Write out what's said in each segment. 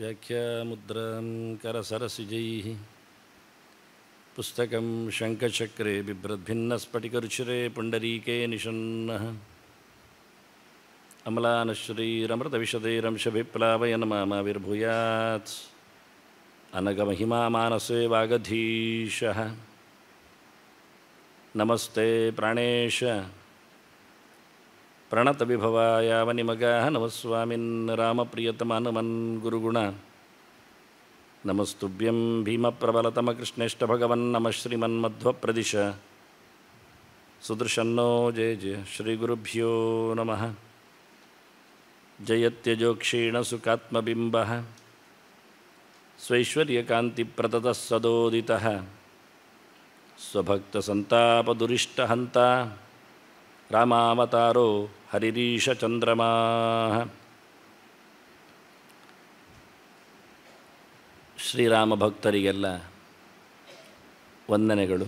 व्याख्यामुद्रां शंखचक्रे पुस्तकं शङ्खचक्रे बिभ्रद्भिन्नस्फटिकरुचिरे पुण्डरीके निषन्नः अम्लानश्रीरमृतविशदैरंशभिप्लावयन् मामाविर्भूयात् अनगमहिमा मानसे वागधीशः नमस्ते प्राणेश प्रणत प्रणतविभवायावनिमगाः नमस्वामिन् रामप्रियतमानुमन् गुरुगुण नमस्तुभ्यं भीम भीमप्रबलतमकृष्णेष्टभगवन् नमः श्रीमन्मध्वप्रदिश सुदर्शन्नो जय जय श्रीगुरुभ्यो नमः जयत्यजोक्षीणसुकात्मबिम्बः स्वैश्वर्यकान्तिप्रततः सदोदितः स्वभक्तसन्तापदुरिष्टहन्ता ರಾಮಾವತಾರೋ ಹರಿರೀಶಚಂದ್ರಮಾ ಶ್ರೀರಾಮ ಭಕ್ತರಿಗೆಲ್ಲ ವಂದನೆಗಳು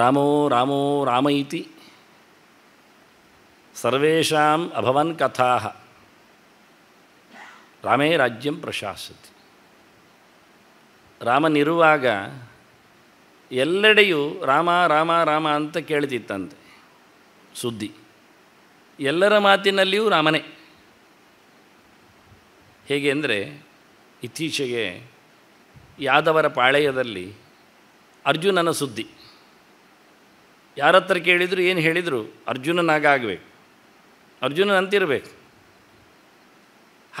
ರಾಮೋ ರಾಮೋ ರಾಮ ಇತಿ ಸರ್ವೇಷಾಂ ಅಭವನ್ ಕಥಾ ರಾಮೇ ರಾಜ್ಯಂ ಪ್ರಶಾಸತಿ ರಾಮನಿರುವಾಗ ಎಲ್ಲೆಡೆಯೂ ರಾಮ ರಾಮ ರಾಮ ಅಂತ ಕೇಳ್ತಿತ್ತಂತೆ ಸುದ್ದಿ ಎಲ್ಲರ ಮಾತಿನಲ್ಲಿಯೂ ರಾಮನೇ ಹೇಗೆ ಅಂದರೆ ಇತ್ತೀಚೆಗೆ ಯಾದವರ ಪಾಳೆಯದಲ್ಲಿ ಅರ್ಜುನನ ಸುದ್ದಿ ಯಾರ ಹತ್ರ ಕೇಳಿದರು ಏನು ಹೇಳಿದರು ಅರ್ಜುನನಾಗಬೇಕು ಅರ್ಜುನನಂತಿರಬೇಕು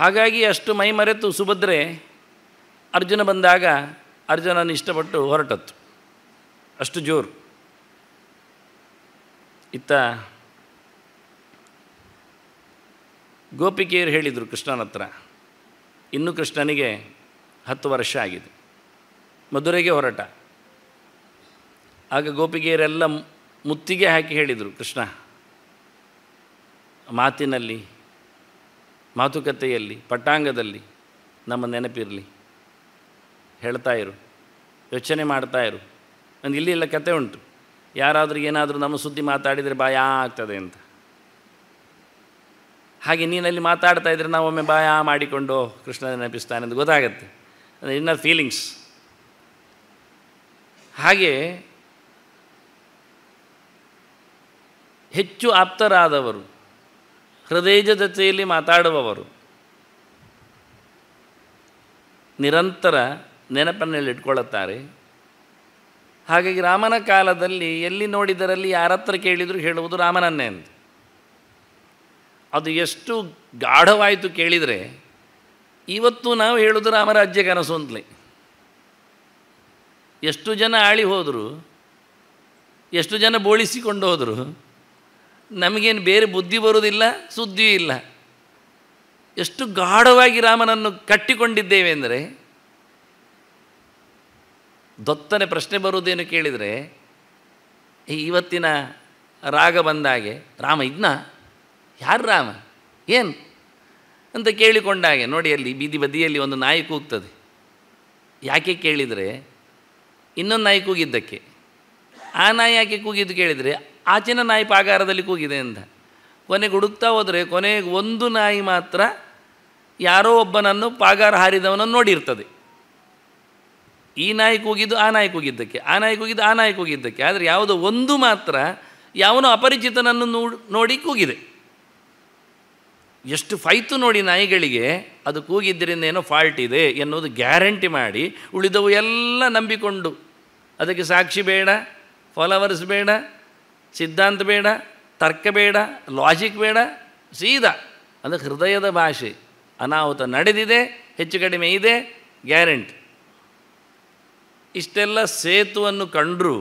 ಹಾಗಾಗಿ ಅಷ್ಟು ಮೈ ಮರೆತು ಸುಭದ್ರೆ ಅರ್ಜುನ ಬಂದಾಗ ಅರ್ಜುನನ ಇಷ್ಟಪಟ್ಟು ಹೊರಟತ್ತು ಅಷ್ಟು ಜೋರು ಇತ್ತ ಗೋಪಿಕೆಯರು ಹೇಳಿದರು ಕೃಷ್ಣನ ಹತ್ರ ಇನ್ನೂ ಕೃಷ್ಣನಿಗೆ ಹತ್ತು ವರ್ಷ ಆಗಿದೆ ಮಧುರೆಗೆ ಹೊರಟ ಆಗ ಗೋಪಿಗೆಯರೆಲ್ಲ ಮುತ್ತಿಗೆ ಹಾಕಿ ಹೇಳಿದರು ಕೃಷ್ಣ ಮಾತಿನಲ್ಲಿ ಮಾತುಕತೆಯಲ್ಲಿ ಪಟ್ಟಾಂಗದಲ್ಲಿ ನಮ್ಮ ನೆನಪಿರಲಿ ಹೇಳ್ತಾಯಿರು ಯೋಚನೆ ಮಾಡ್ತಾಯಿರು ಒಂದು ಇಲ್ಲಿ ಎಲ್ಲ ಕತೆ ಉಂಟು ಯಾರಾದರೂ ಏನಾದರೂ ನಮ್ಮ ಸುದ್ದಿ ಮಾತಾಡಿದರೆ ಬಾಯ ಆಗ್ತದೆ ಅಂತ ಹಾಗೆ ನೀನಲ್ಲಿ ಮಾತಾಡ್ತಾ ಇದ್ರೆ ನಾವೊಮ್ಮೆ ಬಾಯ ಮಾಡಿಕೊಂಡು ಕೃಷ್ಣ ನೆನಪಿಸ್ತಾನೆ ಅಂತ ಗೊತ್ತಾಗತ್ತೆ ಅಂದರೆ ಇನ್ನರ್ ಫೀಲಿಂಗ್ಸ್ ಹಾಗೆ ಹೆಚ್ಚು ಆಪ್ತರಾದವರು ಹೃದಯದ ಜೊತೆಯಲ್ಲಿ ಮಾತಾಡುವವರು ನಿರಂತರ ನೆನಪನ್ನಲ್ಲಿ ಇಟ್ಕೊಳ್ಳುತ್ತಾರೆ ಹಾಗಾಗಿ ರಾಮನ ಕಾಲದಲ್ಲಿ ಎಲ್ಲಿ ನೋಡಿದರಲ್ಲಿ ಯಾರ ಹತ್ರ ಕೇಳಿದರೂ ಹೇಳುವುದು ರಾಮನನ್ನೇ ಅಂತ ಅದು ಎಷ್ಟು ಗಾಢವಾಯಿತು ಕೇಳಿದರೆ ಇವತ್ತು ನಾವು ಹೇಳುವುದು ರಾಮರಾಜ್ಯ ಕನಸು ಅಂತಲೇ ಎಷ್ಟು ಜನ ಆಳಿ ಹೋದರು ಎಷ್ಟು ಜನ ಬೋಳಿಸಿಕೊಂಡು ಹೋದರು ನಮಗೇನು ಬೇರೆ ಬುದ್ಧಿ ಬರುವುದಿಲ್ಲ ಸುದ್ದಿಯೂ ಇಲ್ಲ ಎಷ್ಟು ಗಾಢವಾಗಿ ರಾಮನನ್ನು ಕಟ್ಟಿಕೊಂಡಿದ್ದೇವೆ ಅಂದರೆ ದೊತ್ತನೆ ಪ್ರಶ್ನೆ ಬರುವುದೇನು ಕೇಳಿದರೆ ಈ ಇವತ್ತಿನ ರಾಗ ಬಂದಾಗೆ ರಾಮ ಇದ್ನ ಯಾರು ರಾಮ ಏನು ಅಂತ ಕೇಳಿಕೊಂಡಾಗೆ ನೋಡಿ ಅಲ್ಲಿ ಬೀದಿ ಬದಿಯಲ್ಲಿ ಒಂದು ನಾಯಿ ಕೂಗ್ತದೆ ಯಾಕೆ ಕೇಳಿದರೆ ಇನ್ನೊಂದು ನಾಯಿ ಕೂಗಿದ್ದಕ್ಕೆ ಆ ನಾಯಿ ಯಾಕೆ ಕೂಗಿದ್ದು ಕೇಳಿದರೆ ಆಚಿನ ನಾಯಿ ಪಾಗಾರದಲ್ಲಿ ಕೂಗಿದೆ ಅಂತ ಕೊನೆಗೆ ಹುಡುಕ್ತಾ ಹೋದರೆ ಕೊನೆಗೆ ಒಂದು ನಾಯಿ ಮಾತ್ರ ಯಾರೋ ಒಬ್ಬನನ್ನು ಪಾಗಾರ ಹಾರಿದವನನ್ನು ನೋಡಿರ್ತದೆ ಈ ನಾಯಿ ಕೂಗಿದ್ದು ಆ ನಾಯಿ ಕೂಗಿದ್ದಕ್ಕೆ ಆ ನಾಯಿ ಕೂಗಿದ್ದು ಆ ನಾಯಿ ಕೂಗಿದ್ದಕ್ಕೆ ಆದರೆ ಯಾವುದೋ ಒಂದು ಮಾತ್ರ ಯಾವನೋ ಅಪರಿಚಿತನನ್ನು ನೋಡಿ ಕೂಗಿದೆ ಎಷ್ಟು ಫೈತು ನೋಡಿ ನಾಯಿಗಳಿಗೆ ಅದು ಕೂಗಿದ್ದರಿಂದ ಏನೋ ಫಾಲ್ಟ್ ಇದೆ ಎನ್ನುವುದು ಗ್ಯಾರಂಟಿ ಮಾಡಿ ಉಳಿದವು ಎಲ್ಲ ನಂಬಿಕೊಂಡು ಅದಕ್ಕೆ ಸಾಕ್ಷಿ ಬೇಡ ಫಾಲೋವರ್ಸ್ ಬೇಡ ಸಿದ್ಧಾಂತ ಬೇಡ ತರ್ಕ ಬೇಡ ಲಾಜಿಕ್ ಬೇಡ ಸೀದಾ ಅದು ಹೃದಯದ ಭಾಷೆ ಅನಾಹುತ ನಡೆದಿದೆ ಹೆಚ್ಚು ಕಡಿಮೆ ಇದೆ ಗ್ಯಾರಂಟಿ ಇಷ್ಟೆಲ್ಲ ಸೇತುವನ್ನು ಕಂಡರೂ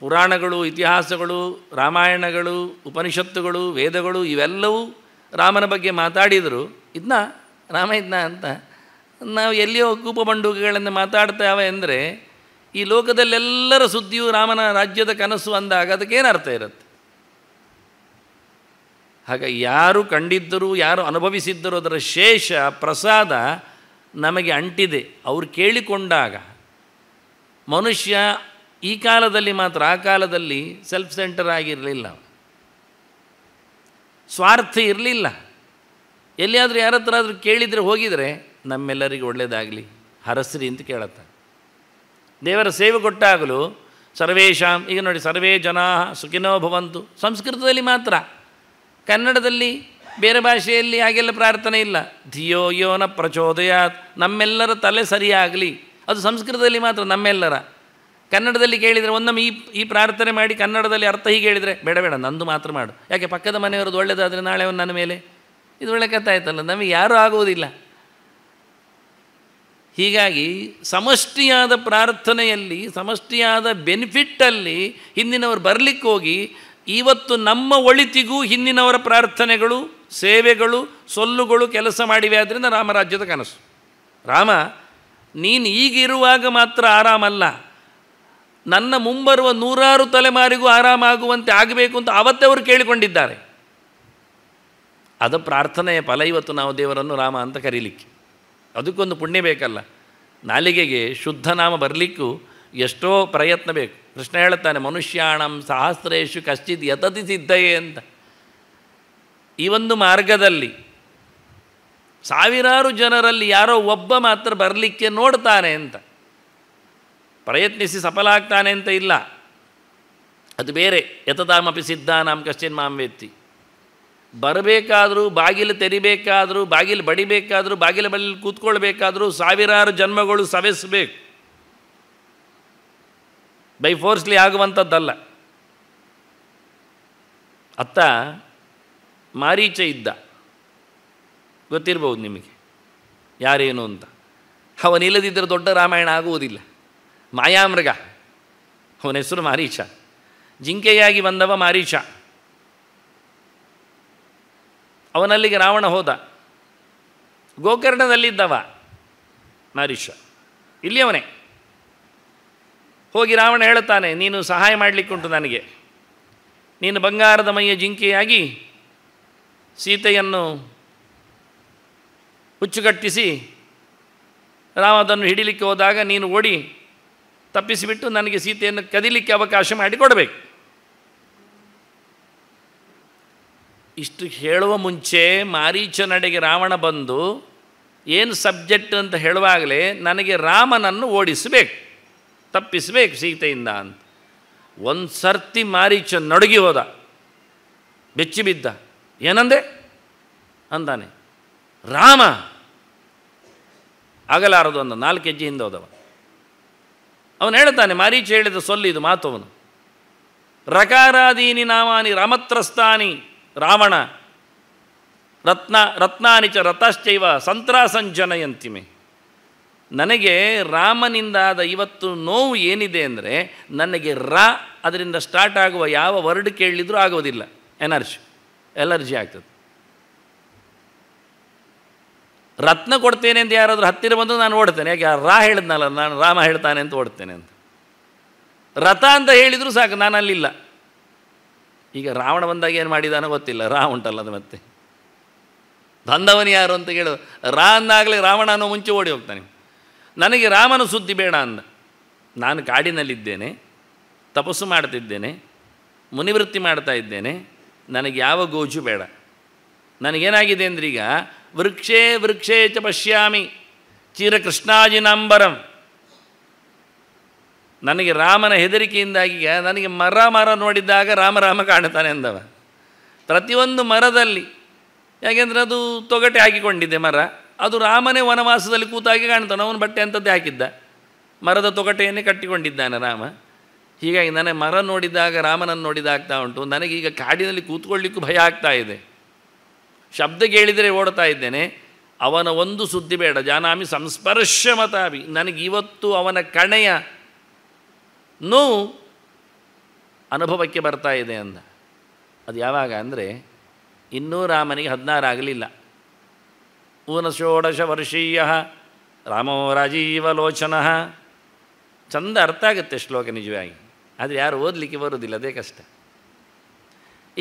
ಪುರಾಣಗಳು ಇತಿಹಾಸಗಳು ರಾಮಾಯಣಗಳು ಉಪನಿಷತ್ತುಗಳು ವೇದಗಳು ಇವೆಲ್ಲವೂ ರಾಮನ ಬಗ್ಗೆ ಮಾತಾಡಿದರು ಇದನ್ನ ರಾಮ ಇದನ್ನ ಅಂತ ನಾವು ಎಲ್ಲಿಯೋ ಕೂಪ ಬಂಡೂಕಗಳನ್ನು ಮಾತಾಡ್ತಾವೆ ಅಂದರೆ ಈ ಲೋಕದಲ್ಲೆಲ್ಲರ ಸುದ್ದಿಯು ರಾಮನ ರಾಜ್ಯದ ಕನಸು ಅಂದಾಗ ಅದಕ್ಕೇನು ಅರ್ಥ ಇರುತ್ತೆ ಹಾಗೆ ಯಾರು ಕಂಡಿದ್ದರೂ ಯಾರು ಅನುಭವಿಸಿದ್ದರೂ ಅದರ ಶೇಷ ಪ್ರಸಾದ ನಮಗೆ ಅಂಟಿದೆ ಅವರು ಕೇಳಿಕೊಂಡಾಗ ಮನುಷ್ಯ ಈ ಕಾಲದಲ್ಲಿ ಮಾತ್ರ ಆ ಕಾಲದಲ್ಲಿ ಸೆಲ್ಫ್ ಸೆಂಟರ್ ಆಗಿರಲಿಲ್ಲ ಸ್ವಾರ್ಥ ಇರಲಿಲ್ಲ ಎಲ್ಲಿಯಾದರೂ ಆದರೂ ಕೇಳಿದರೆ ಹೋಗಿದರೆ ನಮ್ಮೆಲ್ಲರಿಗೂ ಒಳ್ಳೆಯದಾಗಲಿ ಹರಸ್ರಿ ಅಂತ ಕೇಳತ್ತ ದೇವರ ಸೇವೆ ಕೊಟ್ಟಾಗಲೂ ಸರ್ವೇಶಾಂ ಈಗ ನೋಡಿ ಸರ್ವೇ ಜನಾ ಸುಖಿನೋ ಭವಂತು ಸಂಸ್ಕೃತದಲ್ಲಿ ಮಾತ್ರ ಕನ್ನಡದಲ್ಲಿ ಬೇರೆ ಭಾಷೆಯಲ್ಲಿ ಹಾಗೆಲ್ಲ ಪ್ರಾರ್ಥನೆ ಇಲ್ಲ ಧಿಯೋ ಯೋನ ಪ್ರಚೋದಯಾತ್ ನಮ್ಮೆಲ್ಲರ ತಲೆ ಸರಿಯಾಗಲಿ ಅದು ಸಂಸ್ಕೃತದಲ್ಲಿ ಮಾತ್ರ ನಮ್ಮೆಲ್ಲರ ಕನ್ನಡದಲ್ಲಿ ಕೇಳಿದರೆ ಒಂದೊಮ್ಮೆ ಈ ಈ ಪ್ರಾರ್ಥನೆ ಮಾಡಿ ಕನ್ನಡದಲ್ಲಿ ಅರ್ಥ ಹೀಗೆ ಹೇಳಿದರೆ ಬೇಡ ಬೇಡ ನಂದು ಮಾತ್ರ ಮಾಡು ಯಾಕೆ ಪಕ್ಕದ ಮನೆಯವರದ್ದು ಒಳ್ಳೆಯದಾದರೆ ನಾಳೆ ಒಂದು ನನ್ನ ಮೇಲೆ ಇದು ಒಳ್ಳೆ ಕಥಾಯ್ತಲ್ಲ ನಮಗೆ ಯಾರೂ ಆಗುವುದಿಲ್ಲ ಹೀಗಾಗಿ ಸಮಷ್ಟಿಯಾದ ಪ್ರಾರ್ಥನೆಯಲ್ಲಿ ಸಮಷ್ಟಿಯಾದ ಬೆನಿಫಿಟ್ಟಲ್ಲಿ ಹಿಂದಿನವರು ಬರಲಿಕ್ಕೆ ಹೋಗಿ ಇವತ್ತು ನಮ್ಮ ಒಳಿತಿಗೂ ಹಿಂದಿನವರ ಪ್ರಾರ್ಥನೆಗಳು ಸೇವೆಗಳು ಸೊಲ್ಲುಗಳು ಕೆಲಸ ಮಾಡಿವೆ ಆದ್ದರಿಂದ ರಾಮರಾಜ್ಯದ ಕನಸು ರಾಮ ನೀನು ಈಗಿರುವಾಗ ಮಾತ್ರ ಆರಾಮಲ್ಲ ನನ್ನ ಮುಂಬರುವ ನೂರಾರು ತಲೆಮಾರಿಗೂ ಆರಾಮಾಗುವಂತೆ ಆಗಬೇಕು ಅಂತ ಅವತ್ತೇ ಅವರು ಕೇಳಿಕೊಂಡಿದ್ದಾರೆ ಅದು ಪ್ರಾರ್ಥನೆಯ ಫಲ ಇವತ್ತು ನಾವು ದೇವರನ್ನು ರಾಮ ಅಂತ ಕರೀಲಿಕ್ಕೆ ಅದಕ್ಕೊಂದು ಪುಣ್ಯ ಬೇಕಲ್ಲ ನಾಲಿಗೆಗೆ ಶುದ್ಧ ನಾಮ ಬರಲಿಕ್ಕೂ ಎಷ್ಟೋ ಪ್ರಯತ್ನ ಬೇಕು ಕೃಷ್ಣ ಹೇಳುತ್ತಾನೆ ಮನುಷ್ಯಾಣಂ ಸಹಸ್ರೇಶು ಕಶ್ಚಿತ್ ಯತತಿ ಸಿದ್ಧಯೇ ಅಂತ ಈ ಒಂದು ಮಾರ್ಗದಲ್ಲಿ ಸಾವಿರಾರು ಜನರಲ್ಲಿ ಯಾರೋ ಒಬ್ಬ ಮಾತ್ರ ಬರಲಿಕ್ಕೆ ನೋಡ್ತಾನೆ ಅಂತ ಪ್ರಯತ್ನಿಸಿ ಸಫಲ ಆಗ್ತಾನೆ ಅಂತ ಇಲ್ಲ ಅದು ಬೇರೆ ಯತತಾಮಪಿ ಸಿದ್ಧ ನಮ್ಮ ಕಶ್ಚಿನ್ ಮಾಂವೇತ್ತಿ ಬರಬೇಕಾದರೂ ಬಾಗಿಲು ತೆರಿಬೇಕಾದರೂ ಬಾಗಿಲು ಬಡಿಬೇಕಾದರೂ ಬಾಗಿಲು ಬಳಿ ಕೂತ್ಕೊಳ್ಬೇಕಾದರೂ ಸಾವಿರಾರು ಜನ್ಮಗಳು ಸವೆಸಬೇಕು ಬೈ ಫೋರ್ಸ್ಲಿ ಆಗುವಂಥದ್ದಲ್ಲ ಅತ್ತ ಮಾರೀಚ ಇದ್ದ ಗೊತ್ತಿರ್ಬೋದು ನಿಮಗೆ ಯಾರೇನು ಅಂತ ಅವನಿಲ್ಲದಿದ್ದರೆ ದೊಡ್ಡ ರಾಮಾಯಣ ಆಗುವುದಿಲ್ಲ ಮಾಯಾಮೃಗ ಅವನ ಹೆಸರು ಮಾರೀಚ ಜಿಂಕೆಯಾಗಿ ಬಂದವ ಮಾರೀಚ ಅವನಲ್ಲಿಗೆ ರಾವಣ ಹೋದ ಗೋಕರ್ಣದಲ್ಲಿದ್ದವ ಇಲ್ಲಿ ಅವನೇ ಹೋಗಿ ರಾವಣ ಹೇಳುತ್ತಾನೆ ನೀನು ಸಹಾಯ ಮಾಡಲಿಕ್ಕುಂಟು ನನಗೆ ನೀನು ಬಂಗಾರದ ಮೈಯ ಜಿಂಕೆಯಾಗಿ ಸೀತೆಯನ್ನು ಹುಚ್ಚುಗಟ್ಟಿಸಿ ಅದನ್ನು ಹಿಡಿಲಿಕ್ಕೆ ಹೋದಾಗ ನೀನು ಓಡಿ ತಪ್ಪಿಸಿಬಿಟ್ಟು ನನಗೆ ಸೀತೆಯನ್ನು ಕದಿಲಿಕ್ಕೆ ಅವಕಾಶ ಮಾಡಿಕೊಡಬೇಕು ಇಷ್ಟು ಹೇಳುವ ಮುಂಚೆ ಮಾರೀಚನಡೆಗೆ ರಾವಣ ಬಂದು ಏನು ಸಬ್ಜೆಕ್ಟ್ ಅಂತ ಹೇಳುವಾಗಲೇ ನನಗೆ ರಾಮನನ್ನು ಓಡಿಸಬೇಕು ತಪ್ಪಿಸಬೇಕು ಸೀತೆಯಿಂದ ಅಂತ ಒಂದು ಸರ್ತಿ ಮಾರೀಚ ನಡುಗಿ ಹೋದ ಬೆಚ್ಚಿಬಿದ್ದ ಏನಂದೆ ಅಂದಾನೆ ರಾಮ ಆಗಲಾರದು ಅಂದ ನಾಲ್ಕು ಹೆಜ್ಜೆ ಹಿಂದೆ ಹೋದವ ಅವನು ಹೇಳ್ತಾನೆ ಮಾರೀಚ ಹೇಳಿದ ಇದು ಮಾತು ಅವನು ರಕಾರಾದೀನಿ ನಾಮಾನಿ ರಾಮತ್ರಸ್ತಾನಿ ರಾವಣ ರತ್ನ ರತ್ನಾನಿ ಚ ರಥಶ್ಚೈವ ಸಂತ್ರಾಸಂಜನಯಂತಿಮೆ ನನಗೆ ರಾಮನಿಂದಾದ ಇವತ್ತು ನೋವು ಏನಿದೆ ಅಂದರೆ ನನಗೆ ರ ಅದರಿಂದ ಸ್ಟಾರ್ಟ್ ಆಗುವ ಯಾವ ವರ್ಡ್ ಕೇಳಿದರೂ ಆಗೋದಿಲ್ಲ ಎನರ್ಜಿ ಎಲರ್ಜಿ ಆಗ್ತದೆ ರತ್ನ ಕೊಡ್ತೇನೆ ಅಂತ ಯಾರಾದರೂ ಹತ್ತಿರ ಬಂದು ನಾನು ಓಡ್ತೇನೆ ಯಾಕೆ ರಾ ಹೇಳಿದ್ನಲ್ಲ ನಾನು ರಾಮ ಹೇಳ್ತಾನೆ ಅಂತ ಓಡ್ತೇನೆ ಅಂತ ರಥ ಅಂತ ಹೇಳಿದರೂ ಸಾಕು ನಾನು ಅಲ್ಲಿಲ್ಲ ಈಗ ರಾವಣ ಬಂದಾಗ ಏನು ಮಾಡಿದಾನೋ ಗೊತ್ತಿಲ್ಲ ರಾ ಉಂಟಲ್ಲ ಅದು ಮತ್ತೆ ಬಂದವನು ಯಾರು ಅಂತ ಕೇಳು ರಾ ಅಂದಾಗಲಿ ರಾವಣ ಅನ್ನೋ ಮುಂಚೆ ಓಡಿ ಹೋಗ್ತಾನೆ ನನಗೆ ರಾಮನ ಸುದ್ದಿ ಬೇಡ ಅಂದ ನಾನು ಕಾಡಿನಲ್ಲಿದ್ದೇನೆ ತಪಸ್ಸು ಮಾಡ್ತಿದ್ದೇನೆ ಮುನಿವೃತ್ತಿ ಮಾಡ್ತಾ ಇದ್ದೇನೆ ನನಗೆ ಯಾವ ಗೋಜು ಬೇಡ ನನಗೇನಾಗಿದೆ ಈಗ ವೃಕ್ಷೇ ವೃಕ್ಷೇ ಚ ಪಶ್ಯಾಮಿ ಚಿರಕೃಷ್ಣಾಜಿನಾಂಬರಂ ನನಗೆ ರಾಮನ ಹೆದರಿಕೆಯಿಂದಾಗಿ ನನಗೆ ಮರ ಮರ ನೋಡಿದಾಗ ರಾಮ ಕಾಣ್ತಾನೆ ಅಂದವ ಪ್ರತಿಯೊಂದು ಮರದಲ್ಲಿ ಯಾಕೆಂದರೆ ಅದು ತೊಗಟೆ ಹಾಕಿಕೊಂಡಿದ್ದೆ ಮರ ಅದು ರಾಮನೇ ವನವಾಸದಲ್ಲಿ ಕೂತಾಗಿ ಕಾಣ್ತಾನೆ ಅವನು ಬಟ್ಟೆ ಅಂಥದ್ದೇ ಹಾಕಿದ್ದ ಮರದ ತೊಗಟೆಯನ್ನೇ ಕಟ್ಟಿಕೊಂಡಿದ್ದಾನೆ ರಾಮ ಹೀಗಾಗಿ ನನಗೆ ಮರ ನೋಡಿದಾಗ ರಾಮನನ್ನು ನೋಡಿದಾಗ್ತಾ ಉಂಟು ನನಗೀಗ ಕಾಡಿನಲ್ಲಿ ಕೂತ್ಕೊಳ್ಳಿಕ್ಕೂ ಭಯ ಆಗ್ತಾ ಇದೆ ಶಬ್ದ ಕೇಳಿದರೆ ಓಡ್ತಾ ಇದ್ದೇನೆ ಅವನ ಒಂದು ಸುದ್ದಿ ಬೇಡ ಜಾನಾಮಿ ಸಂಸ್ಪರ್ಶ ಮತಾಭಿ ನನಗಿವತ್ತು ಅವನ ಕಣೆಯ ನೋವು ಅನುಭವಕ್ಕೆ ಬರ್ತಾ ಇದೆ ಅಂದ ಅದು ಯಾವಾಗ ಅಂದರೆ ಇನ್ನೂ ರಾಮನಿಗೆ ಹದಿನಾರು ಆಗಲಿಲ್ಲ ಊನಷೋಡಶ ವರ್ಷೀಯ ರಾಮೋ ರಾಜೀವಲೋಚನ ಚಂದ ಅರ್ಥ ಆಗುತ್ತೆ ಶ್ಲೋಕ ನಿಜವಾಗಿ ಆದರೆ ಯಾರು ಓದಲಿಕ್ಕೆ ಬರೋದಿಲ್ಲ ಅದೇ ಕಷ್ಟ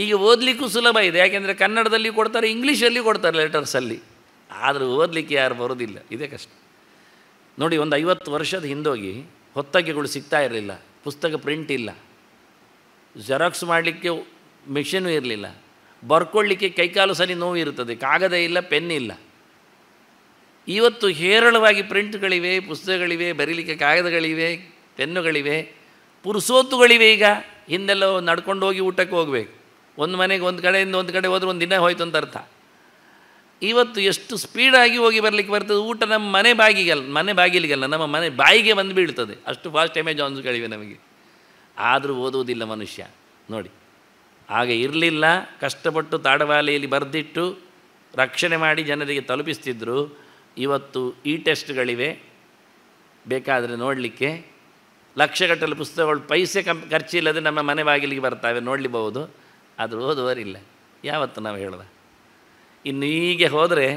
ಈಗ ಓದಲಿಕ್ಕೂ ಸುಲಭ ಇದೆ ಯಾಕೆಂದರೆ ಕನ್ನಡದಲ್ಲಿ ಕೊಡ್ತಾರೆ ಇಂಗ್ಲೀಷಲ್ಲಿ ಕೊಡ್ತಾರೆ ಲೆಟರ್ಸಲ್ಲಿ ಆದರೂ ಓದಲಿಕ್ಕೆ ಯಾರು ಬರೋದಿಲ್ಲ ಇದೇ ಕಷ್ಟ ನೋಡಿ ಒಂದು ಐವತ್ತು ವರ್ಷದ ಹಿಂದೋಗಿ ಹೊತ್ತಗೆಗಳು ಸಿಗ್ತಾ ಇರಲಿಲ್ಲ ಪುಸ್ತಕ ಪ್ರಿಂಟ್ ಇಲ್ಲ ಜೆರಾಕ್ಸ್ ಮಾಡಲಿಕ್ಕೆ ಮಿಷಿನೂ ಇರಲಿಲ್ಲ ಬರ್ಕೊಳ್ಳಿಕ್ಕೆ ಕೈಕಾಲು ಸರಿ ನೋವು ಇರುತ್ತದೆ ಕಾಗದ ಇಲ್ಲ ಪೆನ್ ಇಲ್ಲ ಇವತ್ತು ಹೇರಳವಾಗಿ ಪ್ರಿಂಟ್ಗಳಿವೆ ಪುಸ್ತಕಗಳಿವೆ ಬರೀಲಿಕ್ಕೆ ಕಾಗದಗಳಿವೆ ಪೆನ್ನುಗಳಿವೆ ಪುರುಸೋತ್ತುಗಳಿವೆ ಈಗ ಹಿಂದೆಲ್ಲ ನಡ್ಕೊಂಡು ಹೋಗಿ ಊಟಕ್ಕೆ ಹೋಗಬೇಕು ಒಂದು ಮನೆಗೆ ಒಂದು ಕಡೆಯಿಂದ ಒಂದು ಕಡೆ ಹೋದ್ರೆ ಒಂದು ದಿನ ಹೋಯ್ತು ಅಂತ ಅರ್ಥ ಇವತ್ತು ಎಷ್ಟು ಸ್ಪೀಡಾಗಿ ಹೋಗಿ ಬರಲಿಕ್ಕೆ ಬರ್ತದೆ ಊಟ ನಮ್ಮ ಮನೆ ಬಾಗಿಗಲ್ಲ ಮನೆ ಬಾಗಿಲಿಗಲ್ಲ ನಮ್ಮ ಮನೆ ಬಾಯಿಗೆ ಬಂದು ಬೀಳ್ತದೆ ಅಷ್ಟು ಫಾಸ್ಟ್ ಅಮೆಜಾನ್ಸ್ಗಳಿವೆ ನಮಗೆ ಆದರೂ ಓದುವುದಿಲ್ಲ ಮನುಷ್ಯ ನೋಡಿ ಆಗ ಇರಲಿಲ್ಲ ಕಷ್ಟಪಟ್ಟು ತಾಡವಾಲೆಯಲ್ಲಿ ಬರೆದಿಟ್ಟು ರಕ್ಷಣೆ ಮಾಡಿ ಜನರಿಗೆ ತಲುಪಿಸ್ತಿದ್ರು ಇವತ್ತು ಈ ಟೆಸ್ಟ್ಗಳಿವೆ ಬೇಕಾದರೆ ನೋಡಲಿಕ್ಕೆ ಲಕ್ಷಗಟ್ಟಲೆ ಪುಸ್ತಕಗಳು ಪೈಸೆ ಕಂ ಖರ್ಚಿಲ್ಲದೆ ನಮ್ಮ ಮನೆ ಬಾಗಿಲಿಗೆ ಬರ್ತಾವೆ ನೋಡಲಿಬಹುದು ಆದರೂ ಓದುವರಿಲ್ಲ ಯಾವತ್ತು ನಾವು ಹೇಳಿದೆ ಇನ್ನು ಹೀಗೆ ಹೋದರೆ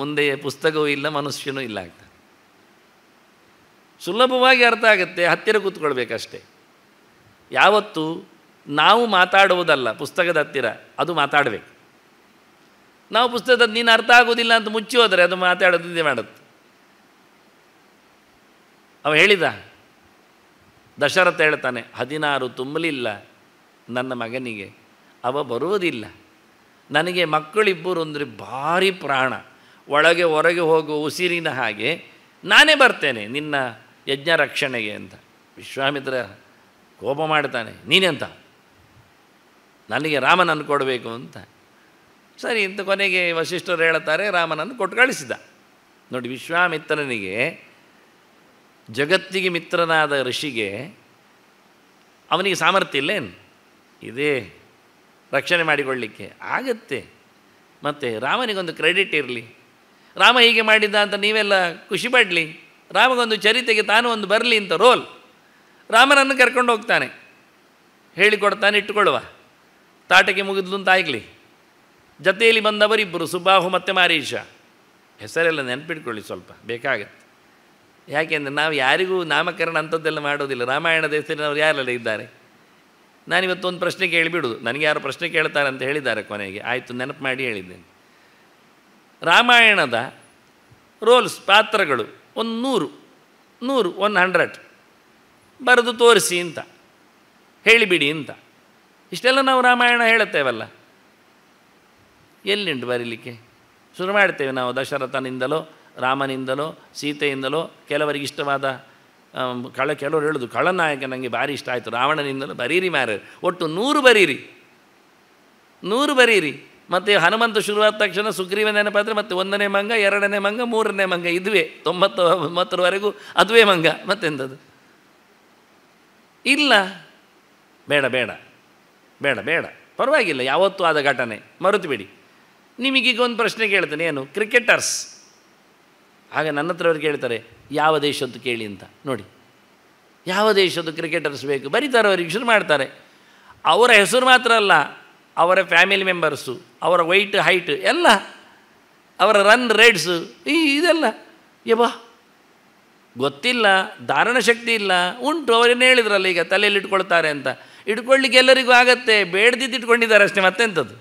ಮುಂದೆ ಪುಸ್ತಕವೂ ಇಲ್ಲ ಮನುಷ್ಯನೂ ಇಲ್ಲ ಆಗ್ತದೆ ಸುಲಭವಾಗಿ ಅರ್ಥ ಆಗುತ್ತೆ ಹತ್ತಿರ ಕೂತ್ಕೊಳ್ಬೇಕಷ್ಟೆ ಯಾವತ್ತು ನಾವು ಮಾತಾಡುವುದಲ್ಲ ಪುಸ್ತಕದ ಹತ್ತಿರ ಅದು ಮಾತಾಡಬೇಕು ನಾವು ಪುಸ್ತಕದ ನೀನು ಅರ್ಥ ಆಗೋದಿಲ್ಲ ಅಂತ ಮುಚ್ಚಿ ಹೋದರೆ ಅದು ಮಾತಾಡೋದು ಮಾಡುತ್ತೆ ಅವ ಹೇಳಿದ ದಶರಥ ಹೇಳ್ತಾನೆ ಹದಿನಾರು ತುಂಬಲಿಲ್ಲ ನನ್ನ ಮಗನಿಗೆ ಅವ ಬರುವುದಿಲ್ಲ ನನಗೆ ಮಕ್ಕಳಿಬ್ಬರು ಅಂದರೆ ಭಾರಿ ಪ್ರಾಣ ಒಳಗೆ ಹೊರಗೆ ಹೋಗುವ ಉಸಿರಿನ ಹಾಗೆ ನಾನೇ ಬರ್ತೇನೆ ನಿನ್ನ ಯಜ್ಞ ರಕ್ಷಣೆಗೆ ಅಂತ ವಿಶ್ವಾಮಿತ್ರ ಕೋಪ ಮಾಡ್ತಾನೆ ನೀನೆಂತ ನನಗೆ ರಾಮನನ್ನು ಕೊಡಬೇಕು ಅಂತ ಸರಿ ಇಂಥ ಕೊನೆಗೆ ವಶಿಷ್ಠರು ಹೇಳ್ತಾರೆ ರಾಮನನ್ನು ಕೊಟ್ಟು ಕಳಿಸಿದ ನೋಡಿ ವಿಶ್ವಾಮಿತ್ರನಿಗೆ ಜಗತ್ತಿಗೆ ಮಿತ್ರನಾದ ಋಷಿಗೆ ಅವನಿಗೆ ಸಾಮರ್ಥ್ಯ ಇಲ್ಲೇನು ಇದೇ ರಕ್ಷಣೆ ಮಾಡಿಕೊಳ್ಳಿಕ್ಕೆ ಆಗತ್ತೆ ಮತ್ತು ರಾಮನಿಗೊಂದು ಕ್ರೆಡಿಟ್ ಇರಲಿ ರಾಮ ಹೀಗೆ ಮಾಡಿದ್ದ ಅಂತ ನೀವೆಲ್ಲ ಖುಷಿ ಪಡಲಿ ರಾಮಗೊಂದು ಚರಿತೆಗೆ ತಾನು ಒಂದು ಬರಲಿ ಅಂತ ರೋಲ್ ರಾಮನನ್ನು ಕರ್ಕೊಂಡು ಹೋಗ್ತಾನೆ ಹೇಳಿಕೊಡ್ತಾನೆ ಇಟ್ಟುಕೊಳ್ಳುವ ತಾಟಕ್ಕೆ ಮುಗಿದ್ಲು ಅಂತ ಆಗಲಿ ಜತೆಯಲ್ಲಿ ಬಂದವರಿಬ್ಬರು ಸುಬಾಹು ಮತ್ತು ಮಾರೀಶ ಹೆಸರೆಲ್ಲ ನೆನಪಿಟ್ಕೊಳ್ಳಿ ಸ್ವಲ್ಪ ಬೇಕಾಗತ್ತೆ ಯಾಕೆಂದರೆ ನಾವು ಯಾರಿಗೂ ನಾಮಕರಣ ಅಂಥದ್ದೆಲ್ಲ ಮಾಡೋದಿಲ್ಲ ರಾಮಾಯಣ ಹೆಸರಿನವರು ಯಾರೆಲ್ಲ ಇದ್ದಾರೆ ನಾನಿವತ್ತೊಂದು ಪ್ರಶ್ನೆ ಕೇಳಿಬಿಡೋದು ನನಗೆ ಯಾರು ಪ್ರಶ್ನೆ ಕೇಳ್ತಾರೆ ಅಂತ ಹೇಳಿದ್ದಾರೆ ಕೊನೆಗೆ ಆಯಿತು ನೆನಪು ಮಾಡಿ ಹೇಳಿದ್ದೇನೆ ರಾಮಾಯಣದ ರೋಲ್ಸ್ ಪಾತ್ರಗಳು ಒಂದು ನೂರು ನೂರು ಒನ್ ಹಂಡ್ರೆಡ್ ಬರೆದು ತೋರಿಸಿ ಅಂತ ಹೇಳಿಬಿಡಿ ಅಂತ ಇಷ್ಟೆಲ್ಲ ನಾವು ರಾಮಾಯಣ ಹೇಳುತ್ತೇವಲ್ಲ ಎಲ್ಲಿಂಟು ಬರೀಲಿಕ್ಕೆ ಶುರು ಮಾಡ್ತೇವೆ ನಾವು ದಶರಥನಿಂದಲೋ ರಾಮನಿಂದಲೋ ಸೀತೆಯಿಂದಲೋ ಕೆಲವರಿಗೆ ಇಷ್ಟವಾದ ಕಳ ಕೆಲವರು ಹೇಳೋದು ಕಳನಾಯಕ ನನಗೆ ಭಾರಿ ಇಷ್ಟ ಆಯಿತು ರಾವಣನಿಂದಲೂ ಬರೀರಿ ಮ್ಯಾರ ಒಟ್ಟು ನೂರು ಬರೀರಿ ನೂರು ಬರೀರಿ ಮತ್ತು ಹನುಮಂತ ಶುರುವಾದ ತಕ್ಷಣ ಸುಗ್ರೀವ ನೆನಪಾದರೆ ಮತ್ತು ಒಂದನೇ ಮಂಗ ಎರಡನೇ ಮಂಗ ಮೂರನೇ ಮಂಗ ಇದುವೇ ತೊಂಬತ್ತು ಒಂಬತ್ತರವರೆಗೂ ಅದುವೇ ಮಂಗ ಮತ್ತೆಂಥದ್ದು ಇಲ್ಲ ಬೇಡ ಬೇಡ ಬೇಡ ಬೇಡ ಪರವಾಗಿಲ್ಲ ಯಾವತ್ತೂ ಆದ ಘಟನೆ ಮರೆತುಬಿಡಿ ಬಿಡಿ ನಿಮಗೀಗ ಒಂದು ಪ್ರಶ್ನೆ ಕೇಳ್ತೇನೆ ಏನು ಕ್ರಿಕೆಟರ್ಸ್ ಆಗ ನನ್ನ ಹತ್ರ ಅವ್ರು ಕೇಳ್ತಾರೆ ಯಾವ ದೇಶದ್ದು ಕೇಳಿ ಅಂತ ನೋಡಿ ಯಾವ ದೇಶದ್ದು ಕ್ರಿಕೆಟರ್ಸ್ ಬೇಕು ಬರೀತಾರೆ ಅವ್ರಿಗೆ ಶುರು ಮಾಡ್ತಾರೆ ಅವರ ಹೆಸರು ಮಾತ್ರ ಅಲ್ಲ ಅವರ ಫ್ಯಾಮಿಲಿ ಮೆಂಬರ್ಸು ಅವರ ವೈಟ್ ಹೈಟ್ ಎಲ್ಲ ಅವರ ರನ್ ರೇಟ್ಸು ಈ ಇದೆಲ್ಲ ಯಬಾ ಗೊತ್ತಿಲ್ಲ ಧಾರಣ ಶಕ್ತಿ ಇಲ್ಲ ಉಂಟು ಅವರೇನು ಹೇಳಿದ್ರಲ್ಲ ಈಗ ತಲೆಯಲ್ಲಿ ಇಟ್ಕೊಳ್ತಾರೆ ಅಂತ ಇಟ್ಕೊಳ್ಳಿಕ್ಕೆ ಎಲ್ಲರಿಗೂ ಆಗತ್ತೆ ಬೇಡದಿದ್ದು ಇಟ್ಕೊಂಡಿದ್ದಾರೆ ಅಷ್ಟೇ ಮತ್ತೆಂಥದ್ದು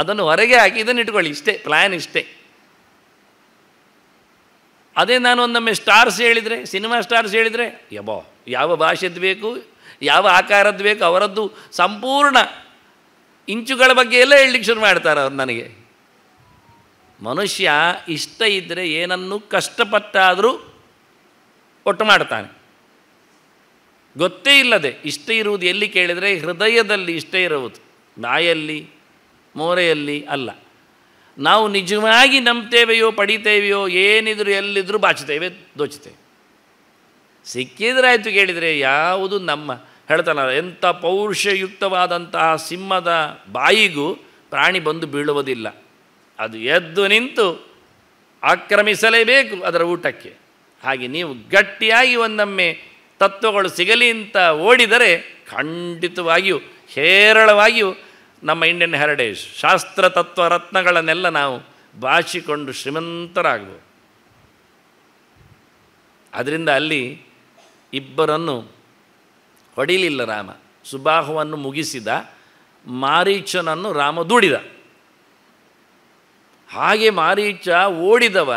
ಅದನ್ನು ಹೊರಗೆ ಹಾಕಿ ಇದನ್ನು ಇಟ್ಕೊಳ್ಳಿ ಇಷ್ಟೇ ಪ್ಲ್ಯಾನ್ ಇಷ್ಟೇ ಅದೇ ನಾನು ಒಂದೊಮ್ಮೆ ಸ್ಟಾರ್ಸ್ ಹೇಳಿದರೆ ಸಿನಿಮಾ ಸ್ಟಾರ್ಸ್ ಹೇಳಿದರೆ ಯಬೋ ಯಾವ ಭಾಷೆದು ಬೇಕು ಯಾವ ಆಕಾರದ್ದು ಬೇಕು ಅವರದ್ದು ಸಂಪೂರ್ಣ ಇಂಚುಗಳ ಬಗ್ಗೆ ಎಲ್ಲ ಹೇಳಲಿಕ್ಕೆ ಶುರು ಮಾಡ್ತಾರೆ ಅವ್ರು ನನಗೆ ಮನುಷ್ಯ ಇಷ್ಟ ಇದ್ದರೆ ಏನನ್ನು ಕಷ್ಟಪಟ್ಟಾದರೂ ಒಟ್ಟು ಮಾಡ್ತಾನೆ ಗೊತ್ತೇ ಇಲ್ಲದೆ ಇಷ್ಟ ಇರುವುದು ಎಲ್ಲಿ ಕೇಳಿದರೆ ಹೃದಯದಲ್ಲಿ ಇಷ್ಟ ಇರುವುದು ನಾಯಲ್ಲಿ ಮೋರೆಯಲ್ಲಿ ಅಲ್ಲ ನಾವು ನಿಜವಾಗಿ ನಂಬ್ತೇವೆಯೋ ಪಡಿತೇವೆಯೋ ಏನಿದ್ರು ಎಲ್ಲಿದ್ದರೂ ಬಾಚುತ್ತೇವೆ ದೋಚುತ್ತೇವೆ ಸಿಕ್ಕಿದ್ರಾಯ್ತು ಕೇಳಿದರೆ ಯಾವುದು ನಮ್ಮ ಹೇಳ್ತಾನ ಎಂಥ ಪೌರುಷಯುಕ್ತವಾದಂತಹ ಸಿಂಹದ ಬಾಯಿಗೂ ಪ್ರಾಣಿ ಬಂದು ಬೀಳುವುದಿಲ್ಲ ಅದು ಎದ್ದು ನಿಂತು ಆಕ್ರಮಿಸಲೇಬೇಕು ಅದರ ಊಟಕ್ಕೆ ಹಾಗೆ ನೀವು ಗಟ್ಟಿಯಾಗಿ ಒಂದೊಮ್ಮೆ ತತ್ವಗಳು ಸಿಗಲಿ ಅಂತ ಓಡಿದರೆ ಖಂಡಿತವಾಗಿಯೂ ಹೇರಳವಾಗಿಯೂ ನಮ್ಮ ಇಂಡಿಯನ್ ಹೆರಿಟೇಜ್ ಶಾಸ್ತ್ರ ತತ್ವ ರತ್ನಗಳನ್ನೆಲ್ಲ ನಾವು ಬಾಚಿಕೊಂಡು ಶ್ರೀಮಂತರಾಗಬಹುದು ಅದರಿಂದ ಅಲ್ಲಿ ಇಬ್ಬರನ್ನು ಹೊಡಿಲಿಲ್ಲ ರಾಮ ಸುಬಾಹುವನ್ನು ಮುಗಿಸಿದ ಮಾರೀಚನನ್ನು ರಾಮ ದೂಡಿದ ಹಾಗೆ ಮಾರೀಚ ಓಡಿದವ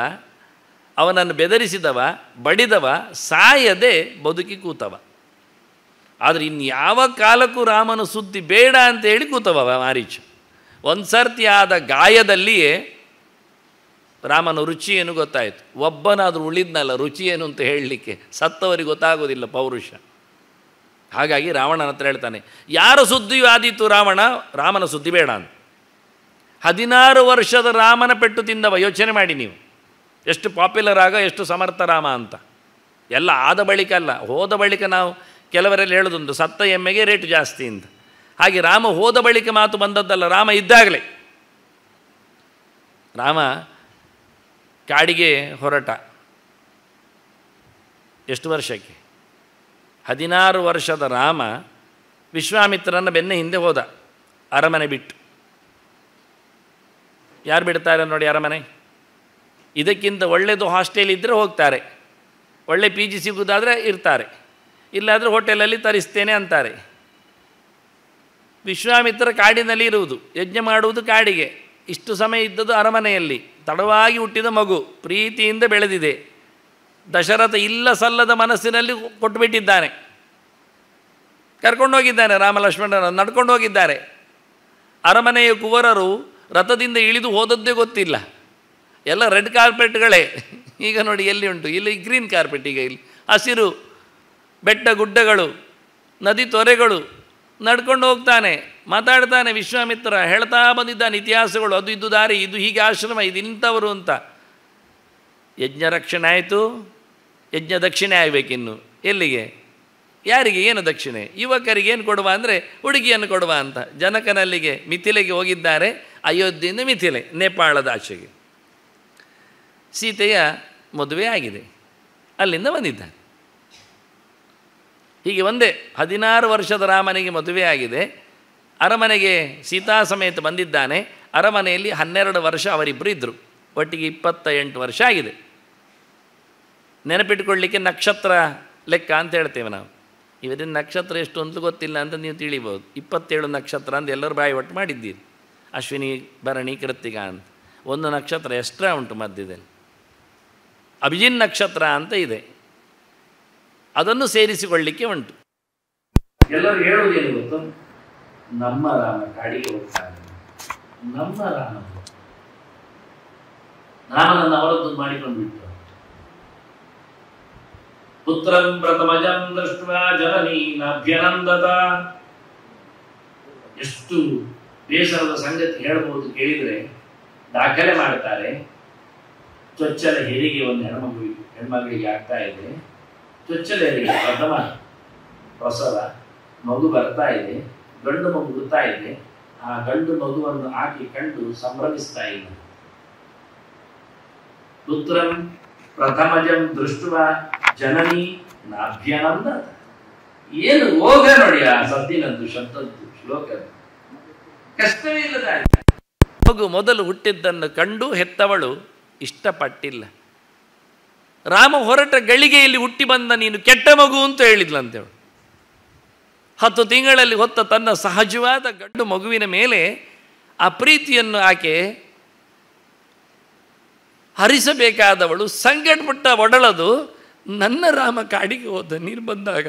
ಅವನನ್ನು ಬೆದರಿಸಿದವ ಬಡಿದವ ಸಾಯದೆ ಬದುಕಿ ಕೂತವ ಆದರೆ ಇನ್ಯಾವ ಕಾಲಕ್ಕೂ ರಾಮನ ಸುದ್ದಿ ಬೇಡ ಅಂತ ಹೇಳಿ ಕೂತವ ಮಾರೀಚ ಒಂದು ಸರ್ತಿ ಆದ ಗಾಯದಲ್ಲಿಯೇ ರಾಮನ ರುಚಿ ಏನು ಗೊತ್ತಾಯಿತು ಒಬ್ಬನಾದರೂ ಉಳಿದ್ನಲ್ಲ ರುಚಿ ಏನು ಅಂತ ಹೇಳಲಿಕ್ಕೆ ಸತ್ತವರಿಗೆ ಗೊತ್ತಾಗೋದಿಲ್ಲ ಪೌರುಷ ಹಾಗಾಗಿ ರಾವಣನ ಹತ್ರ ಹೇಳ್ತಾನೆ ಯಾರ ಸುದ್ದಿಯೂ ಆದೀತು ರಾವಣ ರಾಮನ ಸುದ್ದಿ ಬೇಡ ಅಂತ ಹದಿನಾರು ವರ್ಷದ ರಾಮನ ಪೆಟ್ಟು ತಿಂದವ ಯೋಚನೆ ಮಾಡಿ ನೀವು ಎಷ್ಟು ಪಾಪ್ಯುಲರ್ ಆಗ ಎಷ್ಟು ಸಮರ್ಥ ರಾಮ ಅಂತ ಎಲ್ಲ ಆದ ಬಳಿಕ ಅಲ್ಲ ಹೋದ ಬಳಿಕ ನಾವು ಕೆಲವರಲ್ಲಿ ಹೇಳೋದೊಂದು ಸತ್ತ ಎಮ್ಮೆಗೆ ರೇಟ್ ಜಾಸ್ತಿ ಅಂತ ಹಾಗೆ ರಾಮ ಹೋದ ಬಳಿಕ ಮಾತು ಬಂದದ್ದಲ್ಲ ರಾಮ ಇದ್ದಾಗಲೇ ರಾಮ ಕಾಡಿಗೆ ಹೊರಟ ಎಷ್ಟು ವರ್ಷಕ್ಕೆ ಹದಿನಾರು ವರ್ಷದ ರಾಮ ವಿಶ್ವಾಮಿತ್ರನ ಬೆನ್ನೆ ಹಿಂದೆ ಹೋದ ಅರಮನೆ ಬಿಟ್ಟು ಯಾರು ಬಿಡ್ತಾರೆ ನೋಡಿ ಅರಮನೆ ಇದಕ್ಕಿಂತ ಒಳ್ಳೆಯದು ಹಾಸ್ಟೆಲ್ ಇದ್ದರೆ ಹೋಗ್ತಾರೆ ಒಳ್ಳೆ ಪಿ ಜಿ ಸಿಗೋದಾದರೆ ಇರ್ತಾರೆ ಇಲ್ಲಾದರೂ ಹೋಟೆಲಲ್ಲಿ ತರಿಸ್ತೇನೆ ಅಂತಾರೆ ವಿಶ್ವಾಮಿತ್ರ ಕಾಡಿನಲ್ಲಿ ಇರುವುದು ಯಜ್ಞ ಮಾಡುವುದು ಕಾಡಿಗೆ ಇಷ್ಟು ಸಮಯ ಇದ್ದದ್ದು ಅರಮನೆಯಲ್ಲಿ ತಡವಾಗಿ ಹುಟ್ಟಿದ ಮಗು ಪ್ರೀತಿಯಿಂದ ಬೆಳೆದಿದೆ ದಶರಥ ಇಲ್ಲ ಸಲ್ಲದ ಮನಸ್ಸಿನಲ್ಲಿ ಕೊಟ್ಟುಬಿಟ್ಟಿದ್ದಾನೆ ಹೋಗಿದ್ದಾನೆ ರಾಮಲಕ್ಷ್ಮಣನ ನಡ್ಕೊಂಡು ಹೋಗಿದ್ದಾರೆ ಅರಮನೆಯ ಕುವರರು ರಥದಿಂದ ಇಳಿದು ಹೋದದ್ದೇ ಗೊತ್ತಿಲ್ಲ ಎಲ್ಲ ರೆಡ್ ಕಾರ್ಪೆಟ್ಗಳೇ ಈಗ ನೋಡಿ ಎಲ್ಲಿ ಉಂಟು ಇಲ್ಲಿ ಗ್ರೀನ್ ಕಾರ್ಪೆಟ್ ಈಗ ಇಲ್ಲಿ ಹಸಿರು ಬೆಟ್ಟ ಗುಡ್ಡಗಳು ನದಿ ತೊರೆಗಳು ನಡ್ಕೊಂಡು ಹೋಗ್ತಾನೆ ಮಾತಾಡ್ತಾನೆ ವಿಶ್ವಾಮಿತ್ರ ಹೇಳ್ತಾ ಬಂದಿದ್ದಾನೆ ಇತಿಹಾಸಗಳು ಅದು ಇದು ದಾರಿ ಇದು ಹೀಗೆ ಆಶ್ರಮ ಇದು ಇಂಥವರು ಅಂತ ಯಜ್ಞ ರಕ್ಷಣೆ ಆಯಿತು ಯಜ್ಞ ದಕ್ಷಿಣೆ ಆಗಬೇಕಿನ್ನು ಎಲ್ಲಿಗೆ ಯಾರಿಗೆ ಏನು ದಕ್ಷಿಣೆ ಯುವಕರಿಗೆ ಏನು ಕೊಡುವ ಅಂದರೆ ಹುಡುಗಿಯನ್ನು ಕೊಡುವ ಅಂತ ಜನಕನಲ್ಲಿಗೆ ಮಿಥಿಲೆಗೆ ಹೋಗಿದ್ದಾರೆ ಅಯೋಧ್ಯೆಯಿಂದ ಮಿಥಿಲೆ ನೇಪಾಳದ ಆಚೆಗೆ ಸೀತೆಯ ಮದುವೆ ಆಗಿದೆ ಅಲ್ಲಿಂದ ಬಂದಿದ್ದಾನೆ ಹೀಗೆ ಒಂದೇ ಹದಿನಾರು ವರ್ಷದ ರಾಮನಿಗೆ ಆಗಿದೆ ಅರಮನೆಗೆ ಸೀತಾ ಸಮೇತ ಬಂದಿದ್ದಾನೆ ಅರಮನೆಯಲ್ಲಿ ಹನ್ನೆರಡು ವರ್ಷ ಅವರಿಬ್ಬರು ಇದ್ದರು ಒಟ್ಟಿಗೆ ಇಪ್ಪತ್ತ ಎಂಟು ವರ್ಷ ಆಗಿದೆ ನೆನಪಿಟ್ಕೊಳ್ಳಿಕ್ಕೆ ನಕ್ಷತ್ರ ಲೆಕ್ಕ ಅಂತ ಹೇಳ್ತೇವೆ ನಾವು ಇವರಿನ ನಕ್ಷತ್ರ ಎಷ್ಟು ಅಂತ ಗೊತ್ತಿಲ್ಲ ಅಂತ ನೀವು ತಿಳಿಬೋದು ಇಪ್ಪತ್ತೇಳು ನಕ್ಷತ್ರ ಅಂತ ಎಲ್ಲರೂ ಬಾಯಿ ಒಟ್ಟು ಮಾಡಿದ್ದೀರಿ ಅಶ್ವಿನಿ ಭರಣಿ ಕೃತ್ತಿಕ ಅಂತ ಒಂದು ನಕ್ಷತ್ರ ಎಕ್ಸ್ಟ್ರಾ ಉಂಟು ಮಧ್ಯದಲ್ಲಿ ಅಭಿಜಿನ್ ನಕ್ಷತ್ರ ಅಂತ ಇದೆ ಅದನ್ನು ಸೇರಿಸಿಕೊಳ್ಳಲಿಕ್ಕೆ ಉಂಟು ಎಲ್ಲರೂ ಹೇಳುವುದೇನು ಗೊತ್ತು ನಮ್ಮ ರಾಮ ಕಾಡಿಗೆ ಹೋಗ್ತಾರೆ ನಮ್ಮ ರಾಮ ರಾಮನನ್ನು ಅವರದ್ದು ಮಾಡಿಕೊಂಡು ಬಿಟ್ಟು ಪುತ್ರಂ ಪ್ರಥಮಜಂ ದೃಷ್ಟ ಎಷ್ಟು ಬೇಸರದ ಸಂಗತಿ ಹೇಳ್ಬೋದು ಕೇಳಿದ್ರೆ ದಾಖಲೆ ಮಾಡುತ್ತಾರೆ ಚೊಚ್ಚಲ ಹೆರಿಗೆ ಒಂದು ಹೆಣ್ಮಗು ಹೆಣ್ಮಗಳಿಗೆ ಆಗ್ತಾ ಇದೆ ಚೊಚ್ಚಲೆಯರಿಗೆ ಪ್ರಥಮ ಪ್ರಸವ ಮಗು ಬರ್ತಾ ಇದೆ ಗಂಡು ಮಗು ಬರ್ತಾ ಇದೆ ಆ ಗಂಡು ಮಗುವನ್ನು ಹಾಕಿ ಕಂಡು ಸಂಭ್ರಮಿಸ್ತಾ ಇದೆ ಪುತ್ರಂ ಪ್ರಥಮಜಂ ದೃಷ್ಟ ಜನನಿ ನಾಭ್ಯಾನಂದ ಏನು ಹೋಗ ನೋಡಿ ಆ ಸದ್ದಿನದ್ದು ಶಬ್ದದ್ದು ಶ್ಲೋಕ ಕಷ್ಟವೇ ಇಲ್ಲದ ಮಗು ಮೊದಲು ಹುಟ್ಟಿದ್ದನ್ನು ಕಂಡು ಹೆತ್ತವಳು ಇಷ್ಟಪಟ್ಟಿಲ್ಲ ರಾಮ ಹೊರಟ ಗಳಿಗೆಯಲ್ಲಿ ಹುಟ್ಟಿ ಬಂದ ನೀನು ಕೆಟ್ಟ ಮಗು ಅಂತ ಹೇಳಿದ್ಲಂತೇಳು ಹತ್ತು ತಿಂಗಳಲ್ಲಿ ಹೊತ್ತ ತನ್ನ ಸಹಜವಾದ ಗಂಡು ಮಗುವಿನ ಮೇಲೆ ಆ ಪ್ರೀತಿಯನ್ನು ಆಕೆ ಹರಿಸಬೇಕಾದವಳು ಸಂಕಟಪಟ್ಟ ಒಡಳದು ನನ್ನ ರಾಮ ಕಾಡಿಗೆ ಹೋದ ನೀರು ಬಂದಾಗ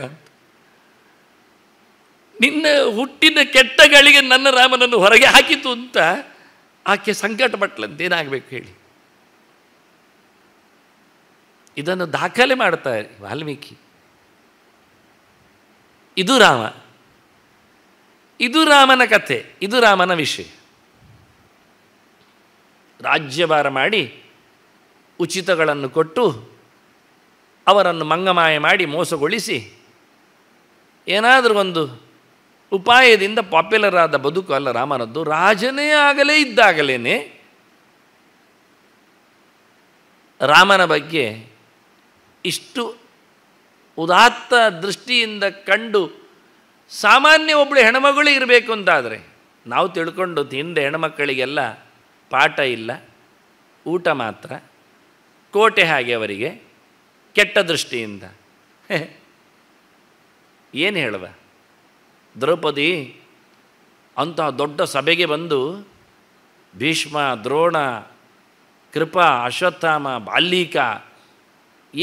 ನಿನ್ನ ಕೆಟ್ಟ ಗಳಿಗೆ ನನ್ನ ರಾಮನನ್ನು ಹೊರಗೆ ಹಾಕಿತು ಅಂತ ಆಕೆ ಏನಾಗಬೇಕು ಹೇಳಿ ಇದನ್ನು ದಾಖಲೆ ಮಾಡ್ತಾರೆ ವಾಲ್ಮೀಕಿ ಇದು ರಾಮ ಇದು ರಾಮನ ಕಥೆ ಇದು ರಾಮನ ವಿಷಯ ರಾಜ್ಯಭಾರ ಮಾಡಿ ಉಚಿತಗಳನ್ನು ಕೊಟ್ಟು ಅವರನ್ನು ಮಂಗಮಾಯ ಮಾಡಿ ಮೋಸಗೊಳಿಸಿ ಏನಾದರೂ ಒಂದು ಉಪಾಯದಿಂದ ಪಾಪ್ಯುಲರ್ ಆದ ಬದುಕು ಅಲ್ಲ ರಾಮನದ್ದು ರಾಜನೇ ಆಗಲೇ ಇದ್ದಾಗಲೇ ರಾಮನ ಬಗ್ಗೆ ಇಷ್ಟು ಉದಾತ್ತ ದೃಷ್ಟಿಯಿಂದ ಕಂಡು ಸಾಮಾನ್ಯ ಒಬ್ಬಳು ಹೆಣ್ಮಗಳು ಇರಬೇಕು ಅಂತಾದರೆ ನಾವು ತಿಳ್ಕೊಂಡು ಹಿಂದೆ ಹೆಣ್ಮಕ್ಕಳಿಗೆಲ್ಲ ಪಾಠ ಇಲ್ಲ ಊಟ ಮಾತ್ರ ಕೋಟೆ ಹಾಗೆ ಅವರಿಗೆ ಕೆಟ್ಟ ದೃಷ್ಟಿಯಿಂದ ಏನು ಹೇಳುವ ದ್ರೌಪದಿ ಅಂತಹ ದೊಡ್ಡ ಸಭೆಗೆ ಬಂದು ಭೀಷ್ಮ ದ್ರೋಣ ಕೃಪಾ ಅಶ್ವತ್ಥಾಮ ಬಾಲ್ಯಿಕಾ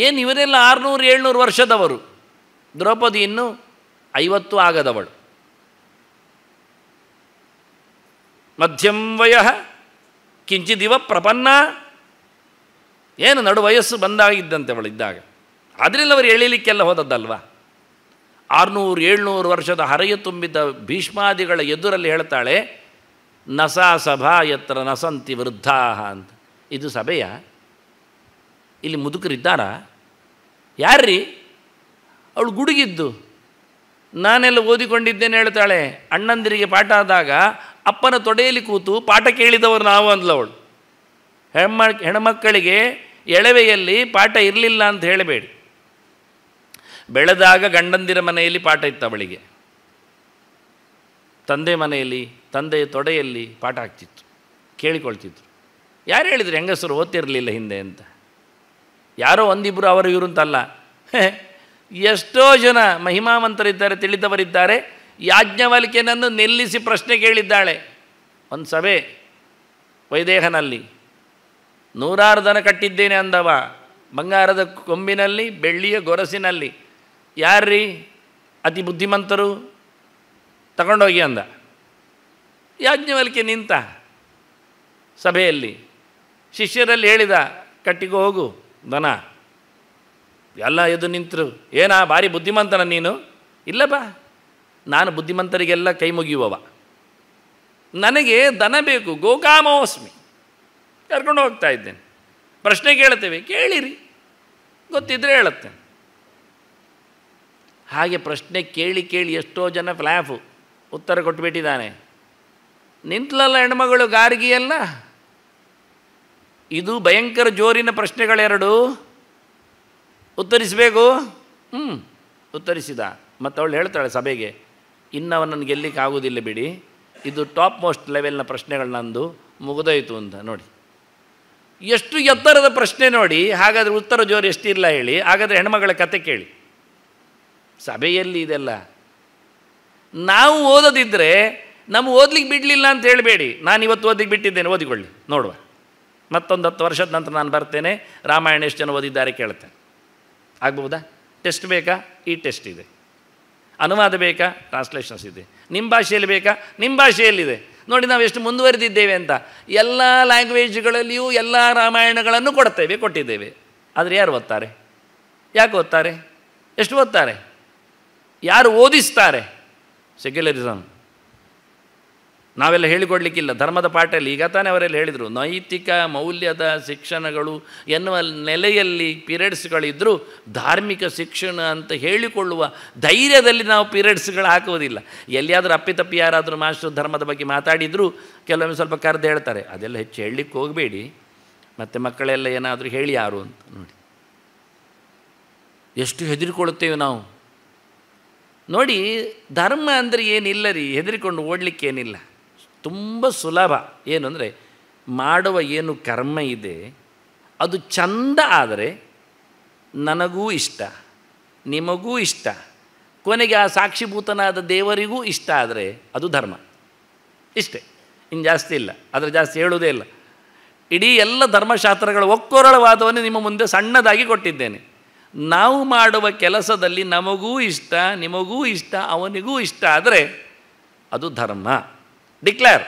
ಏನು ಇವರೆಲ್ಲ ಆರುನೂರು ಏಳ್ನೂರು ವರ್ಷದವರು ದ್ರೌಪದಿ ಇನ್ನು ಐವತ್ತು ಆಗದವಳು ಮಧ್ಯಂ ವಯ ಕಿಂಚಿದಿವ ಪ್ರಪನ್ನ ಏನು ನಡು ವಯಸ್ಸು ಬಂದಾಗಿದ್ದಂತೆ ಅವಳು ಇದ್ದಾಗ ಅದ್ರಲ್ಲಿ ಅವರು ಎಳೀಲಿಕ್ಕೆಲ್ಲ ಹೋದದ್ದಲ್ವ ಆರುನೂರು ಏಳ್ನೂರು ವರ್ಷದ ಹರೆಯ ತುಂಬಿದ್ದ ಭೀಷ್ಮಾದಿಗಳ ಎದುರಲ್ಲಿ ಹೇಳ್ತಾಳೆ ನಸಾ ಸಭಾ ಯತ್ರ ನಸಂತಿ ವೃದ್ಧಾ ಅಂತ ಇದು ಸಭೆಯ ಇಲ್ಲಿ ಮುದುಕರಿದ್ದಾರಾ ಯಾರ್ರಿ ಅವಳು ಗುಡುಗಿದ್ದು ನಾನೆಲ್ಲ ಓದಿಕೊಂಡಿದ್ದೇನೆ ಹೇಳ್ತಾಳೆ ಅಣ್ಣಂದಿರಿಗೆ ಪಾಠ ಆದಾಗ ಅಪ್ಪನ ತೊಡೆಯಲ್ಲಿ ಕೂತು ಪಾಠ ಕೇಳಿದವರು ನಾವು ಅಂದ್ಲವಳು ಹೆಣ್ಮ ಹೆಣ್ಮಕ್ಕಳಿಗೆ ಎಳವೆಯಲ್ಲಿ ಪಾಠ ಇರಲಿಲ್ಲ ಅಂತ ಹೇಳಬೇಡಿ ಬೆಳೆದಾಗ ಗಂಡಂದಿರ ಮನೆಯಲ್ಲಿ ಪಾಠ ಇತ್ತು ಅವಳಿಗೆ ತಂದೆ ಮನೆಯಲ್ಲಿ ತಂದೆಯ ತೊಡೆಯಲ್ಲಿ ಪಾಠ ಆಗ್ತಿತ್ತು ಕೇಳಿಕೊಳ್ತಿದ್ರು ಯಾರು ಹೇಳಿದ್ರು ಹೆಂಗಸರು ಓದ್ತಿರಲಿಲ್ಲ ಹಿಂದೆ ಅಂತ ಯಾರೋ ಒಂದಿಬ್ಬರು ಅವರು ಇವರು ಅಂತಲ್ಲ ಎಷ್ಟೋ ಜನ ಮಹಿಮಾವಂತರಿದ್ದಾರೆ ತಿಳಿದವರಿದ್ದಾರೆ ಯಾಜ್ಞವಲ್ಕೆನನ್ನು ನಿಲ್ಲಿಸಿ ಪ್ರಶ್ನೆ ಕೇಳಿದ್ದಾಳೆ ಒಂದು ಸಭೆ ವೈದೇಹನಲ್ಲಿ ನೂರಾರು ದನ ಕಟ್ಟಿದ್ದೇನೆ ಅಂದವ ಬಂಗಾರದ ಕೊಂಬಿನಲ್ಲಿ ಬೆಳ್ಳಿಯ ಗೊರಸಿನಲ್ಲಿ ಯಾರ್ರೀ ಅತಿ ಬುದ್ಧಿಮಂತರು ತಗೊಂಡೋಗಿ ಅಂದ ಯಾಜ್ಞವಲ್ಕೆ ನಿಂತ ಸಭೆಯಲ್ಲಿ ಶಿಷ್ಯರಲ್ಲಿ ಹೇಳಿದ ಕಟ್ಟಿಗೆ ಹೋಗು ದನ ಎಲ್ಲ ಎದು ನಿಂತರು ಏನಾ ಭಾರಿ ಬುದ್ಧಿಮಂತನ ನೀನು ಇಲ್ಲ ಬಾ ನಾನು ಬುದ್ಧಿಮಂತರಿಗೆಲ್ಲ ಕೈ ಮುಗಿಯುವವ ನನಗೆ ದನ ಬೇಕು ಗೋಕಾಮೋಸ್ಮಿ ಕರ್ಕೊಂಡು ಹೋಗ್ತಾ ಇದ್ದೇನೆ ಪ್ರಶ್ನೆ ಕೇಳ್ತೇವೆ ಕೇಳಿರಿ ಗೊತ್ತಿದ್ರೆ ಹೇಳುತ್ತೇನೆ ಹಾಗೆ ಪ್ರಶ್ನೆ ಕೇಳಿ ಕೇಳಿ ಎಷ್ಟೋ ಜನ ಫ್ಲ್ಯಾಫು ಉತ್ತರ ಕೊಟ್ಟುಬಿಟ್ಟಿದ್ದಾನೆ ನಿಂತಲಲ್ಲ ಹೆಣ್ಮಗಳು ಗಾರ್ಗಿಯಲ್ಲ ಇದು ಭಯಂಕರ ಜೋರಿನ ಪ್ರಶ್ನೆಗಳೆರಡು ಉತ್ತರಿಸಬೇಕು ಹ್ಞೂ ಉತ್ತರಿಸಿದ ಮತ್ತು ಅವಳು ಹೇಳ್ತಾಳೆ ಸಭೆಗೆ ಇನ್ನು ಗೆಲ್ಲಿಕ್ಕೆ ಆಗೋದಿಲ್ಲ ಬಿಡಿ ಇದು ಟಾಪ್ ಮೋಸ್ಟ್ ಲೆವೆಲ್ನ ಪ್ರಶ್ನೆಗಳು ನಂದು ಮುಗಿದೋಯ್ತು ಅಂತ ನೋಡಿ ಎಷ್ಟು ಎತ್ತರದ ಪ್ರಶ್ನೆ ನೋಡಿ ಹಾಗಾದರೆ ಉತ್ತರ ಜೋರು ಎಷ್ಟಿಲ್ಲ ಹೇಳಿ ಹಾಗಾದರೆ ಹೆಣ್ಮಗಳ ಕತೆ ಕೇಳಿ ಸಭೆಯಲ್ಲಿ ಇದೆಲ್ಲ ನಾವು ಓದೋದಿದ್ದರೆ ನಮ್ಗೆ ಓದ್ಲಿಕ್ಕೆ ಬಿಡಲಿಲ್ಲ ಅಂತ ಹೇಳಬೇಡಿ ನಾನು ಇವತ್ತು ಓದಿಗೆ ಬಿಟ್ಟಿದ್ದೇನೆ ಓದಿಕೊಳ್ಳಿ ನೋಡುವ ಮತ್ತೊಂದು ಹತ್ತು ವರ್ಷದ ನಂತರ ನಾನು ಬರ್ತೇನೆ ರಾಮಾಯಣ ಎಷ್ಟು ಜನ ಓದಿದ್ದಾರೆ ಕೇಳ್ತೇನೆ ಆಗ್ಬೋದಾ ಟೆಸ್ಟ್ ಬೇಕಾ ಈ ಟೆಸ್ಟ್ ಇದೆ ಅನುವಾದ ಬೇಕಾ ಟ್ರಾನ್ಸ್ಲೇಷನ್ಸ್ ಇದೆ ನಿಮ್ಮ ಭಾಷೆಯಲ್ಲಿ ಬೇಕಾ ನಿಮ್ಮ ಭಾಷೆಯಲ್ಲಿದೆ ನೋಡಿ ನಾವು ಎಷ್ಟು ಮುಂದುವರೆದಿದ್ದೇವೆ ಅಂತ ಎಲ್ಲ ಲ್ಯಾಂಗ್ವೇಜ್ಗಳಲ್ಲಿಯೂ ಎಲ್ಲ ರಾಮಾಯಣಗಳನ್ನು ಕೊಡ್ತೇವೆ ಕೊಟ್ಟಿದ್ದೇವೆ ಆದರೆ ಯಾರು ಓದ್ತಾರೆ ಯಾಕೆ ಓದ್ತಾರೆ ಎಷ್ಟು ಓದ್ತಾರೆ ಯಾರು ಓದಿಸ್ತಾರೆ ಸೆಕ್ಯುಲರಿಸಮ್ ನಾವೆಲ್ಲ ಹೇಳಿಕೊಡ್ಲಿಕ್ಕಿಲ್ಲ ಧರ್ಮದ ಪಾಠಲ್ಲಿ ಈಗ ತಾನೇ ಅವರೆಲ್ಲ ಹೇಳಿದರು ನೈತಿಕ ಮೌಲ್ಯದ ಶಿಕ್ಷಣಗಳು ಎನ್ನುವ ನೆಲೆಯಲ್ಲಿ ಪೀರಿಯಡ್ಸ್ಗಳಿದ್ದರೂ ಧಾರ್ಮಿಕ ಶಿಕ್ಷಣ ಅಂತ ಹೇಳಿಕೊಳ್ಳುವ ಧೈರ್ಯದಲ್ಲಿ ನಾವು ಪೀರಿಯಡ್ಸ್ಗಳು ಹಾಕುವುದಿಲ್ಲ ಎಲ್ಲಿಯಾದರೂ ಅಪ್ಪಿತಪ್ಪಿ ಯಾರಾದರೂ ಮಾಸ್ಟರ್ ಧರ್ಮದ ಬಗ್ಗೆ ಮಾತಾಡಿದರೂ ಕೆಲವೊಮ್ಮೆ ಸ್ವಲ್ಪ ಕರೆದು ಹೇಳ್ತಾರೆ ಅದೆಲ್ಲ ಹೆಚ್ಚು ಹೇಳಲಿಕ್ಕೆ ಹೋಗಬೇಡಿ ಮತ್ತು ಮಕ್ಕಳೆಲ್ಲ ಏನಾದರೂ ಹೇಳಿ ಯಾರು ಅಂತ ನೋಡಿ ಎಷ್ಟು ಹೆದರಿಕೊಳ್ಳುತ್ತೇವೆ ನಾವು ನೋಡಿ ಧರ್ಮ ಅಂದರೆ ಏನಿಲ್ಲ ರೀ ಹೆದರಿಕೊಂಡು ಓಡಲಿಕ್ಕೇನಿಲ್ಲ ತುಂಬ ಸುಲಭ ಏನು ಅಂದರೆ ಮಾಡುವ ಏನು ಕರ್ಮ ಇದೆ ಅದು ಚಂದ ಆದರೆ ನನಗೂ ಇಷ್ಟ ನಿಮಗೂ ಇಷ್ಟ ಕೊನೆಗೆ ಆ ಸಾಕ್ಷಿಭೂತನಾದ ದೇವರಿಗೂ ಇಷ್ಟ ಆದರೆ ಅದು ಧರ್ಮ ಇಷ್ಟೇ ಇನ್ನು ಜಾಸ್ತಿ ಇಲ್ಲ ಅದರ ಜಾಸ್ತಿ ಹೇಳುವುದೇ ಇಲ್ಲ ಇಡೀ ಎಲ್ಲ ಧರ್ಮಶಾಸ್ತ್ರಗಳ ಒಕ್ಕೊರಳವಾದವನ್ನು ನಿಮ್ಮ ಮುಂದೆ ಸಣ್ಣದಾಗಿ ಕೊಟ್ಟಿದ್ದೇನೆ ನಾವು ಮಾಡುವ ಕೆಲಸದಲ್ಲಿ ನಮಗೂ ಇಷ್ಟ ನಿಮಗೂ ಇಷ್ಟ ಅವನಿಗೂ ಇಷ್ಟ ಆದರೆ ಅದು ಧರ್ಮ ಡಿಕ್ಲೇರ್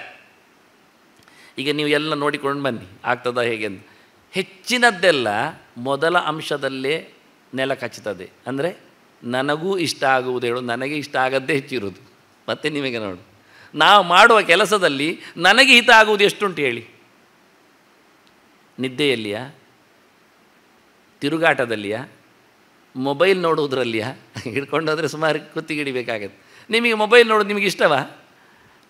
ಈಗ ನೀವು ಎಲ್ಲ ನೋಡಿಕೊಂಡು ಬನ್ನಿ ಆಗ್ತದ ಹೇಗೆ ಅಂತ ಹೆಚ್ಚಿನದ್ದೆಲ್ಲ ಮೊದಲ ಅಂಶದಲ್ಲೇ ನೆಲ ಕಚ್ಚುತ್ತದೆ ಅಂದರೆ ನನಗೂ ಇಷ್ಟ ಆಗುವುದು ಹೇಳು ನನಗೆ ಇಷ್ಟ ಆಗದ್ದೇ ಹೆಚ್ಚಿರೋದು ಮತ್ತೆ ನಿಮಗೆ ನೋಡು ನಾವು ಮಾಡುವ ಕೆಲಸದಲ್ಲಿ ನನಗೆ ಹಿತ ಆಗುವುದು ಎಷ್ಟುಂಟು ಹೇಳಿ ನಿದ್ದೆಯಲ್ಲಿಯ ತಿರುಗಾಟದಲ್ಲಿಯಾ ಮೊಬೈಲ್ ನೋಡುವುದರಲ್ಲಿಯಾ ಹಿಡ್ಕೊಂಡೋದ್ರೆ ಸುಮಾರು ಕುತ್ತಿಗೆ ಕುತ್ತಿಗಿಡಿಬೇಕಾಗತ್ತೆ ನಿಮಗೆ ಮೊಬೈಲ್ ನೋಡೋದು ನಿಮಗೆ ಇಷ್ಟವಾ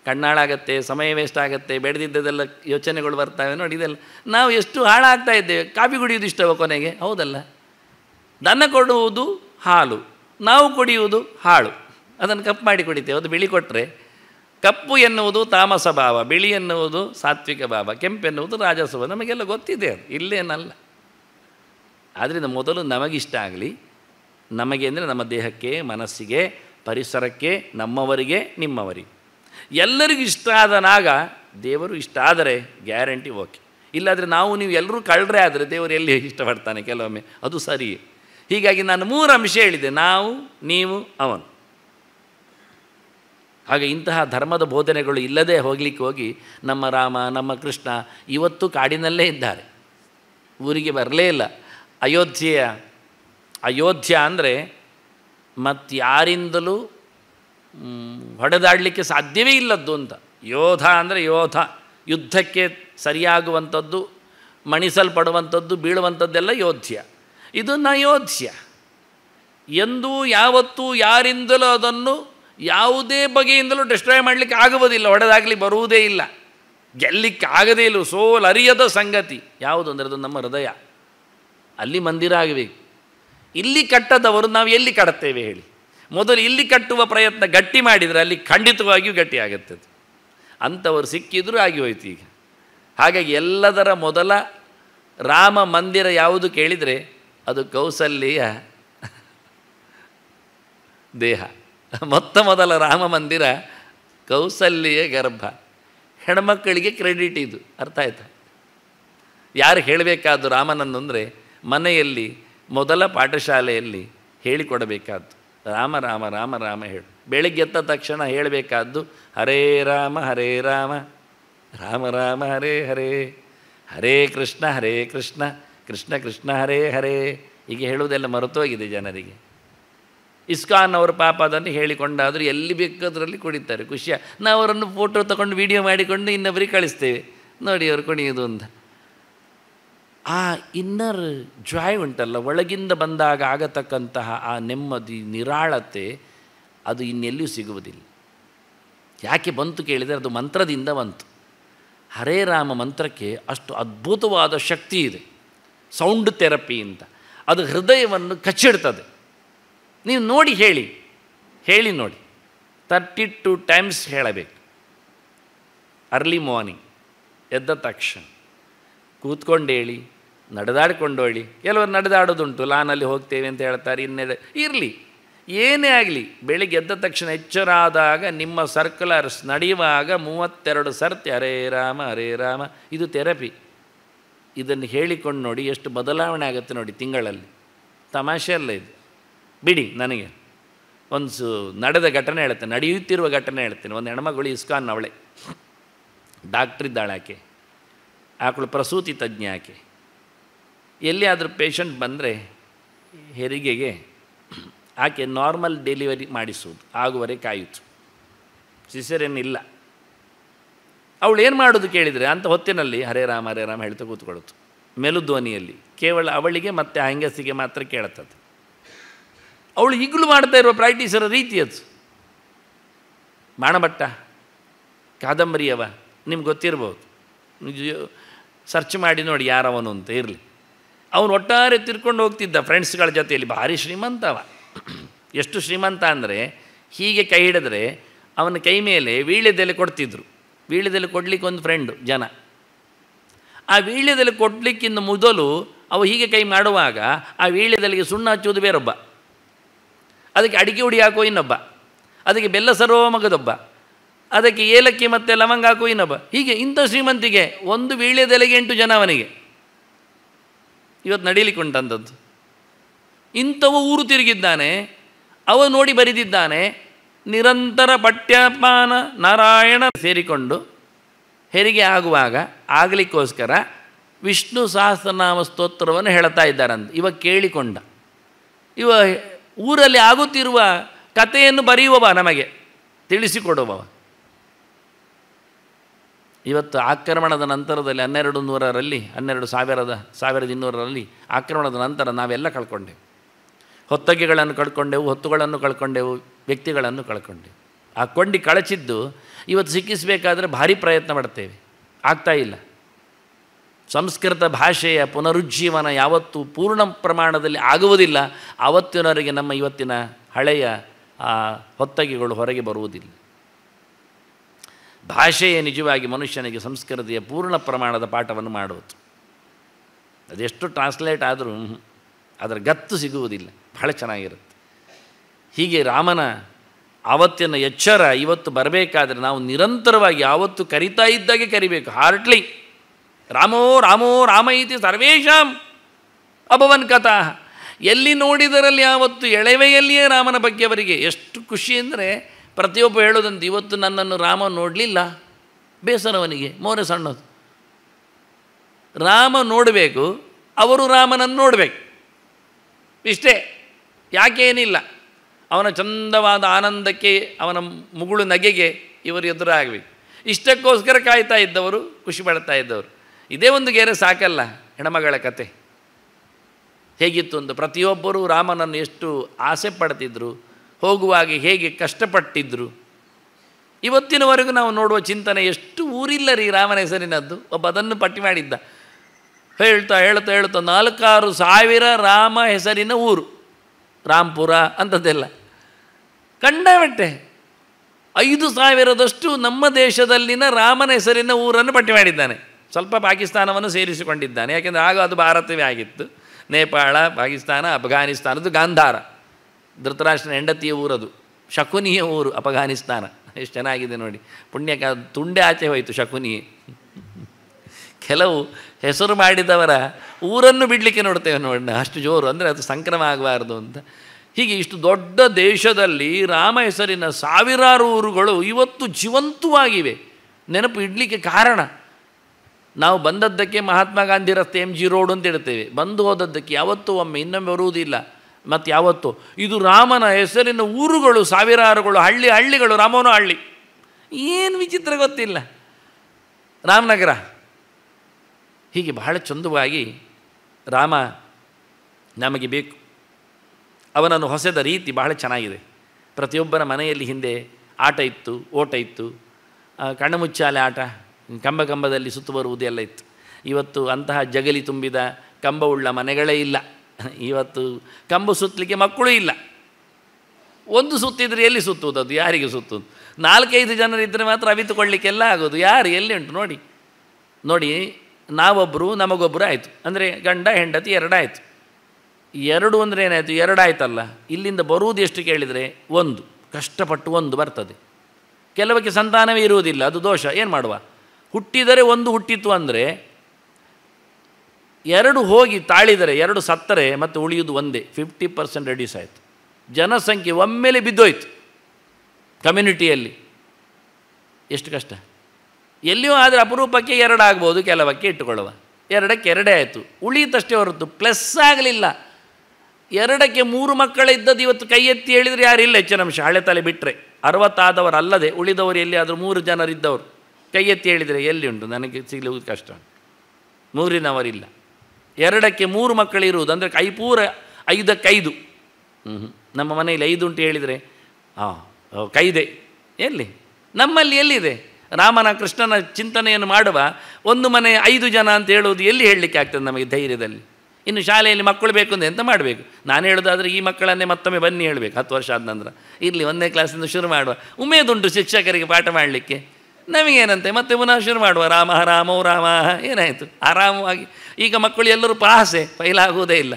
ಕಣ್ಣಾಳಾಗತ್ತೆ ಸಮಯ ವೇಸ್ಟ್ ಆಗುತ್ತೆ ಬೆಳೆದಿದ್ದದೆಲ್ಲ ಯೋಚನೆಗಳು ಬರ್ತವೆ ನೋಡಿ ಇದೆಲ್ಲ ನಾವು ಎಷ್ಟು ಹಾಳಾಗ್ತಾ ಇದ್ದೇವೆ ಕಾಫಿ ಕುಡಿಯೋದು ಇಷ್ಟವೋ ಕೊನೆಗೆ ಹೌದಲ್ಲ ದನ ಕೊಡುವುದು ಹಾಲು ನಾವು ಕುಡಿಯುವುದು ಹಾಳು ಅದನ್ನು ಕಪ್ಪು ಮಾಡಿ ಕುಡಿತೇವೆ ಅದು ಬಿಳಿ ಕೊಟ್ಟರೆ ಕಪ್ಪು ಎನ್ನುವುದು ತಾಮಸ ಭಾವ ಬಿಳಿ ಎನ್ನುವುದು ಸಾತ್ವಿಕ ಭಾವ ಕೆಂಪು ಎನ್ನುವುದು ರಾಜಸ್ವ ನಮಗೆಲ್ಲ ಗೊತ್ತಿದೆ ಅದು ಇಲ್ಲೇನಲ್ಲ ಆದ್ದರಿಂದ ಮೊದಲು ನಮಗಿಷ್ಟ ಆಗಲಿ ನಮಗೆ ಅಂದರೆ ನಮ್ಮ ದೇಹಕ್ಕೆ ಮನಸ್ಸಿಗೆ ಪರಿಸರಕ್ಕೆ ನಮ್ಮವರಿಗೆ ನಿಮ್ಮವರಿಗೆ ಎಲ್ಲರಿಗೂ ಇಷ್ಟ ಆದನಾಗ ದೇವರು ಇಷ್ಟ ಆದರೆ ಗ್ಯಾರಂಟಿ ಓಕೆ ಇಲ್ಲಾದರೆ ನಾವು ನೀವು ಎಲ್ಲರೂ ಕಳ್ಳರೆ ಆದರೆ ದೇವರು ಎಲ್ಲಿ ಇಷ್ಟಪಡ್ತಾನೆ ಕೆಲವೊಮ್ಮೆ ಅದು ಸರಿ ಹೀಗಾಗಿ ನಾನು ಮೂರು ಅಂಶ ಹೇಳಿದೆ ನಾವು ನೀವು ಅವನು ಹಾಗೆ ಇಂತಹ ಧರ್ಮದ ಬೋಧನೆಗಳು ಇಲ್ಲದೆ ಹೋಗ್ಲಿಕ್ಕೆ ಹೋಗಿ ನಮ್ಮ ರಾಮ ನಮ್ಮ ಕೃಷ್ಣ ಇವತ್ತು ಕಾಡಿನಲ್ಲೇ ಇದ್ದಾರೆ ಊರಿಗೆ ಬರಲೇ ಇಲ್ಲ ಅಯೋಧ್ಯೆಯ ಅಯೋಧ್ಯ ಅಂದರೆ ಮತ್ತಾರಿಂದಲೂ ಹೊಡೆದಾಡಲಿಕ್ಕೆ ಸಾಧ್ಯವೇ ಇಲ್ಲದ್ದು ಅಂತ ಯೋಧ ಅಂದರೆ ಯೋಧ ಯುದ್ಧಕ್ಕೆ ಸರಿಯಾಗುವಂಥದ್ದು ಮಣಿಸಲ್ಪಡುವಂಥದ್ದು ಬೀಳುವಂಥದ್ದೆಲ್ಲ ಯೋಧ್ಯ ಇದು ನಯೋಧ್ಯ ಎಂದೂ ಯಾವತ್ತೂ ಯಾರಿಂದಲೂ ಅದನ್ನು ಯಾವುದೇ ಬಗೆಯಿಂದಲೂ ಡಿಸ್ಟ್ರಾಯ್ ಮಾಡಲಿಕ್ಕೆ ಆಗುವುದಿಲ್ಲ ಹೊಡೆದಾಗಲಿ ಬರುವುದೇ ಇಲ್ಲ ಗೆಲ್ಲಿಕ್ಕೆ ಆಗದೇ ಇಲ್ಲ ಸೋಲ್ ಅರಿಯದ ಸಂಗತಿ ಯಾವುದು ಅಂದರೆ ಅದು ನಮ್ಮ ಹೃದಯ ಅಲ್ಲಿ ಮಂದಿರ ಆಗಬೇಕು ಇಲ್ಲಿ ಕಟ್ಟದವರು ನಾವು ಎಲ್ಲಿ ಕಟ್ಟುತ್ತೇವೆ ಹೇಳಿ ಮೊದಲು ಇಲ್ಲಿ ಕಟ್ಟುವ ಪ್ರಯತ್ನ ಗಟ್ಟಿ ಮಾಡಿದರೆ ಅಲ್ಲಿ ಖಂಡಿತವಾಗಿಯೂ ಗಟ್ಟಿ ಆಗುತ್ತೆ ಅಂಥವರು ಸಿಕ್ಕಿದ್ರೂ ಆಗಿ ಹೋಯ್ತು ಈಗ ಹಾಗಾಗಿ ಎಲ್ಲದರ ಮೊದಲ ರಾಮ ಮಂದಿರ ಯಾವುದು ಕೇಳಿದರೆ ಅದು ಕೌಸಲ್ಯ ದೇಹ ಮೊತ್ತ ಮೊದಲ ರಾಮ ಮಂದಿರ ಕೌಸಲ್ಯ ಗರ್ಭ ಹೆಣ್ಮಕ್ಕಳಿಗೆ ಕ್ರೆಡಿಟ್ ಇದು ಅರ್ಥ ಆಯ್ತಾ ಯಾರು ಹೇಳಬೇಕಾದ್ದು ರಾಮನನ್ನು ಅಂದರೆ ಮನೆಯಲ್ಲಿ ಮೊದಲ ಪಾಠಶಾಲೆಯಲ್ಲಿ ಹೇಳಿಕೊಡಬೇಕಾದ್ದು ರಾಮ ರಾಮ ರಾಮ ರಾಮ ಹೇಳು ಬೆಳಗ್ಗೆ ಎದ್ದ ತಕ್ಷಣ ಹೇಳಬೇಕಾದ್ದು ಹರೇ ರಾಮ ಹರೇ ರಾಮ ರಾಮ ರಾಮ ಹರೇ ಹರೇ ಹರೇ ಕೃಷ್ಣ ಹರೇ ಕೃಷ್ಣ ಕೃಷ್ಣ ಕೃಷ್ಣ ಹರೇ ಹರೇ ಹೀಗೆ ಹೇಳುವುದೆಲ್ಲ ಮರೆತೋಗಿದೆ ಜನರಿಗೆ ಇಸ್ಕಾನ್ ಅವರು ಪಾಪ ಅದನ್ನು ಹೇಳಿಕೊಂಡಾದರೂ ಎಲ್ಲಿ ಬೇಕಾದ್ರಲ್ಲಿ ಕುಡಿತಾರೆ ಖುಷಿಯ ನಾವು ಅವರನ್ನು ಫೋಟೋ ತಗೊಂಡು ವಿಡಿಯೋ ಮಾಡಿಕೊಂಡು ಇನ್ನೊಬ್ಬರಿಗೆ ಕಳಿಸ್ತೇವೆ ನೋಡಿ ಅವರು ಕುಣಿಯೋದು ಅಂತ ಆ ಇನ್ನರ್ ಜಾಯ್ ಉಂಟಲ್ಲ ಒಳಗಿಂದ ಬಂದಾಗ ಆಗತಕ್ಕಂತಹ ಆ ನೆಮ್ಮದಿ ನಿರಾಳತೆ ಅದು ಇನ್ನೆಲ್ಲಿಯೂ ಸಿಗುವುದಿಲ್ಲ ಯಾಕೆ ಬಂತು ಕೇಳಿದರೆ ಅದು ಮಂತ್ರದಿಂದ ಬಂತು ಹರೇ ರಾಮ ಮಂತ್ರಕ್ಕೆ ಅಷ್ಟು ಅದ್ಭುತವಾದ ಶಕ್ತಿ ಇದೆ ಸೌಂಡ್ ಥೆರಪಿ ಅಂತ ಅದು ಹೃದಯವನ್ನು ಕಚ್ಚಿಡ್ತದೆ ನೀವು ನೋಡಿ ಹೇಳಿ ಹೇಳಿ ನೋಡಿ ತರ್ಟಿ ಟು ಟೈಮ್ಸ್ ಹೇಳಬೇಕು ಅರ್ಲಿ ಮಾರ್ನಿಂಗ್ ಎದ್ದ ತಕ್ಷಣ ಕೂತ್ಕೊಂಡು ಹೇಳಿ ನಡೆದಾಡಿಕೊಂಡೋಳಿ ಕೆಲವರು ನಡೆದಾಡೋದುಂಟು ಲಾನಲ್ಲಿ ಹೋಗ್ತೇವೆ ಅಂತ ಹೇಳ್ತಾರೆ ಇನ್ನೆಡೆ ಇರಲಿ ಏನೇ ಆಗಲಿ ಬೆಳಿಗ್ಗೆ ಎದ್ದ ತಕ್ಷಣ ಎಚ್ಚರಾದಾಗ ನಿಮ್ಮ ಸರ್ಕ್ಯುಲರ್ಸ್ ನಡೆಯುವಾಗ ಮೂವತ್ತೆರಡು ಸರ್ತಿ ಅರೇ ರಾಮ ಅರೇ ರಾಮ ಇದು ಥೆರಪಿ ಇದನ್ನು ಹೇಳಿಕೊಂಡು ನೋಡಿ ಎಷ್ಟು ಬದಲಾವಣೆ ಆಗುತ್ತೆ ನೋಡಿ ತಿಂಗಳಲ್ಲಿ ತಮಾಷೆ ಅಲ್ಲ ಇದು ಬಿಡಿ ನನಗೆ ಒಂದು ನಡೆದ ಘಟನೆ ಹೇಳ್ತೇನೆ ನಡೆಯುತ್ತಿರುವ ಘಟನೆ ಹೇಳ್ತೇನೆ ಒಂದು ಹೆಣ್ಮಗಳು ಇಸ್ಕಾನ್ ಅವಳೆ ಡಾಕ್ಟ್ರಿದ್ದಾಳಾಕೆ ಆಕೆ ಆಕಳು ಪ್ರಸೂತಿ ತಜ್ಞ ಆಕೆ ಎಲ್ಲಿ ಆದರೂ ಪೇಷಂಟ್ ಬಂದರೆ ಹೆರಿಗೆಗೆ ಆಕೆ ನಾರ್ಮಲ್ ಡೆಲಿವರಿ ಮಾಡಿಸುವುದು ಆಗುವರೆ ಕಾಯಿತು ಸಿಸರೇನು ಇಲ್ಲ ಅವಳು ಏನು ಮಾಡೋದು ಕೇಳಿದರೆ ಅಂತ ಹೊತ್ತಿನಲ್ಲಿ ಹರೇ ರಾಮ ಹರೇ ರಾಮ ಹೇಳ್ತಾ ಕೂತ್ಕೊಳ್ಳೋದು ಮೆಲುಧ್ವನಿಯಲ್ಲಿ ಕೇವಲ ಅವಳಿಗೆ ಮತ್ತು ಹೆಂಗಸಿಗೆ ಮಾತ್ರ ಕೇಳುತ್ತದೆ ಅವಳು ಈಗಲೂ ಮಾಡ್ತಾ ಇರುವ ರೀತಿ ಅದು ಮಾಣಭಟ್ಟ ಕಾದಂಬರಿಯವ ನಿಮ್ಗೆ ಗೊತ್ತಿರ್ಬೋದು ಸರ್ಚ್ ಮಾಡಿ ನೋಡಿ ಯಾರವನು ಅಂತ ಇರಲಿ ಅವನು ಒಟ್ಟಾರೆ ತಿರ್ಕೊಂಡು ಹೋಗ್ತಿದ್ದ ಫ್ರೆಂಡ್ಸ್ಗಳ ಜೊತೆಯಲ್ಲಿ ಭಾರಿ ಶ್ರೀಮಂತವ ಎಷ್ಟು ಶ್ರೀಮಂತ ಅಂದರೆ ಹೀಗೆ ಕೈ ಹಿಡಿದ್ರೆ ಅವನ ಕೈ ಮೇಲೆ ವೀಳ್ಯದೆಲೆ ಕೊಡ್ತಿದ್ರು ವೀಳ್ಯದೆಲೆ ಕೊಡಲಿಕ್ಕೆ ಒಂದು ಫ್ರೆಂಡು ಜನ ಆ ವೀಳ್ಯದೆಲೆ ಕೊಡಲಿಕ್ಕಿಂತ ಮೊದಲು ಅವು ಹೀಗೆ ಕೈ ಮಾಡುವಾಗ ಆ ವೀಳ್ಯದೆಲೆಗೆ ಸುಣ್ಣ ಹಚ್ಚುವುದು ಬೇರೊಬ್ಬ ಅದಕ್ಕೆ ಅಡಿಕೆ ಹುಡಿ ಹಾಕೋ ಇನ್ನೊಬ್ಬ ಅದಕ್ಕೆ ಬೆಲ್ಲ ಸರೋ ಮಗದೊಬ್ಬ ಅದಕ್ಕೆ ಏಲಕ್ಕಿ ಮತ್ತು ಲವಂಗ ಹಾಕೋ ಇನ್ನೊಬ್ಬ ಹೀಗೆ ಇಂಥ ಶ್ರೀಮಂತಿಗೆ ಒಂದು ವೀಳ್ಯದೆಲೆಗೆ ಎಂಟು ಜನ ಅವನಿಗೆ ಇವತ್ತು ನಡೀಲಿಕ್ಕೆ ಇಂಥವು ಊರು ತಿರುಗಿದ್ದಾನೆ ಅವ ನೋಡಿ ಬರೆದಿದ್ದಾನೆ ನಿರಂತರ ಪಠ್ಯಪಾನ ನಾರಾಯಣ ಸೇರಿಕೊಂಡು ಹೆರಿಗೆ ಆಗುವಾಗ ಆಗಲಿಕ್ಕೋಸ್ಕರ ವಿಷ್ಣು ಸಹಸ್ರನಾಮ ಸ್ತೋತ್ರವನ್ನು ಹೇಳ್ತಾ ಇದ್ದಾರಂತ ಇವ ಕೇಳಿಕೊಂಡ ಇವ ಊರಲ್ಲಿ ಆಗುತ್ತಿರುವ ಕಥೆಯನ್ನು ಬರೆಯುವವ ನಮಗೆ ತಿಳಿಸಿಕೊಡುವವ ಇವತ್ತು ಆಕ್ರಮಣದ ನಂತರದಲ್ಲಿ ಹನ್ನೆರಡು ನೂರರಲ್ಲಿ ಹನ್ನೆರಡು ಸಾವಿರದ ಸಾವಿರದ ಇನ್ನೂರರಲ್ಲಿ ಆಕ್ರಮಣದ ನಂತರ ನಾವೆಲ್ಲ ಕಳ್ಕೊಂಡೆವು ಹೊತ್ತಗೆಗಳನ್ನು ಕಳ್ಕೊಂಡೆವು ಹೊತ್ತುಗಳನ್ನು ಕಳ್ಕೊಂಡೆವು ವ್ಯಕ್ತಿಗಳನ್ನು ಕಳ್ಕೊಂಡೆವು ಆ ಕೊಂಡಿ ಕಳಚಿದ್ದು ಇವತ್ತು ಸಿಕ್ಕಿಸಬೇಕಾದ್ರೆ ಭಾರಿ ಪ್ರಯತ್ನ ಮಾಡ್ತೇವೆ ಆಗ್ತಾ ಇಲ್ಲ ಸಂಸ್ಕೃತ ಭಾಷೆಯ ಪುನರುಜ್ಜೀವನ ಯಾವತ್ತೂ ಪೂರ್ಣ ಪ್ರಮಾಣದಲ್ಲಿ ಆಗುವುದಿಲ್ಲ ಆವತ್ತಿನವರೆಗೆ ನಮ್ಮ ಇವತ್ತಿನ ಹಳೆಯ ಹೊತ್ತಗೆಗಳು ಹೊರಗೆ ಬರುವುದಿಲ್ಲ ಭಾಷೆಯೇ ನಿಜವಾಗಿ ಮನುಷ್ಯನಿಗೆ ಸಂಸ್ಕೃತಿಯ ಪೂರ್ಣ ಪ್ರಮಾಣದ ಪಾಠವನ್ನು ಮಾಡುವುದು ಅದೆಷ್ಟು ಟ್ರಾನ್ಸ್ಲೇಟ್ ಆದರೂ ಅದರ ಗತ್ತು ಸಿಗುವುದಿಲ್ಲ ಬಹಳ ಚೆನ್ನಾಗಿರುತ್ತೆ ಹೀಗೆ ರಾಮನ ಆವತ್ತಿನ ಎಚ್ಚರ ಇವತ್ತು ಬರಬೇಕಾದರೆ ನಾವು ನಿರಂತರವಾಗಿ ಯಾವತ್ತು ಕರಿತಾ ಇದ್ದಾಗೆ ಕರಿಬೇಕು ಹಾರ್ಟ್ಲಿ ರಾಮೋ ರಾಮೋ ರಾಮ ಇತಿ ಸರ್ವೇಶಾಂ ಅಭವನ್ ಕಥಾ ಎಲ್ಲಿ ನೋಡಿದರಲ್ಲಿ ಯಾವತ್ತು ಎಳೆವೆಯಲ್ಲಿಯೇ ರಾಮನ ಬಗ್ಗೆ ಅವರಿಗೆ ಎಷ್ಟು ಖುಷಿ ಅಂದರೆ ಪ್ರತಿಯೊಬ್ಬ ಹೇಳೋದಂತೆ ಇವತ್ತು ನನ್ನನ್ನು ರಾಮ ನೋಡಲಿಲ್ಲ ಬೇಸರವನಿಗೆ ಮೋರೆ ಸಣ್ಣದು ರಾಮ ನೋಡಬೇಕು ಅವರು ರಾಮನನ್ನು ನೋಡಬೇಕು ಇಷ್ಟೇ ಯಾಕೇನಿಲ್ಲ ಅವನ ಚಂದವಾದ ಆನಂದಕ್ಕೆ ಅವನ ಮುಗುಳು ನಗೆಗೆ ಇವರು ಎದುರಾಗಬೇಕು ಇಷ್ಟಕ್ಕೋಸ್ಕರ ಕಾಯ್ತಾ ಇದ್ದವರು ಖುಷಿ ಪಡ್ತಾ ಇದ್ದವರು ಇದೇ ಒಂದು ಗೆರೆ ಸಾಕಲ್ಲ ಹೆಣಮಗಳ ಕತೆ ಹೇಗಿತ್ತು ಒಂದು ಪ್ರತಿಯೊಬ್ಬರು ರಾಮನನ್ನು ಎಷ್ಟು ಆಸೆ ಪಡ್ತಿದ್ರು ಹೋಗುವಾಗ ಹೇಗೆ ಕಷ್ಟಪಟ್ಟಿದ್ದರು ಇವತ್ತಿನವರೆಗೂ ನಾವು ನೋಡುವ ಚಿಂತನೆ ಎಷ್ಟು ಊರಿಲ್ಲ ರೀ ರಾಮನ ಹೆಸರಿನದ್ದು ಒಬ್ಬ ಅದನ್ನು ಪಟ್ಟಿ ಮಾಡಿದ್ದ ಹೇಳ್ತಾ ಹೇಳ್ತಾ ಹೇಳ್ತಾ ನಾಲ್ಕಾರು ಸಾವಿರ ರಾಮ ಹೆಸರಿನ ಊರು ರಾಮ್ಪುರ ಅಂಥದ್ದೆಲ್ಲ ಕಂಡಬಟ್ಟೆ ಐದು ಸಾವಿರದಷ್ಟು ನಮ್ಮ ದೇಶದಲ್ಲಿನ ರಾಮನ ಹೆಸರಿನ ಊರನ್ನು ಪಟ್ಟಿ ಮಾಡಿದ್ದಾನೆ ಸ್ವಲ್ಪ ಪಾಕಿಸ್ತಾನವನ್ನು ಸೇರಿಸಿಕೊಂಡಿದ್ದಾನೆ ಯಾಕೆಂದರೆ ಆಗ ಅದು ಭಾರತವೇ ಆಗಿತ್ತು ನೇಪಾಳ ಪಾಕಿಸ್ತಾನ ಅಫ್ಘಾನಿಸ್ತಾನದ್ದು ಗಾಂಧಾರ ಧೃತರಾಷ್ಟ್ರನ ಹೆಂಡತಿಯ ಊರದು ಶಕುನಿಯ ಊರು ಅಫಘಾನಿಸ್ತಾನ ಎಷ್ಟು ಚೆನ್ನಾಗಿದೆ ನೋಡಿ ಪುಣ್ಯಕ ತುಂಡೆ ಆಚೆ ಹೋಯಿತು ಶಕುನಿ ಕೆಲವು ಹೆಸರು ಮಾಡಿದವರ ಊರನ್ನು ಬಿಡಲಿಕ್ಕೆ ನೋಡ್ತೇವೆ ನೋಡಿ ಅಷ್ಟು ಜೋರು ಅಂದರೆ ಅದು ಸಂಕ್ರಮ ಆಗಬಾರ್ದು ಅಂತ ಹೀಗೆ ಇಷ್ಟು ದೊಡ್ಡ ದೇಶದಲ್ಲಿ ರಾಮ ಹೆಸರಿನ ಸಾವಿರಾರು ಊರುಗಳು ಇವತ್ತು ಜೀವಂತವಾಗಿವೆ ನೆನಪು ಇಡಲಿಕ್ಕೆ ಕಾರಣ ನಾವು ಬಂದದ್ದಕ್ಕೆ ಮಹಾತ್ಮ ಗಾಂಧಿ ರಸ್ತೆ ಎಮ್ ಜಿ ರೋಡ್ ಅಂತ ಇಡ್ತೇವೆ ಬಂದು ಹೋದದ್ದಕ್ಕೆ ಯಾವತ್ತೂ ಒಮ್ಮೆ ಇನ್ನೊಮ್ಮೆ ಬರುವುದಿಲ್ಲ ಮತ್ತು ಯಾವತ್ತು ಇದು ರಾಮನ ಹೆಸರಿನ ಊರುಗಳು ಸಾವಿರಾರುಗಳು ಹಳ್ಳಿ ಹಳ್ಳಿಗಳು ರಾಮನ ಹಳ್ಳಿ ಏನು ವಿಚಿತ್ರ ಗೊತ್ತಿಲ್ಲ ರಾಮನಗರ ಹೀಗೆ ಬಹಳ ಚಂದವಾಗಿ ರಾಮ ನಮಗೆ ಬೇಕು ಅವನನ್ನು ಹೊಸದ ರೀತಿ ಬಹಳ ಚೆನ್ನಾಗಿದೆ ಪ್ರತಿಯೊಬ್ಬರ ಮನೆಯಲ್ಲಿ ಹಿಂದೆ ಆಟ ಇತ್ತು ಓಟ ಇತ್ತು ಕಣ್ಣಮುಚ್ಚಾಲೆ ಆಟ ಕಂಬ ಕಂಬದಲ್ಲಿ ಸುತ್ತು ಬರುವುದು ಇತ್ತು ಇವತ್ತು ಅಂತಹ ಜಗಲಿ ತುಂಬಿದ ಕಂಬವುಳ್ಳ ಮನೆಗಳೇ ಇಲ್ಲ ಇವತ್ತು ಕಂಬು ಸುತ್ತಲಿಕ್ಕೆ ಮಕ್ಕಳು ಇಲ್ಲ ಒಂದು ಸುತ್ತಿದ್ರೆ ಎಲ್ಲಿ ಅದು ಯಾರಿಗೆ ಸುತ್ತುವುದು ನಾಲ್ಕೈದು ಜನರಿದ್ದರೆ ಮಾತ್ರ ಅವಿತುಕೊಳ್ಳಿಕ್ಕೆಲ್ಲ ಆಗೋದು ಯಾರು ಎಲ್ಲಿ ಉಂಟು ನೋಡಿ ನೋಡಿ ನಾವೊಬ್ಬರು ನಮಗೊಬ್ಬರು ಆಯಿತು ಅಂದರೆ ಗಂಡ ಹೆಂಡತಿ ಎರಡಾಯಿತು ಎರಡು ಅಂದರೆ ಏನಾಯಿತು ಎರಡಾಯ್ತಲ್ಲ ಇಲ್ಲಿಂದ ಬರುವುದು ಎಷ್ಟು ಕೇಳಿದರೆ ಒಂದು ಕಷ್ಟಪಟ್ಟು ಒಂದು ಬರ್ತದೆ ಕೆಲವಕ್ಕೆ ಸಂತಾನವೇ ಇರುವುದಿಲ್ಲ ಅದು ದೋಷ ಏನು ಮಾಡುವ ಹುಟ್ಟಿದರೆ ಒಂದು ಹುಟ್ಟಿತ್ತು ಅಂದರೆ ಎರಡು ಹೋಗಿ ತಾಳಿದರೆ ಎರಡು ಸತ್ತರೆ ಮತ್ತು ಉಳಿಯುವುದು ಒಂದೇ ಫಿಫ್ಟಿ ಪರ್ಸೆಂಟ್ ರೆಡ್ಯೂಸ್ ಆಯಿತು ಜನಸಂಖ್ಯೆ ಒಮ್ಮೆಲೆ ಬಿದ್ದೋಯ್ತು ಕಮ್ಯುನಿಟಿಯಲ್ಲಿ ಎಷ್ಟು ಕಷ್ಟ ಎಲ್ಲಿಯೂ ಆದರೆ ಅಪರೂಪಕ್ಕೆ ಎರಡಾಗ್ಬೋದು ಕೆಲವಕ್ಕೆ ಇಟ್ಟುಕೊಳ್ಳುವ ಎರಡಕ್ಕೆ ಎರಡೇ ಆಯಿತು ಉಳಿಯುತ್ತಷ್ಟೇ ಹೊರತು ಪ್ಲಸ್ ಆಗಲಿಲ್ಲ ಎರಡಕ್ಕೆ ಮೂರು ಮಕ್ಕಳಿದ್ದದ್ದು ಇವತ್ತು ಕೈ ಎತ್ತಿ ಹೇಳಿದರೆ ಇಲ್ಲ ಹೆಚ್ಚಿನ ಅಂಶ ಹಳೆ ತಲೆ ಬಿಟ್ಟರೆ ಅರವತ್ತಾದವರಲ್ಲದೆ ಉಳಿದವರು ಎಲ್ಲಿಯಾದರೂ ಮೂರು ಜನರಿದ್ದವರು ಕೈ ಎತ್ತಿ ಹೇಳಿದರೆ ಎಲ್ಲಿ ಉಂಟು ನನಗೆ ಸಿಗಲು ಕಷ್ಟ ಮೂರಿನವರಿಲ್ಲ ಎರಡಕ್ಕೆ ಮೂರು ಮಕ್ಕಳಿರುವುದು ಅಂದರೆ ಕೈಪೂರ ಐದಕ್ಕೈದು ಹ್ಞೂ ನಮ್ಮ ಮನೆಯಲ್ಲಿ ಐದು ಉಂಟು ಹೇಳಿದರೆ ಹಾಂ ಕೈದೆ ಎಲ್ಲಿ ನಮ್ಮಲ್ಲಿ ಎಲ್ಲಿದೆ ರಾಮನ ಕೃಷ್ಣನ ಚಿಂತನೆಯನ್ನು ಮಾಡುವ ಒಂದು ಮನೆ ಐದು ಜನ ಅಂತ ಹೇಳುವುದು ಎಲ್ಲಿ ಹೇಳಲಿಕ್ಕೆ ಆಗ್ತದೆ ನಮಗೆ ಧೈರ್ಯದಲ್ಲಿ ಇನ್ನು ಶಾಲೆಯಲ್ಲಿ ಮಕ್ಕಳು ಬೇಕು ಅಂದರೆ ಎಂತ ಮಾಡಬೇಕು ನಾನು ಹೇಳೋದಾದರೆ ಈ ಮಕ್ಕಳನ್ನೇ ಮತ್ತೊಮ್ಮೆ ಬನ್ನಿ ಹೇಳಬೇಕು ಹತ್ತು ವರ್ಷ ಆದ ನಂತರ ಇರಲಿ ಒಂದನೇ ಕ್ಲಾಸಿಂದ ಶುರು ಮಾಡುವ ಉಮೇದುಂಟು ಶಿಕ್ಷಕರಿಗೆ ಪಾಠ ಮಾಡಲಿಕ್ಕೆ ನಮಗೇನಂತೆ ಮತ್ತೆ ಪುನಃ ಶುರು ಮಾಡುವ ರಾಮ ರಾಮೋ ರಾಮ ಏನಾಯಿತು ಆರಾಮವಾಗಿ ಈಗ ಮಕ್ಕಳು ಎಲ್ಲರೂ ಪಾಸೆ ಫೈಲಾಗುವುದೇ ಇಲ್ಲ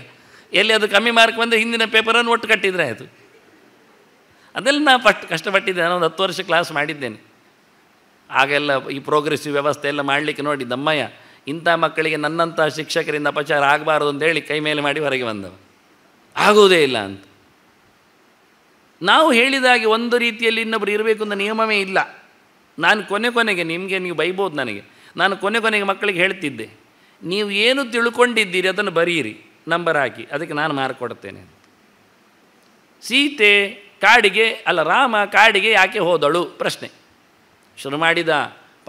ಎಲ್ಲಿ ಅದು ಕಮ್ಮಿ ಮಾರ್ಕ್ ಬಂದರೆ ಹಿಂದಿನ ಪೇಪರನ್ನು ಒಟ್ಟು ಕಟ್ಟಿದರೆ ಆಯಿತು ಅದೆಲ್ಲ ನಾನು ಪಟ್ ಕಷ್ಟಪಟ್ಟಿದ್ದೆ ನಾನು ಒಂದು ಹತ್ತು ವರ್ಷ ಕ್ಲಾಸ್ ಮಾಡಿದ್ದೇನೆ ಆಗೆಲ್ಲ ಈ ಪ್ರೋಗ್ರೆಸಿವ್ ವ್ಯವಸ್ಥೆ ಎಲ್ಲ ಮಾಡಲಿಕ್ಕೆ ನೋಡಿ ದಮ್ಮಯ್ಯ ಇಂಥ ಮಕ್ಕಳಿಗೆ ನನ್ನಂಥ ಶಿಕ್ಷಕರಿಂದ ಅಪಚಾರ ಆಗಬಾರ್ದು ಅಂತೇಳಿ ಕೈ ಮೇಲೆ ಮಾಡಿ ಹೊರಗೆ ಬಂದವ ಆಗುವುದೇ ಇಲ್ಲ ಅಂತ ನಾವು ಹೇಳಿದಾಗೆ ಒಂದು ರೀತಿಯಲ್ಲಿ ಇನ್ನೊಬ್ಬರು ಇರಬೇಕು ಅಂತ ನಿಯಮವೇ ಇಲ್ಲ ನಾನು ಕೊನೆ ಕೊನೆಗೆ ನಿಮಗೆ ನೀವು ಬೈಬೋದು ನನಗೆ ನಾನು ಕೊನೆ ಕೊನೆಗೆ ಮಕ್ಕಳಿಗೆ ಹೇಳ್ತಿದ್ದೆ ನೀವು ಏನು ತಿಳ್ಕೊಂಡಿದ್ದೀರಿ ಅದನ್ನು ಬರೀರಿ ನಂಬರ್ ಹಾಕಿ ಅದಕ್ಕೆ ನಾನು ಮಾರ್ಕ್ ಕೊಡ್ತೇನೆ ಸೀತೆ ಕಾಡಿಗೆ ಅಲ್ಲ ರಾಮ ಕಾಡಿಗೆ ಯಾಕೆ ಹೋದಳು ಪ್ರಶ್ನೆ ಶುರು ಮಾಡಿದ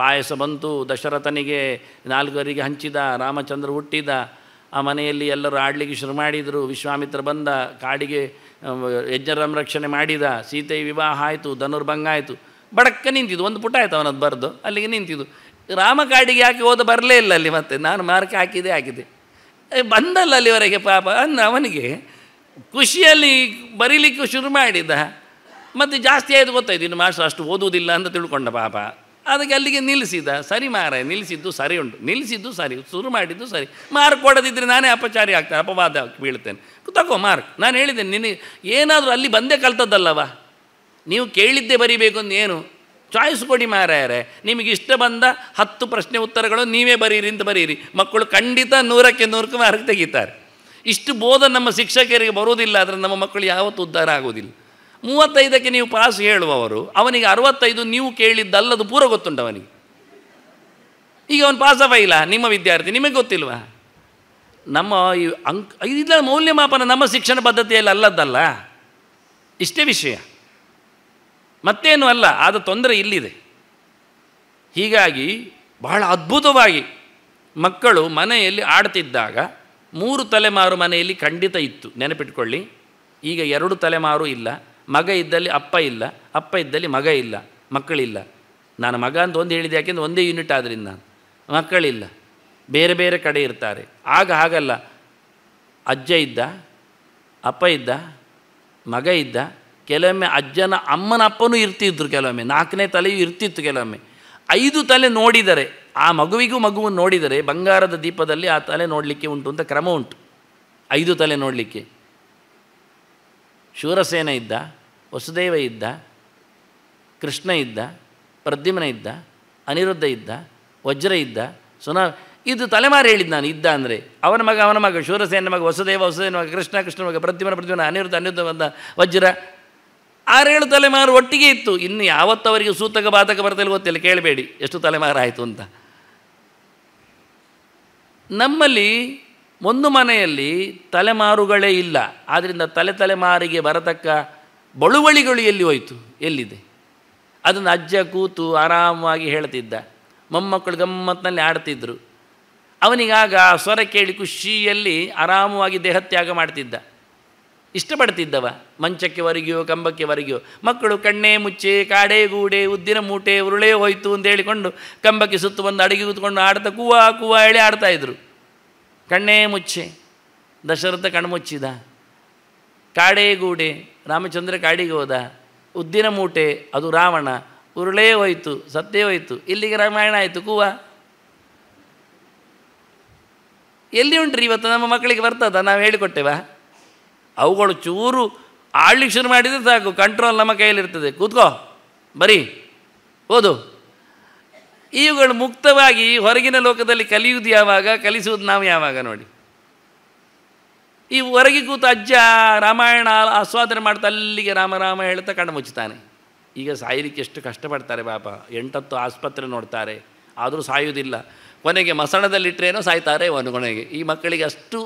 ಪಾಯಸ ಬಂತು ದಶರಥನಿಗೆ ನಾಲ್ಕರಿಗೆ ಹಂಚಿದ ರಾಮಚಂದ್ರ ಹುಟ್ಟಿದ ಆ ಮನೆಯಲ್ಲಿ ಎಲ್ಲರೂ ಆಡಲಿಕ್ಕೆ ಶುರು ಮಾಡಿದರು ವಿಶ್ವಾಮಿತ್ರ ಬಂದ ಕಾಡಿಗೆ ಯಜ್ಞ ಸಂರಕ್ಷಣೆ ಮಾಡಿದ ಸೀತೆ ವಿವಾಹ ಆಯಿತು ಧನುರ್ಭಂಗ ಆಯಿತು ಬಡಕ್ಕೆ ನಿಂತಿದ್ದು ಒಂದು ಪುಟ ಆಯ್ತು ಅವನದು ಬರೆದು ಅಲ್ಲಿಗೆ ನಿಂತಿದ್ದು ರಾಮ ಕಾಡಿಗೆ ಹಾಕಿ ಹೋದ ಬರಲೇ ಇಲ್ಲ ಅಲ್ಲಿ ಮತ್ತೆ ನಾನು ಮಾರ್ಕ್ ಹಾಕಿದೆ ಹಾಕಿದೆ ಬಂದಲ್ಲ ಅಲ್ಲಿವರೆಗೆ ಪಾಪ ಅಂದ್ರೆ ಅವನಿಗೆ ಖುಷಿಯಲ್ಲಿ ಬರೀಲಿಕ್ಕೆ ಶುರು ಮಾಡಿದ ಮತ್ತು ಜಾಸ್ತಿ ಆಯಿತು ಗೊತ್ತಾಯ್ತು ಇನ್ನು ಮಾಸ್ಟರ್ ಅಷ್ಟು ಓದುವುದಿಲ್ಲ ಅಂತ ತಿಳ್ಕೊಂಡ ಪಾಪ ಅದಕ್ಕೆ ಅಲ್ಲಿಗೆ ನಿಲ್ಲಿಸಿದ ಸರಿ ಮಾರಾಯ ನಿಲ್ಲಿಸಿದ್ದು ಸರಿ ಉಂಟು ನಿಲ್ಲಿಸಿದ್ದು ಸರಿ ಶುರು ಮಾಡಿದ್ದು ಸರಿ ಮಾರ್ಕ್ ಕೊಡದಿದ್ದರೆ ನಾನೇ ಅಪಚಾರಿ ಆಗ್ತಾನೆ ಅಪವಾದ ಬೀಳ್ತೇನೆ ತಗೋ ಮಾರ್ಕ್ ನಾನು ಹೇಳಿದ್ದೇನೆ ನಿನಗೆ ಏನಾದರೂ ಅಲ್ಲಿ ಬಂದೇ ಕಲ್ತದ್ದಲ್ಲವಾ ನೀವು ಕೇಳಿದ್ದೇ ಬರೀಬೇಕು ಅಂತ ಏನು ಚಾಯ್ಸ್ ಕೊಡಿ ಮಾರಾಯರೆ ನಿಮಗೆ ಇಷ್ಟ ಬಂದ ಹತ್ತು ಪ್ರಶ್ನೆ ಉತ್ತರಗಳು ನೀವೇ ಬರೀರಿ ಅಂತ ಬರೀರಿ ಮಕ್ಕಳು ಖಂಡಿತ ನೂರಕ್ಕೆ ನೂರಕ್ಕೆ ಮಾರ್ಕ್ ತೆಗಿತಾರೆ ಇಷ್ಟು ಬೋಧ ನಮ್ಮ ಶಿಕ್ಷಕರಿಗೆ ಬರುವುದಿಲ್ಲ ಆದರೆ ನಮ್ಮ ಮಕ್ಕಳು ಯಾವತ್ತೂ ಉದ್ಧಾರ ಆಗೋದಿಲ್ಲ ಮೂವತ್ತೈದಕ್ಕೆ ನೀವು ಪಾಸ್ ಹೇಳುವವರು ಅವನಿಗೆ ಅರವತ್ತೈದು ನೀವು ಕೇಳಿದ್ದಲ್ಲದು ಪೂರ ಗೊತ್ತುಂಟು ಅವನಿಗೆ ಈಗ ಅವನು ಪಾಸ್ ಇಲ್ಲ ನಿಮ್ಮ ವಿದ್ಯಾರ್ಥಿ ನಿಮಗೆ ಗೊತ್ತಿಲ್ವಾ ನಮ್ಮ ಈ ಅಂಕ್ ಇದೆಲ್ಲ ಮೌಲ್ಯಮಾಪನ ನಮ್ಮ ಶಿಕ್ಷಣ ಪದ್ಧತಿಯಲ್ಲಿ ಅಲ್ಲದ್ದಲ್ಲ ಇಷ್ಟೇ ವಿಷಯ ಮತ್ತೇನು ಅಲ್ಲ ಆದ ತೊಂದರೆ ಇಲ್ಲಿದೆ ಹೀಗಾಗಿ ಬಹಳ ಅದ್ಭುತವಾಗಿ ಮಕ್ಕಳು ಮನೆಯಲ್ಲಿ ಆಡ್ತಿದ್ದಾಗ ಮೂರು ತಲೆಮಾರು ಮನೆಯಲ್ಲಿ ಖಂಡಿತ ಇತ್ತು ನೆನಪಿಟ್ಕೊಳ್ಳಿ ಈಗ ಎರಡು ತಲೆಮಾರು ಇಲ್ಲ ಮಗ ಇದ್ದಲ್ಲಿ ಅಪ್ಪ ಇಲ್ಲ ಅಪ್ಪ ಇದ್ದಲ್ಲಿ ಮಗ ಇಲ್ಲ ಮಕ್ಕಳಿಲ್ಲ ನಾನು ಮಗ ಅಂತ ಒಂದು ಹೇಳಿದೆ ಯಾಕೆಂದ್ರೆ ಒಂದೇ ಯೂನಿಟ್ ಆದ್ದರಿಂದ ನಾನು ಮಕ್ಕಳಿಲ್ಲ ಬೇರೆ ಬೇರೆ ಕಡೆ ಇರ್ತಾರೆ ಆಗ ಹಾಗಲ್ಲ ಅಜ್ಜ ಇದ್ದ ಅಪ್ಪ ಇದ್ದ ಮಗ ಇದ್ದ ಕೆಲವೊಮ್ಮೆ ಅಜ್ಜನ ಅಮ್ಮನ ಅಪ್ಪನೂ ಇರ್ತಿದ್ರು ಕೆಲವೊಮ್ಮೆ ನಾಲ್ಕನೇ ತಲೆಯೂ ಇರ್ತಿತ್ತು ಕೆಲವೊಮ್ಮೆ ಐದು ತಲೆ ನೋಡಿದರೆ ಆ ಮಗುವಿಗೂ ಮಗುವನ್ನು ನೋಡಿದರೆ ಬಂಗಾರದ ದೀಪದಲ್ಲಿ ಆ ತಲೆ ನೋಡಲಿಕ್ಕೆ ಉಂಟು ಅಂತ ಕ್ರಮ ಉಂಟು ಐದು ತಲೆ ನೋಡಲಿಕ್ಕೆ ಶೂರಸೇನ ಇದ್ದ ವಸುದೇವ ಇದ್ದ ಕೃಷ್ಣ ಇದ್ದ ಪ್ರದ್ಯುಮ್ನ ಇದ್ದ ಅನಿರುದ್ಧ ಇದ್ದ ವಜ್ರ ಇದ್ದ ಸುನಾ ಇದು ತಲೆಮಾರು ಹೇಳಿದ್ದು ನಾನು ಇದ್ದ ಅಂದರೆ ಅವನ ಮಗ ಅವನ ಮಗ ಶೂರಸೇನ ಮಗ ವಸುದೇವ ವಸುದೇವ ಮಗ ಕೃಷ್ಣ ಕೃಷ್ಣ ಮಗ ಪ್ರತಿಮನ ಪ್ರತಿಮನ ಅನಿರುದ್ಧ ಅನಿರುದ್ಧ ಬಂದ ವಜ್ರ ಆರೇಳು ತಲೆಮಾರು ಒಟ್ಟಿಗೆ ಇತ್ತು ಇನ್ನು ಯಾವತ್ತವರಿಗೆ ಸೂತಕ ಬಾತಕ ಬರ್ತಲ್ಲಿ ಗೊತ್ತಿಲ್ಲ ಕೇಳಬೇಡಿ ಎಷ್ಟು ತಲೆಮಾರು ಆಯಿತು ಅಂತ ನಮ್ಮಲ್ಲಿ ಒಂದು ಮನೆಯಲ್ಲಿ ತಲೆಮಾರುಗಳೇ ಇಲ್ಲ ಆದ್ದರಿಂದ ತಲೆ ತಲೆಮಾರಿಗೆ ಬರತಕ್ಕ ಬಳುವಳಿಗಳು ಎಲ್ಲಿ ಹೋಯಿತು ಎಲ್ಲಿದೆ ಅದನ್ನು ಅಜ್ಜ ಕೂತು ಆರಾಮವಾಗಿ ಹೇಳ್ತಿದ್ದ ಮೊಮ್ಮಕ್ಕಳು ಗಮ್ಮತ್ತಿನಲ್ಲಿ ಆಡ್ತಿದ್ರು ಅವನಿಗಾಗ ಆ ಸ್ವರ ಕೇಳಿ ಖುಷಿಯಲ್ಲಿ ಆರಾಮವಾಗಿ ದೇಹತ್ಯಾಗ ಮಾಡ್ತಿದ್ದ ಇಷ್ಟಪಡ್ತಿದ್ದವ ಮಂಚಕ್ಕೆ ಹೊರಗಿಯೋ ಕಂಬಕ್ಕೆ ಒರಗಿಯೋ ಮಕ್ಕಳು ಕಣ್ಣೆ ಮುಚ್ಚೆ ಕಾಡೆ ಗೂಡೆ ಉದ್ದಿನ ಮೂಟೆ ಉರುಳೆ ಹೋಯ್ತು ಅಂತ ಹೇಳಿಕೊಂಡು ಕಂಬಕ್ಕೆ ಸುತ್ತು ಬಂದು ಅಡಿಗೆ ಕೂತ್ಕೊಂಡು ಆಡ್ತಾ ಕೂವ ಕೂವ ಹೇಳಿ ಇದ್ರು ಕಣ್ಣೇ ಮುಚ್ಚೆ ದಶರಥ ಕಣ್ಮುಚ್ಚಿದ ಗೂಡೆ ರಾಮಚಂದ್ರ ಕಾಡಿಗೆ ಹೋದ ಉದ್ದಿನ ಮೂಟೆ ಅದು ರಾವಣ ಉರುಳೇ ಹೋಯ್ತು ಸತ್ತೇ ಹೋಯ್ತು ಇಲ್ಲಿಗೆ ರಾಮಾಯಣ ಆಯಿತು ಕೂವ ಎಲ್ಲಿ ಉಂಟ್ರಿ ಇವತ್ತು ನಮ್ಮ ಮಕ್ಕಳಿಗೆ ಬರ್ತದ ನಾವು ಹೇಳಿಕೊಟ್ಟೆವಾ ಅವುಗಳು ಚೂರು ಆಡ್ಲಿಕ್ಕೆ ಶುರು ಮಾಡಿದರೆ ಸಾಕು ಕಂಟ್ರೋಲ್ ನಮ್ಮ ಕೈಯಲ್ಲಿರ್ತದೆ ಕೂತ್ಕೋ ಬರೀ ಓದು ಇವುಗಳು ಮುಕ್ತವಾಗಿ ಹೊರಗಿನ ಲೋಕದಲ್ಲಿ ಕಲಿಯುವುದು ಯಾವಾಗ ಕಲಿಸುವುದು ನಾವು ಯಾವಾಗ ನೋಡಿ ಈ ಹೊರಗೆ ಕೂತು ಅಜ್ಜ ರಾಮಾಯಣ ಆಸ್ವಾದನೆ ಮಾಡ್ತಾ ಅಲ್ಲಿಗೆ ರಾಮರಾಮ ಹೇಳ್ತಾ ಕಣ್ಣು ಮುಚ್ಚುತ್ತಾನೆ ಈಗ ಸಾಯಲಿಕ್ಕೆ ಎಷ್ಟು ಕಷ್ಟಪಡ್ತಾರೆ ಪಾಪ ಎಂಟತ್ತು ಆಸ್ಪತ್ರೆ ನೋಡ್ತಾರೆ ಆದರೂ ಸಾಯುವುದಿಲ್ಲ ಕೊನೆಗೆ ಮಸಣದಲ್ಲಿಟ್ಟರೇನೋ ಸಾಯ್ತಾರೆ ಕೊನೆಗೆ ಈ ಮಕ್ಕಳಿಗೆ ಅಷ್ಟು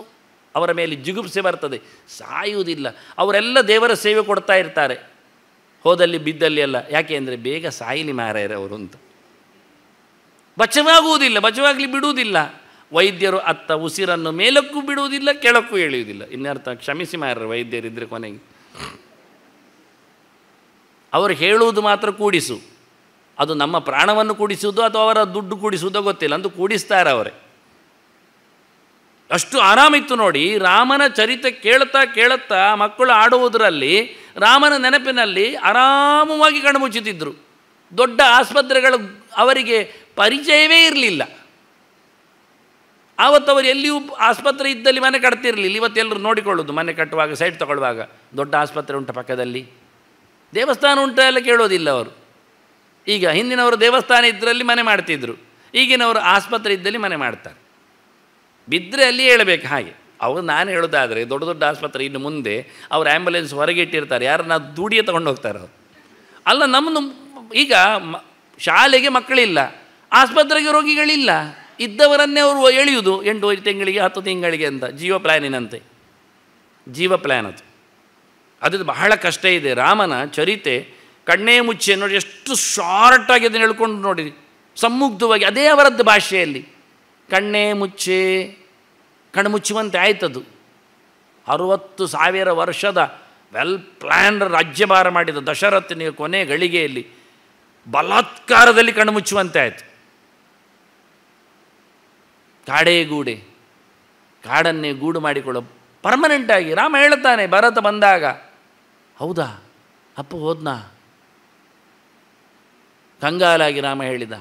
ಅವರ ಮೇಲೆ ಜಿಗುಪ್ಸೆ ಬರ್ತದೆ ಸಾಯುವುದಿಲ್ಲ ಅವರೆಲ್ಲ ದೇವರ ಸೇವೆ ಕೊಡ್ತಾ ಇರ್ತಾರೆ ಹೋದಲ್ಲಿ ಬಿದ್ದಲ್ಲಿ ಎಲ್ಲ ಯಾಕೆ ಅಂದರೆ ಬೇಗ ಸಾಯಿಲಿ ಅವರು ಅಂತ ಬಚವಾಗುವುದಿಲ್ಲ ಬಚವಾಗಲಿ ಬಿಡುವುದಿಲ್ಲ ವೈದ್ಯರು ಅತ್ತ ಉಸಿರನ್ನು ಮೇಲಕ್ಕೂ ಬಿಡುವುದಿಲ್ಲ ಕೆಳಕ್ಕೂ ಎಳೆಯುವುದಿಲ್ಲ ಇನ್ನರ್ಥ ಕ್ಷಮಿಸಿ ಮಾರ ವೈದ್ಯರಿದ್ದರೆ ಕೊನೆಗೆ ಅವರು ಹೇಳುವುದು ಮಾತ್ರ ಕೂಡಿಸು ಅದು ನಮ್ಮ ಪ್ರಾಣವನ್ನು ಕೂಡಿಸುವುದು ಅಥವಾ ಅವರ ದುಡ್ಡು ಕೂಡಿಸುವುದೋ ಗೊತ್ತಿಲ್ಲ ಅಂದು ಕೂಡಿಸ್ತಾರೆ ಅವರೇ ಅಷ್ಟು ಆರಾಮಿತ್ತು ನೋಡಿ ರಾಮನ ಚರಿತೆ ಕೇಳುತ್ತಾ ಕೇಳುತ್ತಾ ಮಕ್ಕಳು ಆಡುವುದರಲ್ಲಿ ರಾಮನ ನೆನಪಿನಲ್ಲಿ ಆರಾಮವಾಗಿ ಕಣ್ಮುಚ್ಚುತ್ತಿದ್ದರು ದೊಡ್ಡ ಆಸ್ಪತ್ರೆಗಳು ಅವರಿಗೆ ಪರಿಚಯವೇ ಇರಲಿಲ್ಲ ಅವರು ಎಲ್ಲಿಯೂ ಆಸ್ಪತ್ರೆ ಇದ್ದಲ್ಲಿ ಮನೆ ಕಟ್ತಿರಲಿಲ್ಲ ಇವತ್ತೆಲ್ಲರೂ ನೋಡಿಕೊಳ್ಳೋದು ಮನೆ ಕಟ್ಟುವಾಗ ಸೈಟ್ ತಗೊಳ್ಳುವಾಗ ದೊಡ್ಡ ಆಸ್ಪತ್ರೆ ಉಂಟು ಪಕ್ಕದಲ್ಲಿ ದೇವಸ್ಥಾನ ಉಂಟ ಎಲ್ಲ ಕೇಳೋದಿಲ್ಲ ಅವರು ಈಗ ಹಿಂದಿನವರು ದೇವಸ್ಥಾನ ಇದ್ದರಲ್ಲಿ ಮನೆ ಮಾಡ್ತಿದ್ರು ಈಗಿನವರು ಆಸ್ಪತ್ರೆ ಇದ್ದಲ್ಲಿ ಮನೆ ಮಾಡ್ತಾರೆ ಬಿದ್ದರೆ ಅಲ್ಲಿ ಹೇಳಬೇಕು ಹಾಗೆ ಅವರು ನಾನು ಹೇಳೋದಾದರೆ ದೊಡ್ಡ ದೊಡ್ಡ ಆಸ್ಪತ್ರೆ ಇನ್ನು ಮುಂದೆ ಅವ್ರು ಆ್ಯಂಬುಲೆನ್ಸ್ ಹೊರಗಿಟ್ಟಿರ್ತಾರೆ ಯಾರನ್ನ ದುಡಿಯೇ ತೊಗೊಂಡು ಹೋಗ್ತಾರೆ ಅವರು ಅಲ್ಲ ನಮ್ಮನ್ನು ಈಗ ಮ ಶಾಲೆಗೆ ಮಕ್ಕಳಿಲ್ಲ ಆಸ್ಪತ್ರೆಗೆ ರೋಗಿಗಳಿಲ್ಲ ಇದ್ದವರನ್ನೇ ಅವರು ಎಳೆಯುವುದು ಎಂಟು ತಿಂಗಳಿಗೆ ಹತ್ತು ತಿಂಗಳಿಗೆ ಅಂತ ಜೀವ ಪ್ಲ್ಯಾನಿನಂತೆ ಜೀವ ಪ್ಲ್ಯಾನ್ ಅದು ಅದು ಬಹಳ ಕಷ್ಟ ಇದೆ ರಾಮನ ಚರಿತೆ ಕಣ್ಣೇ ಮುಚ್ಚೆ ನೋಡಿ ಎಷ್ಟು ಶಾರ್ಟಾಗಿ ಅದನ್ನು ಹೇಳ್ಕೊಂಡು ನೋಡಿ ಸಮ್ಮುಗ್ಧವಾಗಿ ಅದೇ ಅವರದ್ದು ಭಾಷೆಯಲ್ಲಿ ಕಣ್ಣೇ ಕಣ್ಣು ಕಣ್ಮುಚ್ಚುವಂತೆ ಆಯ್ತದು ಅರುವತ್ತು ಸಾವಿರ ವರ್ಷದ ವೆಲ್ ಪ್ಲ್ಯಾನ್ ರಾಜ್ಯಭಾರ ಮಾಡಿದ ದಶರಥನಿಗೆ ಕೊನೆ ಗಳಿಗೆಯಲ್ಲಿ ಬಲಾತ್ಕಾರದಲ್ಲಿ ಕಣ್ಮುಚ್ಚುವಂತೆ ಆಯಿತು ಕಾಡೇ ಗೂಡೆ ಕಾಡನ್ನೇ ಗೂಡು ಮಾಡಿಕೊಳ್ಳೋ ಪರ್ಮನೆಂಟಾಗಿ ರಾಮ ಹೇಳ್ತಾನೆ ಭರತ ಬಂದಾಗ ಹೌದಾ ಅಪ್ಪ ಹೋದ್ನಾ ಕಂಗಾಲಾಗಿ ರಾಮ ಹೇಳಿದ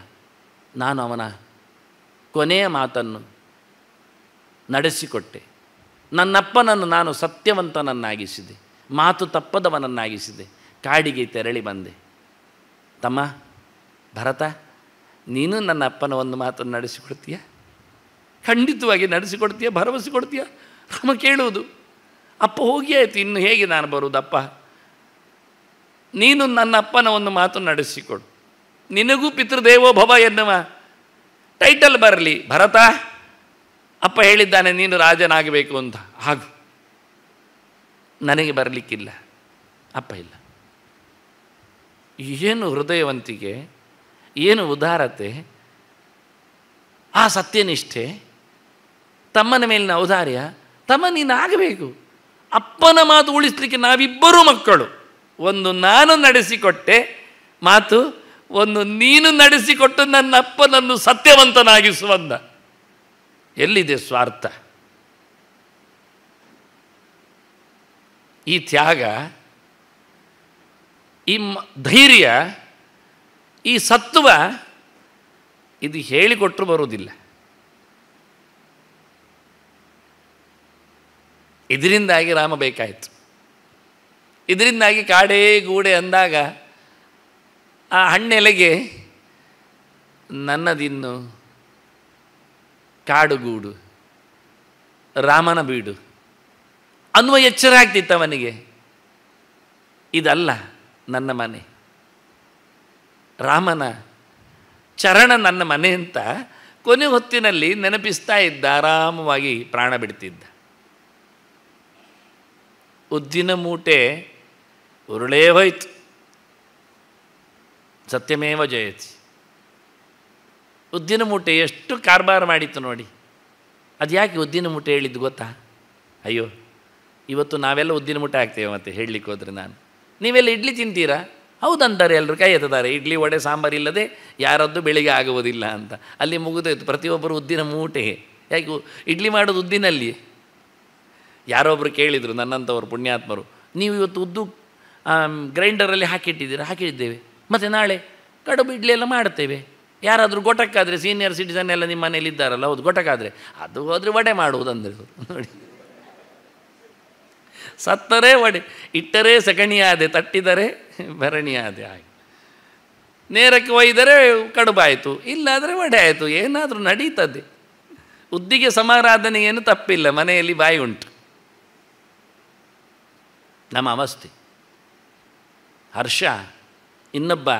ನಾನು ಅವನ ಕೊನೆಯ ಮಾತನ್ನು ನಡೆಸಿಕೊಟ್ಟೆ ನನ್ನಪ್ಪನನ್ನು ನಾನು ಸತ್ಯವಂತನನ್ನಾಗಿಸಿದೆ ಮಾತು ತಪ್ಪದವನನ್ನಾಗಿಸಿದೆ ಕಾಡಿಗೆ ತೆರಳಿ ಬಂದೆ ತಮ್ಮ ಭರತ ನೀನು ನನ್ನ ಅಪ್ಪನ ಒಂದು ಮಾತನ್ನು ನಡೆಸಿಕೊಡ್ತೀಯ ಖಂಡಿತವಾಗಿ ನಡೆಸಿಕೊಡ್ತೀಯ ಭರವಸೆ ಕೊಡ್ತೀಯ ರಾಮ ಕೇಳುವುದು ಅಪ್ಪ ಹೋಗಿ ಆಯಿತು ಇನ್ನು ಹೇಗೆ ನಾನು ಬರುವುದಪ್ಪ ನೀನು ನನ್ನ ಅಪ್ಪನ ಒಂದು ಮಾತು ನಡೆಸಿಕೊಡು ನಿನಗೂ ಪಿತೃದೇವೋ ಭವ ಎನ್ನುವ ಟೈಟಲ್ ಬರಲಿ ಭರತ ಅಪ್ಪ ಹೇಳಿದ್ದಾನೆ ನೀನು ರಾಜನಾಗಬೇಕು ಅಂತ ಹಾಗು ನನಗೆ ಬರಲಿಕ್ಕಿಲ್ಲ ಅಪ್ಪ ಇಲ್ಲ ಏನು ಹೃದಯವಂತಿಕೆ ಏನು ಉದಾರತೆ ಆ ಸತ್ಯನಿಷ್ಠೆ ತಮ್ಮನ ಮೇಲಿನ ಔದಾರ್ಯ ತಮ್ಮ ಆಗಬೇಕು ಅಪ್ಪನ ಮಾತು ಉಳಿಸ್ಲಿಕ್ಕೆ ನಾವಿಬ್ಬರೂ ಮಕ್ಕಳು ಒಂದು ನಾನು ನಡೆಸಿಕೊಟ್ಟೆ ಮಾತು ಒಂದು ನೀನು ನಡೆಸಿಕೊಟ್ಟು ನನ್ನ ಅಪ್ಪನನ್ನು ಸತ್ಯವಂತನಾಗಿಸುವಂತ ಎಲ್ಲಿದೆ ಸ್ವಾರ್ಥ ಈ ತ್ಯಾಗ ಈ ಧೈರ್ಯ ಈ ಸತ್ವ ಇದು ಹೇಳಿಕೊಟ್ಟರು ಬರುವುದಿಲ್ಲ ಇದರಿಂದಾಗಿ ರಾಮ ಬೇಕಾಯಿತು ಇದರಿಂದಾಗಿ ಕಾಡೇ ಗೂಡೆ ಅಂದಾಗ ಆ ಹಣ್ಣೆಲೆಗೆ ನನ್ನದಿನ್ನು ಕಾಡುಗೂಡು ರಾಮನ ಬೀಡು ಅನ್ನುವ ಎಚ್ಚರ ಆಗ್ತಿತ್ತು ಅವನಿಗೆ ಇದಲ್ಲ ನನ್ನ ಮನೆ ರಾಮನ ಚರಣ ನನ್ನ ಮನೆ ಅಂತ ಕೊನೆ ಹೊತ್ತಿನಲ್ಲಿ ನೆನಪಿಸ್ತಾ ಇದ್ದ ಆರಾಮವಾಗಿ ಪ್ರಾಣ ಬಿಡ್ತಿದ್ದ ಉದ್ದಿನ ಮೂಟೆ ಉರುಳೇ ಹೋಯ್ತು ಸತ್ಯಮೇವ ಜಯತಿ ಉದ್ದಿನ ಮೂಟೆ ಎಷ್ಟು ಕಾರ್ಬಾರ ಮಾಡಿತ್ತು ನೋಡಿ ಅದು ಯಾಕೆ ಉದ್ದಿನ ಮೂಟೆ ಹೇಳಿದ್ದು ಗೊತ್ತಾ ಅಯ್ಯೋ ಇವತ್ತು ನಾವೆಲ್ಲ ಉದ್ದಿನ ಮೂಟೆ ಹಾಕ್ತೇವೆ ಮತ್ತೆ ಹೇಳಲಿಕ್ಕೆ ಹೋದರೆ ನಾನು ನೀವೆಲ್ಲ ಇಡ್ಲಿ ತಿಂತೀರಾ ಹೌದಂತಾರೆ ಎಲ್ಲರೂ ಕೈ ಎತ್ತದಾರೆ ಇಡ್ಲಿ ವಡೆ ಸಾಂಬಾರು ಇಲ್ಲದೆ ಯಾರದ್ದು ಬೆಳಿಗ್ಗೆ ಆಗುವುದಿಲ್ಲ ಅಂತ ಅಲ್ಲಿ ಮುಗಿದೋಯ್ತು ಪ್ರತಿಯೊಬ್ಬರು ಉದ್ದಿನ ಮೂಟೆ ಯಾಕೆ ಇಡ್ಲಿ ಮಾಡೋದು ಉದ್ದಿನಲ್ಲಿ ಯಾರೊಬ್ಬರು ಕೇಳಿದರು ನನ್ನಂಥವ್ರು ಪುಣ್ಯಾತ್ಮರು ನೀವು ಇವತ್ತು ಉದ್ದು ಗ್ರೈಂಡರಲ್ಲಿ ಹಾಕಿಟ್ಟಿದ್ದೀರಾ ಹಾಕಿಟ್ಟಿದ್ದೇವೆ ಮತ್ತು ನಾಳೆ ಕಡುಬು ಇಡ್ಲಿ ಎಲ್ಲ ಮಾಡ್ತೇವೆ ಯಾರಾದರೂ ಗೊಟಕ್ಕಾದರೆ ಸೀನಿಯರ್ ಸಿಟಿಸನ್ ಎಲ್ಲ ನಿಮ್ಮ ಮನೇಲಿ ಇದ್ದಾರಲ್ಲ ಹೌದು ಗೊಟಕ್ಕಾದರೆ ಅದು ಹೋದರೆ ವಡೆ ಮಾಡುವುದಂದ್ರೆ ನೋಡಿ ಸತ್ತರೆ ವಡೆ ಇಟ್ಟರೆ ಸಗಣಿಯಾದೆ ತಟ್ಟಿದರೆ ಭರಣಿಯಾದೆ ಹಾಗೆ ನೇರಕ್ಕೆ ಒಯ್ದರೆ ಕಡುಬಾಯಿತು ಇಲ್ಲಾದರೆ ವಡೆ ಆಯಿತು ಏನಾದರೂ ನಡೀತದೆ ಉದ್ದಿಗೆ ಸಮಾರಾಧನೆ ಏನು ತಪ್ಪಿಲ್ಲ ಮನೆಯಲ್ಲಿ ಬಾಯಿ ಉಂಟು ನಮ್ಮ ಅವಸ್ಥೆ ಹರ್ಷ ಇನ್ನೊಬ್ಬ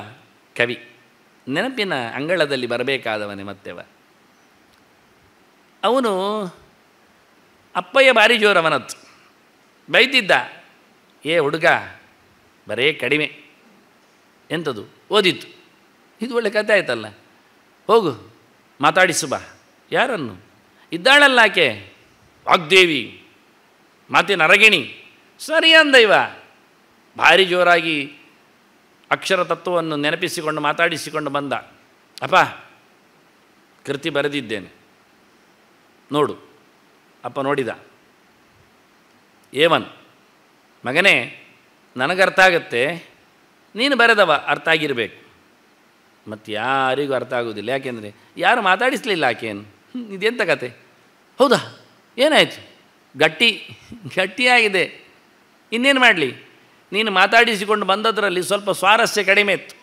ಕವಿ ನೆನಪಿನ ಅಂಗಳದಲ್ಲಿ ಬರಬೇಕಾದವನೇ ಮತ್ತೆವ ಅವನು ಅಪ್ಪಯ್ಯ ಭಾರಿ ಜೋರವನತ್ತು ಬೈತಿದ್ದ ಏ ಹುಡುಗ ಬರೇ ಕಡಿಮೆ ಎಂಥದು ಓದಿತ್ತು ಇದು ಒಳ್ಳೆ ಕತೆ ಆಯ್ತಲ್ಲ ಹೋಗು ಮಾತಾಡಿಸು ಬಾ ಯಾರನ್ನು ಇದ್ದಾಳಲ್ಲ ಆಕೆ ವಾಗ್ದೇವಿ ಮಾತಿನ ಅರಗಿಣಿ ಸರಿ ಅಂದ ಭಾರಿ ಜೋರಾಗಿ ಅಕ್ಷರ ತತ್ವವನ್ನು ನೆನಪಿಸಿಕೊಂಡು ಮಾತಾಡಿಸಿಕೊಂಡು ಬಂದ ಅಪ್ಪ ಕೃತಿ ಬರೆದಿದ್ದೇನೆ ನೋಡು ಅಪ್ಪ ನೋಡಿದ ಏವನ್ ಮಗನೇ ನನಗರ್ಥ ಆಗತ್ತೆ ನೀನು ಬರೆದವ ಅರ್ಥ ಆಗಿರಬೇಕು ಮತ್ತು ಯಾರಿಗೂ ಅರ್ಥ ಆಗೋದಿಲ್ಲ ಯಾಕೆಂದರೆ ಯಾರು ಮಾತಾಡಿಸಲಿಲ್ಲ ಆಕೆಯನ್ನು ಇದೆಂತ ಕತೆ ಹೌದಾ ಏನಾಯಿತು ಗಟ್ಟಿ ಗಟ್ಟಿಯಾಗಿದೆ ಇನ್ನೇನು ಮಾಡಲಿ ನೀನು ಮಾತಾಡಿಸಿಕೊಂಡು ಬಂದದರಲ್ಲಿ ಸ್ವಲ್ಪ ಸ್ವಾರಸ್ಯ ಕಡಿಮೆ ಇತ್ತು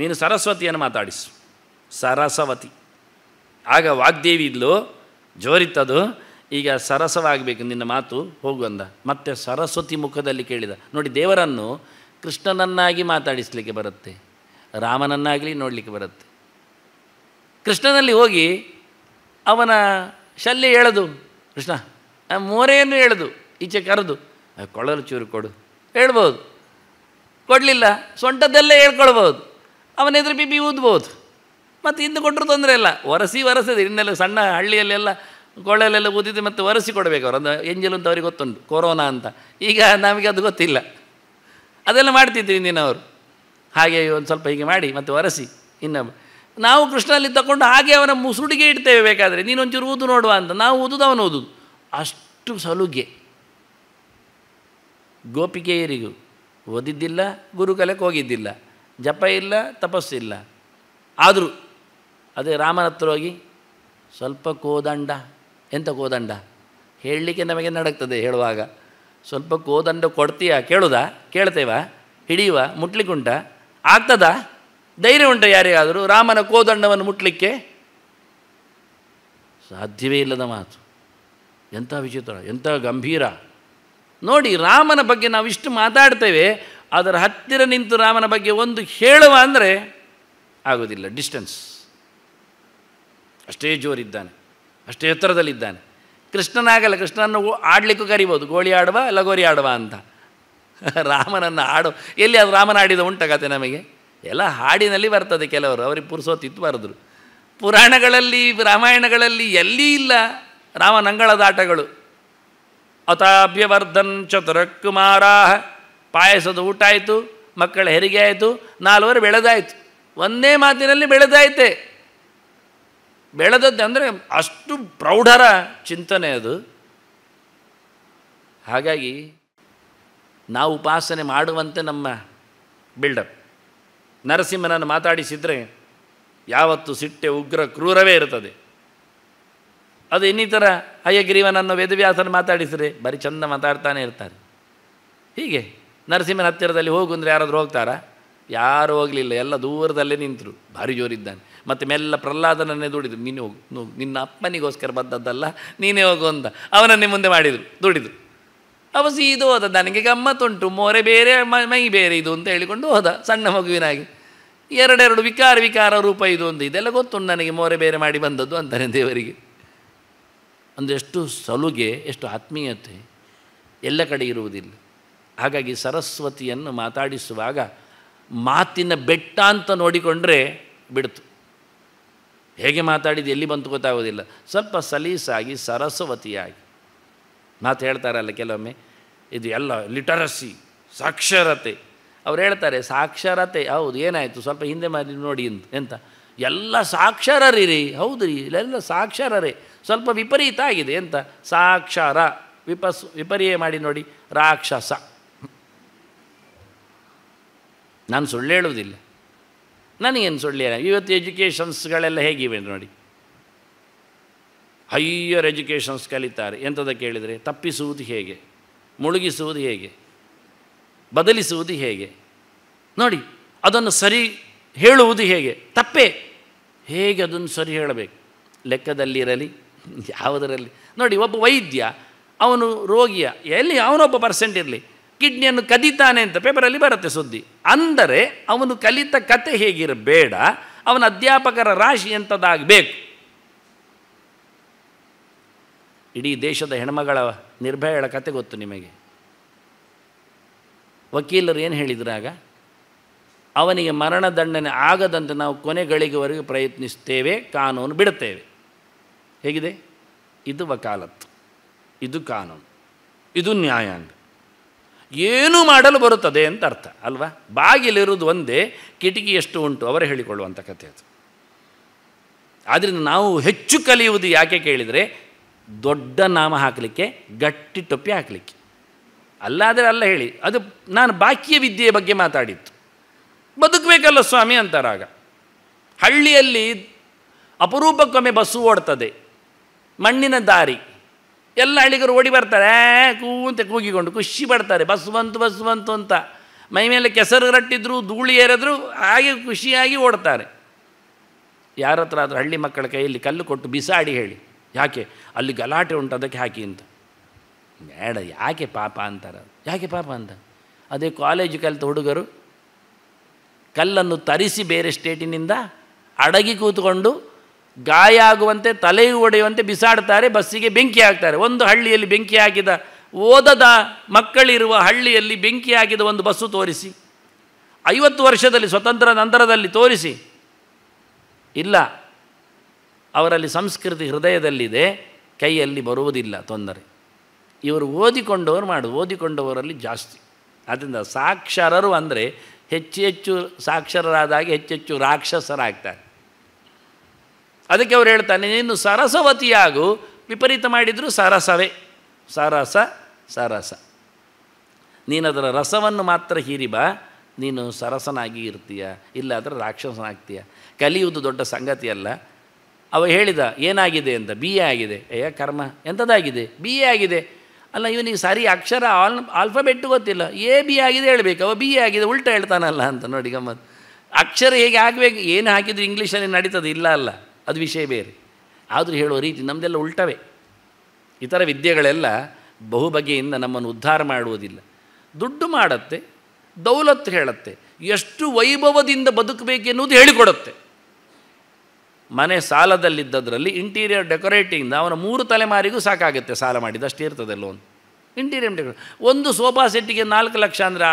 ನೀನು ಸರಸ್ವತಿಯನ್ನು ಮಾತಾಡಿಸು ಸರಸ್ವತಿ ಆಗ ವಾಗ್ದೇವಿ ಇದ್ಲು ಜೋರಿತ್ತದು ಈಗ ಸರಸವಾಗಬೇಕು ನಿನ್ನ ಮಾತು ಹೋಗುವಂದ ಮತ್ತೆ ಸರಸ್ವತಿ ಮುಖದಲ್ಲಿ ಕೇಳಿದ ನೋಡಿ ದೇವರನ್ನು ಕೃಷ್ಣನನ್ನಾಗಿ ಮಾತಾಡಿಸ್ಲಿಕ್ಕೆ ಬರುತ್ತೆ ರಾಮನನ್ನಾಗಲಿ ನೋಡಲಿಕ್ಕೆ ಬರುತ್ತೆ ಕೃಷ್ಣನಲ್ಲಿ ಹೋಗಿ ಅವನ ಶಲ್ಯ ಹೇಳದು ಕೃಷ್ಣ ಮೋರೆಯನ್ನು ಹೇಳದು ಈಚೆ ಕರೆದು ಕೊಳಲು ಚೂರು ಕೊಡು ಹೇಳ್ಬೋದು ಕೊಡಲಿಲ್ಲ ಸೊಂಟದಲ್ಲೇ ಹೇಳ್ಕೊಳ್ಬೋದು ಬಿ ಬಿ ಊದ್ಬೋದು ಮತ್ತು ಇಂದು ಕೊಟ್ಟರು ತೊಂದರೆ ಇಲ್ಲ ಒರೆಸಿ ಒರೆಸಿದೆ ಇನ್ನೆಲ್ಲ ಸಣ್ಣ ಹಳ್ಳಿಯಲ್ಲೆಲ್ಲ ಕೊಳ್ಳಲೆಲ್ಲ ಊದಿದ್ದು ಮತ್ತು ಒರೆಸಿ ಕೊಡಬೇಕು ಅವರು ಅದು ಎಂಜಲು ಅಂತ ಅವ್ರಿಗೆ ಗೊತ್ತುಂಟು ಕೊರೋನಾ ಅಂತ ಈಗ ನಮಗೆ ಅದು ಗೊತ್ತಿಲ್ಲ ಅದೆಲ್ಲ ಮಾಡ್ತಿದ್ರು ಇಂದಿನವರು ಹಾಗೆ ಒಂದು ಸ್ವಲ್ಪ ಹೀಗೆ ಮಾಡಿ ಮತ್ತು ಒರೆಸಿ ಇನ್ನೊಬ್ಬ ನಾವು ಕೃಷ್ಣಲ್ಲಿ ತಗೊಂಡು ಹಾಗೆ ಅವನ ಮುಸುಡಿಗೆ ಇಡ್ತೇವೆ ಬೇಕಾದರೆ ಒಂಚೂರು ಊದು ನೋಡುವ ಅಂತ ನಾವು ಊದುದು ಅವನು ಊದುದು ಅಷ್ಟು ಸಲುಗೆ ಗೋಪಿಕೆಯರಿಗೂ ಓದಿದ್ದಿಲ್ಲ ಗುರುಕಲೆಗೆ ಹೋಗಿದ್ದಿಲ್ಲ ಜಪ ಇಲ್ಲ ತಪಸ್ಸಿಲ್ಲ ಆದರೂ ಅದೇ ರಾಮನ ಹತ್ರ ಹೋಗಿ ಸ್ವಲ್ಪ ಕೋದಂಡ ಎಂಥ ಕೋದಂಡ ಹೇಳಲಿಕ್ಕೆ ನಮಗೆ ನಡಕ್ತದೆ ಹೇಳುವಾಗ ಸ್ವಲ್ಪ ಕೋದಂಡ ಕೊಡ್ತೀಯಾ ಕೇಳುದಾ ಕೇಳ್ತೇವಾ ಹಿಡಿಯುವ ಮುಟ್ಲಿಕ್ಕುಂಟ ಆಗ್ತದಾ ಧೈರ್ಯ ಉಂಟ ಯಾರಿಗಾದರೂ ರಾಮನ ಕೋದಂಡವನ್ನು ಮುಟ್ಲಿಕ್ಕೆ ಸಾಧ್ಯವೇ ಇಲ್ಲದ ಮಾತು ಎಂಥ ವಿಚಿತ್ರ ಎಂಥ ಗಂಭೀರ ನೋಡಿ ರಾಮನ ಬಗ್ಗೆ ನಾವು ಇಷ್ಟು ಮಾತಾಡ್ತೇವೆ ಅದರ ಹತ್ತಿರ ನಿಂತು ರಾಮನ ಬಗ್ಗೆ ಒಂದು ಹೇಳುವ ಅಂದರೆ ಆಗೋದಿಲ್ಲ ಡಿಸ್ಟೆನ್ಸ್ ಅಷ್ಟೇ ಜೋರಿದ್ದಾನೆ ಅಷ್ಟೇ ಎತ್ತರದಲ್ಲಿದ್ದಾನೆ ಕೃಷ್ಣನಾಗಲ್ಲ ಕೃಷ್ಣನನ್ನು ಆಡಲಿಕ್ಕೂ ಕರಿಬೋದು ಗೋಳಿ ಆಡುವ ಲಗೋರಿ ಆಡುವ ಅಂತ ರಾಮನನ್ನು ಆಡು ಎಲ್ಲಿ ಅದು ರಾಮನ ಆಡಿದ ಉಂಟ ಕತೆ ನಮಗೆ ಎಲ್ಲ ಹಾಡಿನಲ್ಲಿ ಬರ್ತದೆ ಕೆಲವರು ಅವ್ರಿಗೆ ಪುರುಸೋತಿತ್ತು ಬರೆದ್ರು ಪುರಾಣಗಳಲ್ಲಿ ರಾಮಾಯಣಗಳಲ್ಲಿ ಎಲ್ಲಿ ಇಲ್ಲ ರಾಮನಂಗಳದ ಆಟಗಳು ಅತಾಭ್ಯವರ್ಧನ್ ಚತುರಕುಮಾರಾಹ ಪಾಯಸದ ಊಟ ಆಯಿತು ಮಕ್ಕಳ ಹೆರಿಗೆ ಆಯಿತು ನಾಲ್ವರು ಬೆಳೆದಾಯಿತು ಒಂದೇ ಮಾತಿನಲ್ಲಿ ಬೆಳೆದಾಯಿತೆ ಬೆಳೆದದ್ದು ಅಂದರೆ ಅಷ್ಟು ಪ್ರೌಢರ ಚಿಂತನೆ ಅದು ಹಾಗಾಗಿ ನಾವು ಉಪಾಸನೆ ಮಾಡುವಂತೆ ನಮ್ಮ ಬಿಲ್ಡಪ್ ನರಸಿಂಹನನ್ನು ಮಾತಾಡಿಸಿದರೆ ಯಾವತ್ತು ಸಿಟ್ಟೆ ಉಗ್ರ ಕ್ರೂರವೇ ಇರುತ್ತದೆ ಅದು ಇನ್ನಿತರ ಅಯ್ಯಗ್ರೀವನನ್ನು ವೇದವ್ಯಾಸನ ಮಾತಾಡಿಸಿದ್ರೆ ಬರೀ ಚಂದ ಮಾತಾಡ್ತಾನೆ ಇರ್ತಾರೆ ಹೀಗೆ ನರಸಿಂಹನ ಹತ್ತಿರದಲ್ಲಿ ಹೋಗು ಅಂದರೆ ಯಾರಾದರೂ ಹೋಗ್ತಾರಾ ಯಾರು ಹೋಗಲಿಲ್ಲ ಎಲ್ಲ ದೂರದಲ್ಲೇ ನಿಂತರು ಭಾರಿ ಜೋರಿದ್ದಾನೆ ಮತ್ತು ಮೆಲ್ಲ ಪ್ರಹ್ಲಾದನನ್ನೇ ದುಡಿದ್ರು ನೀನು ಹೋಗು ನೋವು ನಿನ್ನ ಅಪ್ಪನಿಗೋಸ್ಕರ ಬಂದದ್ದಲ್ಲ ನೀನೇ ಹೋಗು ಅಂತ ಅವನನ್ನೇ ಮುಂದೆ ಮಾಡಿದರು ದುಡಿದರು ಅವ ಸೀದು ಹೋದ ನನಗೆ ಗಮ್ಮತ್ತುಂಟು ಮೋರೆ ಬೇರೆ ಮೈ ಬೇರೆ ಇದು ಅಂತ ಹೇಳಿಕೊಂಡು ಹೋದ ಸಣ್ಣ ಮಗುವಿನಾಗಿ ಎರಡೆರಡು ವಿಕಾರ ವಿಕಾರ ರೂಪ ಇದು ಅಂತ ಇದೆಲ್ಲ ಗೊತ್ತುಂಟು ನನಗೆ ಮೋರೆ ಬೇರೆ ಮಾಡಿ ಬಂದದ್ದು ಅಂತಾನೆ ದೇವರಿಗೆ ಎಷ್ಟು ಸಲುಗೆ ಎಷ್ಟು ಆತ್ಮೀಯತೆ ಎಲ್ಲ ಕಡೆ ಇರುವುದಿಲ್ಲ ಹಾಗಾಗಿ ಸರಸ್ವತಿಯನ್ನು ಮಾತಾಡಿಸುವಾಗ ಮಾತಿನ ಬೆಟ್ಟ ಅಂತ ನೋಡಿಕೊಂಡ್ರೆ ಬಿಡ್ತು ಹೇಗೆ ಮಾತಾಡಿದ್ದು ಎಲ್ಲಿ ಬಂತು ಗೊತ್ತಾಗೋದಿಲ್ಲ ಸ್ವಲ್ಪ ಸಲೀಸಾಗಿ ಸರಸ್ವತಿಯಾಗಿ ಮಾತು ಹೇಳ್ತಾರಲ್ಲ ಕೆಲವೊಮ್ಮೆ ಇದು ಎಲ್ಲ ಲಿಟರಸಿ ಸಾಕ್ಷರತೆ ಅವ್ರು ಹೇಳ್ತಾರೆ ಸಾಕ್ಷರತೆ ಹೌದು ಏನಾಯಿತು ಸ್ವಲ್ಪ ಹಿಂದೆ ಮಾಡಿ ನೋಡಿ ಅಂತ ಎಂತ ಎಲ್ಲ ಸಾಕ್ಷರರಿರಿ ಹೌದು ರೀ ಇಲ್ಲೆಲ್ಲ ಸಾಕ್ಷರರೇ ಸ್ವಲ್ಪ ವಿಪರೀತ ಆಗಿದೆ ಅಂತ ಸಾಕ್ಷರ ವಿಪಸ್ ವಿಪರ್ಯ ಮಾಡಿ ನೋಡಿ ರಾಕ್ಷಸ ನಾನು ಸುಳ್ಳು ಹೇಳುವುದಿಲ್ಲ ನನಗೇನು ಸುಳ್ಳು ಇವತ್ತು ಎಜುಕೇಷನ್ಸ್ಗಳೆಲ್ಲ ಹೇಗಿವೆ ನೋಡಿ ಹೈಯರ್ ಎಜುಕೇಷನ್ಸ್ ಕಲಿತಾರೆ ಎಂಥದಕ್ಕೆ ಕೇಳಿದರೆ ತಪ್ಪಿಸುವುದು ಹೇಗೆ ಮುಳುಗಿಸುವುದು ಹೇಗೆ ಬದಲಿಸುವುದು ಹೇಗೆ ನೋಡಿ ಅದನ್ನು ಸರಿ ಹೇಳುವುದು ಹೇಗೆ ತಪ್ಪೇ ಹೇಗೆ ಅದನ್ನು ಸರಿ ಹೇಳಬೇಕು ಲೆಕ್ಕದಲ್ಲಿರಲಿ ಯಾವುದರಲ್ಲಿ ನೋಡಿ ಒಬ್ಬ ವೈದ್ಯ ಅವನು ರೋಗಿಯ ಎಲ್ಲಿ ಅವನೊಬ್ಬ ಪರ್ಸೆಂಟ್ ಇರಲಿ ಕಿಡ್ನಿಯನ್ನು ಕದೀತಾನೆ ಅಂತ ಪೇಪರಲ್ಲಿ ಬರುತ್ತೆ ಸುದ್ದಿ ಅಂದರೆ ಅವನು ಕಲಿತ ಕತೆ ಹೇಗಿರಬೇಡ ಅವನ ಅಧ್ಯಾಪಕರ ರಾಶಿ ಎಂಥದ್ದಾಗಬೇಕು ಇಡೀ ದೇಶದ ಹೆಣ್ಮಗಳ ನಿರ್ಭಯಳ ಕತೆ ಗೊತ್ತು ನಿಮಗೆ ವಕೀಲರು ಏನು ಹೇಳಿದ್ರಾಗ ಅವನಿಗೆ ಮರಣದಂಡನೆ ಆಗದಂತೆ ನಾವು ಕೊನೆಗಳಿಗೆವರೆಗೂ ಪ್ರಯತ್ನಿಸ್ತೇವೆ ಕಾನೂನು ಬಿಡುತ್ತೇವೆ ಹೇಗಿದೆ ಇದು ವಕಾಲತ್ತು ಇದು ಕಾನೂನು ಇದು ನ್ಯಾಯಾಂಗ ಏನೂ ಮಾಡಲು ಬರುತ್ತದೆ ಅಂತ ಅರ್ಥ ಅಲ್ವಾ ಬಾಗಿಲಿರುವುದು ಒಂದೇ ಕಿಟಕಿ ಎಷ್ಟು ಉಂಟು ಅವರೇ ಹೇಳಿಕೊಳ್ಳುವಂಥ ಕಥೆ ಅದು ಆದ್ದರಿಂದ ನಾವು ಹೆಚ್ಚು ಕಲಿಯುವುದು ಯಾಕೆ ಕೇಳಿದರೆ ದೊಡ್ಡ ನಾಮ ಹಾಕಲಿಕ್ಕೆ ಗಟ್ಟಿ ಟೊಪ್ಪಿ ಹಾಕಲಿಕ್ಕೆ ಅಲ್ಲಾದರೆ ಅಲ್ಲ ಹೇಳಿ ಅದು ನಾನು ಬಾಕಿಯ ವಿದ್ಯೆಯ ಬಗ್ಗೆ ಮಾತಾಡಿತ್ತು ಬದುಕಬೇಕಲ್ಲ ಸ್ವಾಮಿ ಅಂತಾರಾಗ ಹಳ್ಳಿಯಲ್ಲಿ ಅಪರೂಪಕ್ಕೊಮ್ಮೆ ಬಸ್ಸು ಓಡ್ತದೆ ಮಣ್ಣಿನ ದಾರಿ ಎಲ್ಲ ಹಳ್ಳಿಗರು ಓಡಿ ಬರ್ತಾರೆ ಕೂತೆ ಕೂಗಿಕೊಂಡು ಖುಷಿ ಪಡ್ತಾರೆ ಬಸ್ ಬಂತು ಬಸ್ ಬಂತು ಅಂತ ಮೈ ಮೇಲೆ ಕೆಸರು ರಟ್ಟಿದ್ರು ಧೂಳಿ ಏರಿದ್ರು ಹಾಗೆ ಖುಷಿಯಾಗಿ ಓಡ್ತಾರೆ ಯಾರ ಹತ್ರ ಆದರೂ ಹಳ್ಳಿ ಮಕ್ಕಳ ಕೈಯಲ್ಲಿ ಕಲ್ಲು ಕೊಟ್ಟು ಬಿಸಾಡಿ ಹೇಳಿ ಯಾಕೆ ಅಲ್ಲಿ ಗಲಾಟೆ ಉಂಟು ಅದಕ್ಕೆ ಹಾಕಿ ಅಂತ ಬೇಡ ಯಾಕೆ ಪಾಪ ಅಂತಾರೆ ಯಾಕೆ ಪಾಪ ಅಂತ ಅದೇ ಕಾಲೇಜು ಕಲಿತ ಹುಡುಗರು ಕಲ್ಲನ್ನು ತರಿಸಿ ಬೇರೆ ಸ್ಟೇಟಿನಿಂದ ಅಡಗಿ ಕೂತ್ಕೊಂಡು ಗಾಯ ಆಗುವಂತೆ ತಲೆಯು ಒಡೆಯುವಂತೆ ಬಿಸಾಡ್ತಾರೆ ಬಸ್ಸಿಗೆ ಬೆಂಕಿ ಹಾಕ್ತಾರೆ ಒಂದು ಹಳ್ಳಿಯಲ್ಲಿ ಬೆಂಕಿ ಹಾಕಿದ ಓದದ ಮಕ್ಕಳಿರುವ ಹಳ್ಳಿಯಲ್ಲಿ ಬೆಂಕಿ ಹಾಕಿದ ಒಂದು ಬಸ್ಸು ತೋರಿಸಿ ಐವತ್ತು ವರ್ಷದಲ್ಲಿ ಸ್ವತಂತ್ರ ನಂತರದಲ್ಲಿ ತೋರಿಸಿ ಇಲ್ಲ ಅವರಲ್ಲಿ ಸಂಸ್ಕೃತಿ ಹೃದಯದಲ್ಲಿದೆ ಕೈಯಲ್ಲಿ ಬರುವುದಿಲ್ಲ ತೊಂದರೆ ಇವರು ಓದಿಕೊಂಡವರು ಮಾಡು ಓದಿಕೊಂಡವರಲ್ಲಿ ಜಾಸ್ತಿ ಆದ್ದರಿಂದ ಸಾಕ್ಷರರು ಅಂದರೆ ಹೆಚ್ಚು ಹೆಚ್ಚು ಸಾಕ್ಷರರಾದಾಗ ಹೆಚ್ಚೆಚ್ಚು ರಾಕ್ಷಸರಾಗ್ತಾರೆ ಅದಕ್ಕೆ ಅವರು ಹೇಳ್ತಾನೆ ನೀನು ಸರಸವತಿಯಾಗು ವಿಪರೀತ ಮಾಡಿದರೂ ಸರಸವೇ ಸರಸ ಸರಸ ನೀನದರ ರಸವನ್ನು ಮಾತ್ರ ಹೀರಿ ನೀನು ಸರಸನಾಗಿ ಇರ್ತೀಯ ಇಲ್ಲಾದರೆ ರಾಕ್ಷಸನಾಗ್ತೀಯ ಕಲಿಯುವುದು ದೊಡ್ಡ ಸಂಗತಿಯಲ್ಲ ಅವ ಹೇಳಿದ ಏನಾಗಿದೆ ಅಂತ ಬಿ ಎ ಆಗಿದೆ ಏಯ ಕರ್ಮ ಎಂಥದ್ದಾಗಿದೆ ಬಿ ಎ ಆಗಿದೆ ಅಲ್ಲ ಇವನಿಗೆ ಸಾರಿ ಅಕ್ಷರ ಆಲ್ ಆಲ್ಫಾಬೆಟ್ ಗೊತ್ತಿಲ್ಲ ಎ ಬಿ ಆಗಿದೆ ಹೇಳಬೇಕು ಅವ ಬಿ ಎ ಆಗಿದೆ ಉಲ್ಟ ಹೇಳ್ತಾನಲ್ಲ ಅಂತ ನೋಡಿ ಗಮ್ಮತ್ ಅಕ್ಷರ ಹೇಗೆ ಆಗಬೇಕು ಏನು ಹಾಕಿದ್ರು ಇಂಗ್ಲೀಷಲ್ಲಿ ನಡೀತದೆ ಇಲ್ಲ ಅಲ್ಲ ಅದು ವಿಷಯ ಬೇರೆ ಆದರೂ ಹೇಳೋ ರೀತಿ ನಮ್ಮದೆಲ್ಲ ಉಲ್ಟವೇ ಇತರ ವಿದ್ಯೆಗಳೆಲ್ಲ ಬಹುಬಗೆಯಿಂದ ನಮ್ಮನ್ನು ಉದ್ಧಾರ ಮಾಡುವುದಿಲ್ಲ ದುಡ್ಡು ಮಾಡತ್ತೆ ದೌಲತ್ತು ಹೇಳುತ್ತೆ ಎಷ್ಟು ವೈಭವದಿಂದ ಬದುಕಬೇಕೆನ್ನುವುದು ಹೇಳಿಕೊಡುತ್ತೆ ಮನೆ ಸಾಲದಲ್ಲಿದ್ದದರಲ್ಲಿ ಇಂಟೀರಿಯರ್ ಡೆಕೊರೇಟಿಂಗ್ ಅವನ ಮೂರು ತಲೆಮಾರಿಗೂ ಸಾಕಾಗುತ್ತೆ ಸಾಲ ಮಾಡಿದ ಅಷ್ಟೇ ಇರ್ತದೆ ಲೋನ್ ಇಂಟೀರಿಯರ್ ಡೆಕೋರೇಟ್ ಒಂದು ಸೋಫಾ ಸೆಟ್ಟಿಗೆ ನಾಲ್ಕು ಲಕ್ಷ ಅಂದ್ರೆ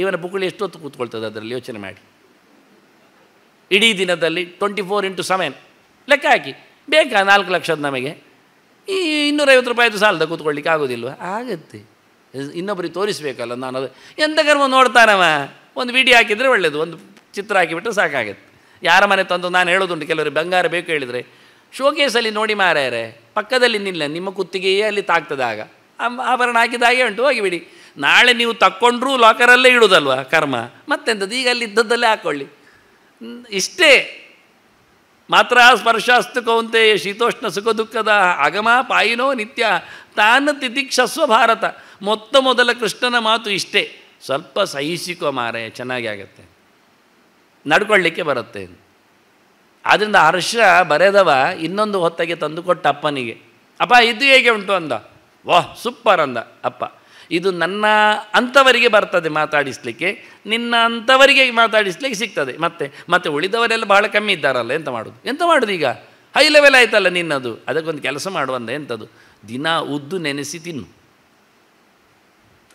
ಇವನ ಬುಕ್ಕುಳಿ ಎಷ್ಟೊತ್ತು ಕೂತ್ಕೊಳ್ತದೆ ಅದರಲ್ಲಿ ಯೋಚನೆ ಮಾಡಿ ಇಡೀ ದಿನದಲ್ಲಿ ಟ್ವೆಂಟಿ ಫೋರ್ ಇಂಟು ಸೆವೆನ್ ಲೆಕ್ಕ ಹಾಕಿ ಬೇಕಾ ನಾಲ್ಕು ಲಕ್ಷದ ನಮಗೆ ಈ ಇನ್ನೂರೈವತ್ತು ರೂಪಾಯಿದು ಸಾಲದ ಕೂತ್ಕೊಳ್ಳಿಕ್ಕೆ ಆಗೋದಿಲ್ವ ಆಗುತ್ತೆ ಇನ್ನೊಬ್ಬರಿಗೆ ತೋರಿಸ್ಬೇಕಲ್ಲ ನಾನು ಅದು ಎಂತ ಕರ್ಮ ನೋಡ್ತಾನವ ಒಂದು ವಿಡಿಯೋ ಹಾಕಿದರೆ ಒಳ್ಳೆಯದು ಒಂದು ಚಿತ್ರ ಹಾಕಿಬಿಟ್ರೆ ಸಾಕಾಗುತ್ತೆ ಯಾರ ಮನೆ ತಂದು ನಾನು ಹೇಳೋದುಂಟು ಕೆಲವರು ಬಂಗಾರ ಬೇಕು ಹೇಳಿದರೆ ಶೋಕೇಸಲ್ಲಿ ನೋಡಿ ಮಾರ್ಯಾರೆ ಪಕ್ಕದಲ್ಲಿ ನಿಲ್ಲ ನಿಮ್ಮ ಕುತ್ತಿಗೆಯೇ ಅಲ್ಲಿ ತಾಗ್ತದೆ ಆಗ ಆಭರಣ ಹಾಕಿದ ಹಾಗೆ ಉಂಟು ಹೋಗಿಬಿಡಿ ನಾಳೆ ನೀವು ತಕ್ಕೊಂಡ್ರೂ ಲಾಕರಲ್ಲೇ ಇಡೋದಲ್ವ ಕರ್ಮ ಮತ್ತೆಂಥದ್ದು ಈಗ ಅಲ್ಲಿ ಇದ್ದದ್ದಲ್ಲೇ ಹಾಕ್ಕೊಳ್ಳಿ ಇಷ್ಟೇ ಮಾತ್ರ ಸ್ಪರ್ಶಾಸ್ತು ಕೌಂತೆಯ ಶೀತೋಷ್ಣ ಸುಖ ದುಃಖದ ಅಗಮ ಪಾಯಿನೋ ನಿತ್ಯ ತಾನು ತಿತಿಕ್ಷಸ್ವ ಭಾರತ ಮೊತ್ತ ಮೊದಲ ಕೃಷ್ಣನ ಮಾತು ಇಷ್ಟೇ ಸ್ವಲ್ಪ ಸಹಿಸಿಕೋ ಮಾರೆ ಚೆನ್ನಾಗಿ ಆಗುತ್ತೆ ನಡ್ಕೊಳ್ಳಿಕ್ಕೆ ಬರುತ್ತೆ ಆದ್ದರಿಂದ ಹರ್ಷ ಬರೆದವ ಇನ್ನೊಂದು ಹೊತ್ತಗೆ ತಂದು ಅಪ್ಪನಿಗೆ ಅಪ್ಪ ಇದು ಹೇಗೆ ಉಂಟು ಅಂದ ವಾಹ್ ಸೂಪರ್ ಅಂದ ಅಪ್ಪ ಇದು ನನ್ನ ಅಂಥವರಿಗೆ ಬರ್ತದೆ ಮಾತಾಡಿಸ್ಲಿಕ್ಕೆ ನಿನ್ನ ಅಂಥವರಿಗೆ ಮಾತಾಡಿಸ್ಲಿಕ್ಕೆ ಸಿಗ್ತದೆ ಮತ್ತೆ ಮತ್ತೆ ಉಳಿದವರೆಲ್ಲ ಬಹಳ ಕಮ್ಮಿ ಇದ್ದಾರಲ್ಲ ಎಂತ ಮಾಡೋದು ಎಂತ ಮಾಡೋದು ಈಗ ಹೈ ಲೆವೆಲ್ ಆಯ್ತಲ್ಲ ನಿನ್ನದು ಅದಕ್ಕೊಂದು ಕೆಲಸ ಮಾಡುವಂದ ಎಂಥದು ದಿನ ಉದ್ದು ನೆನೆಸಿ ತಿನ್ನು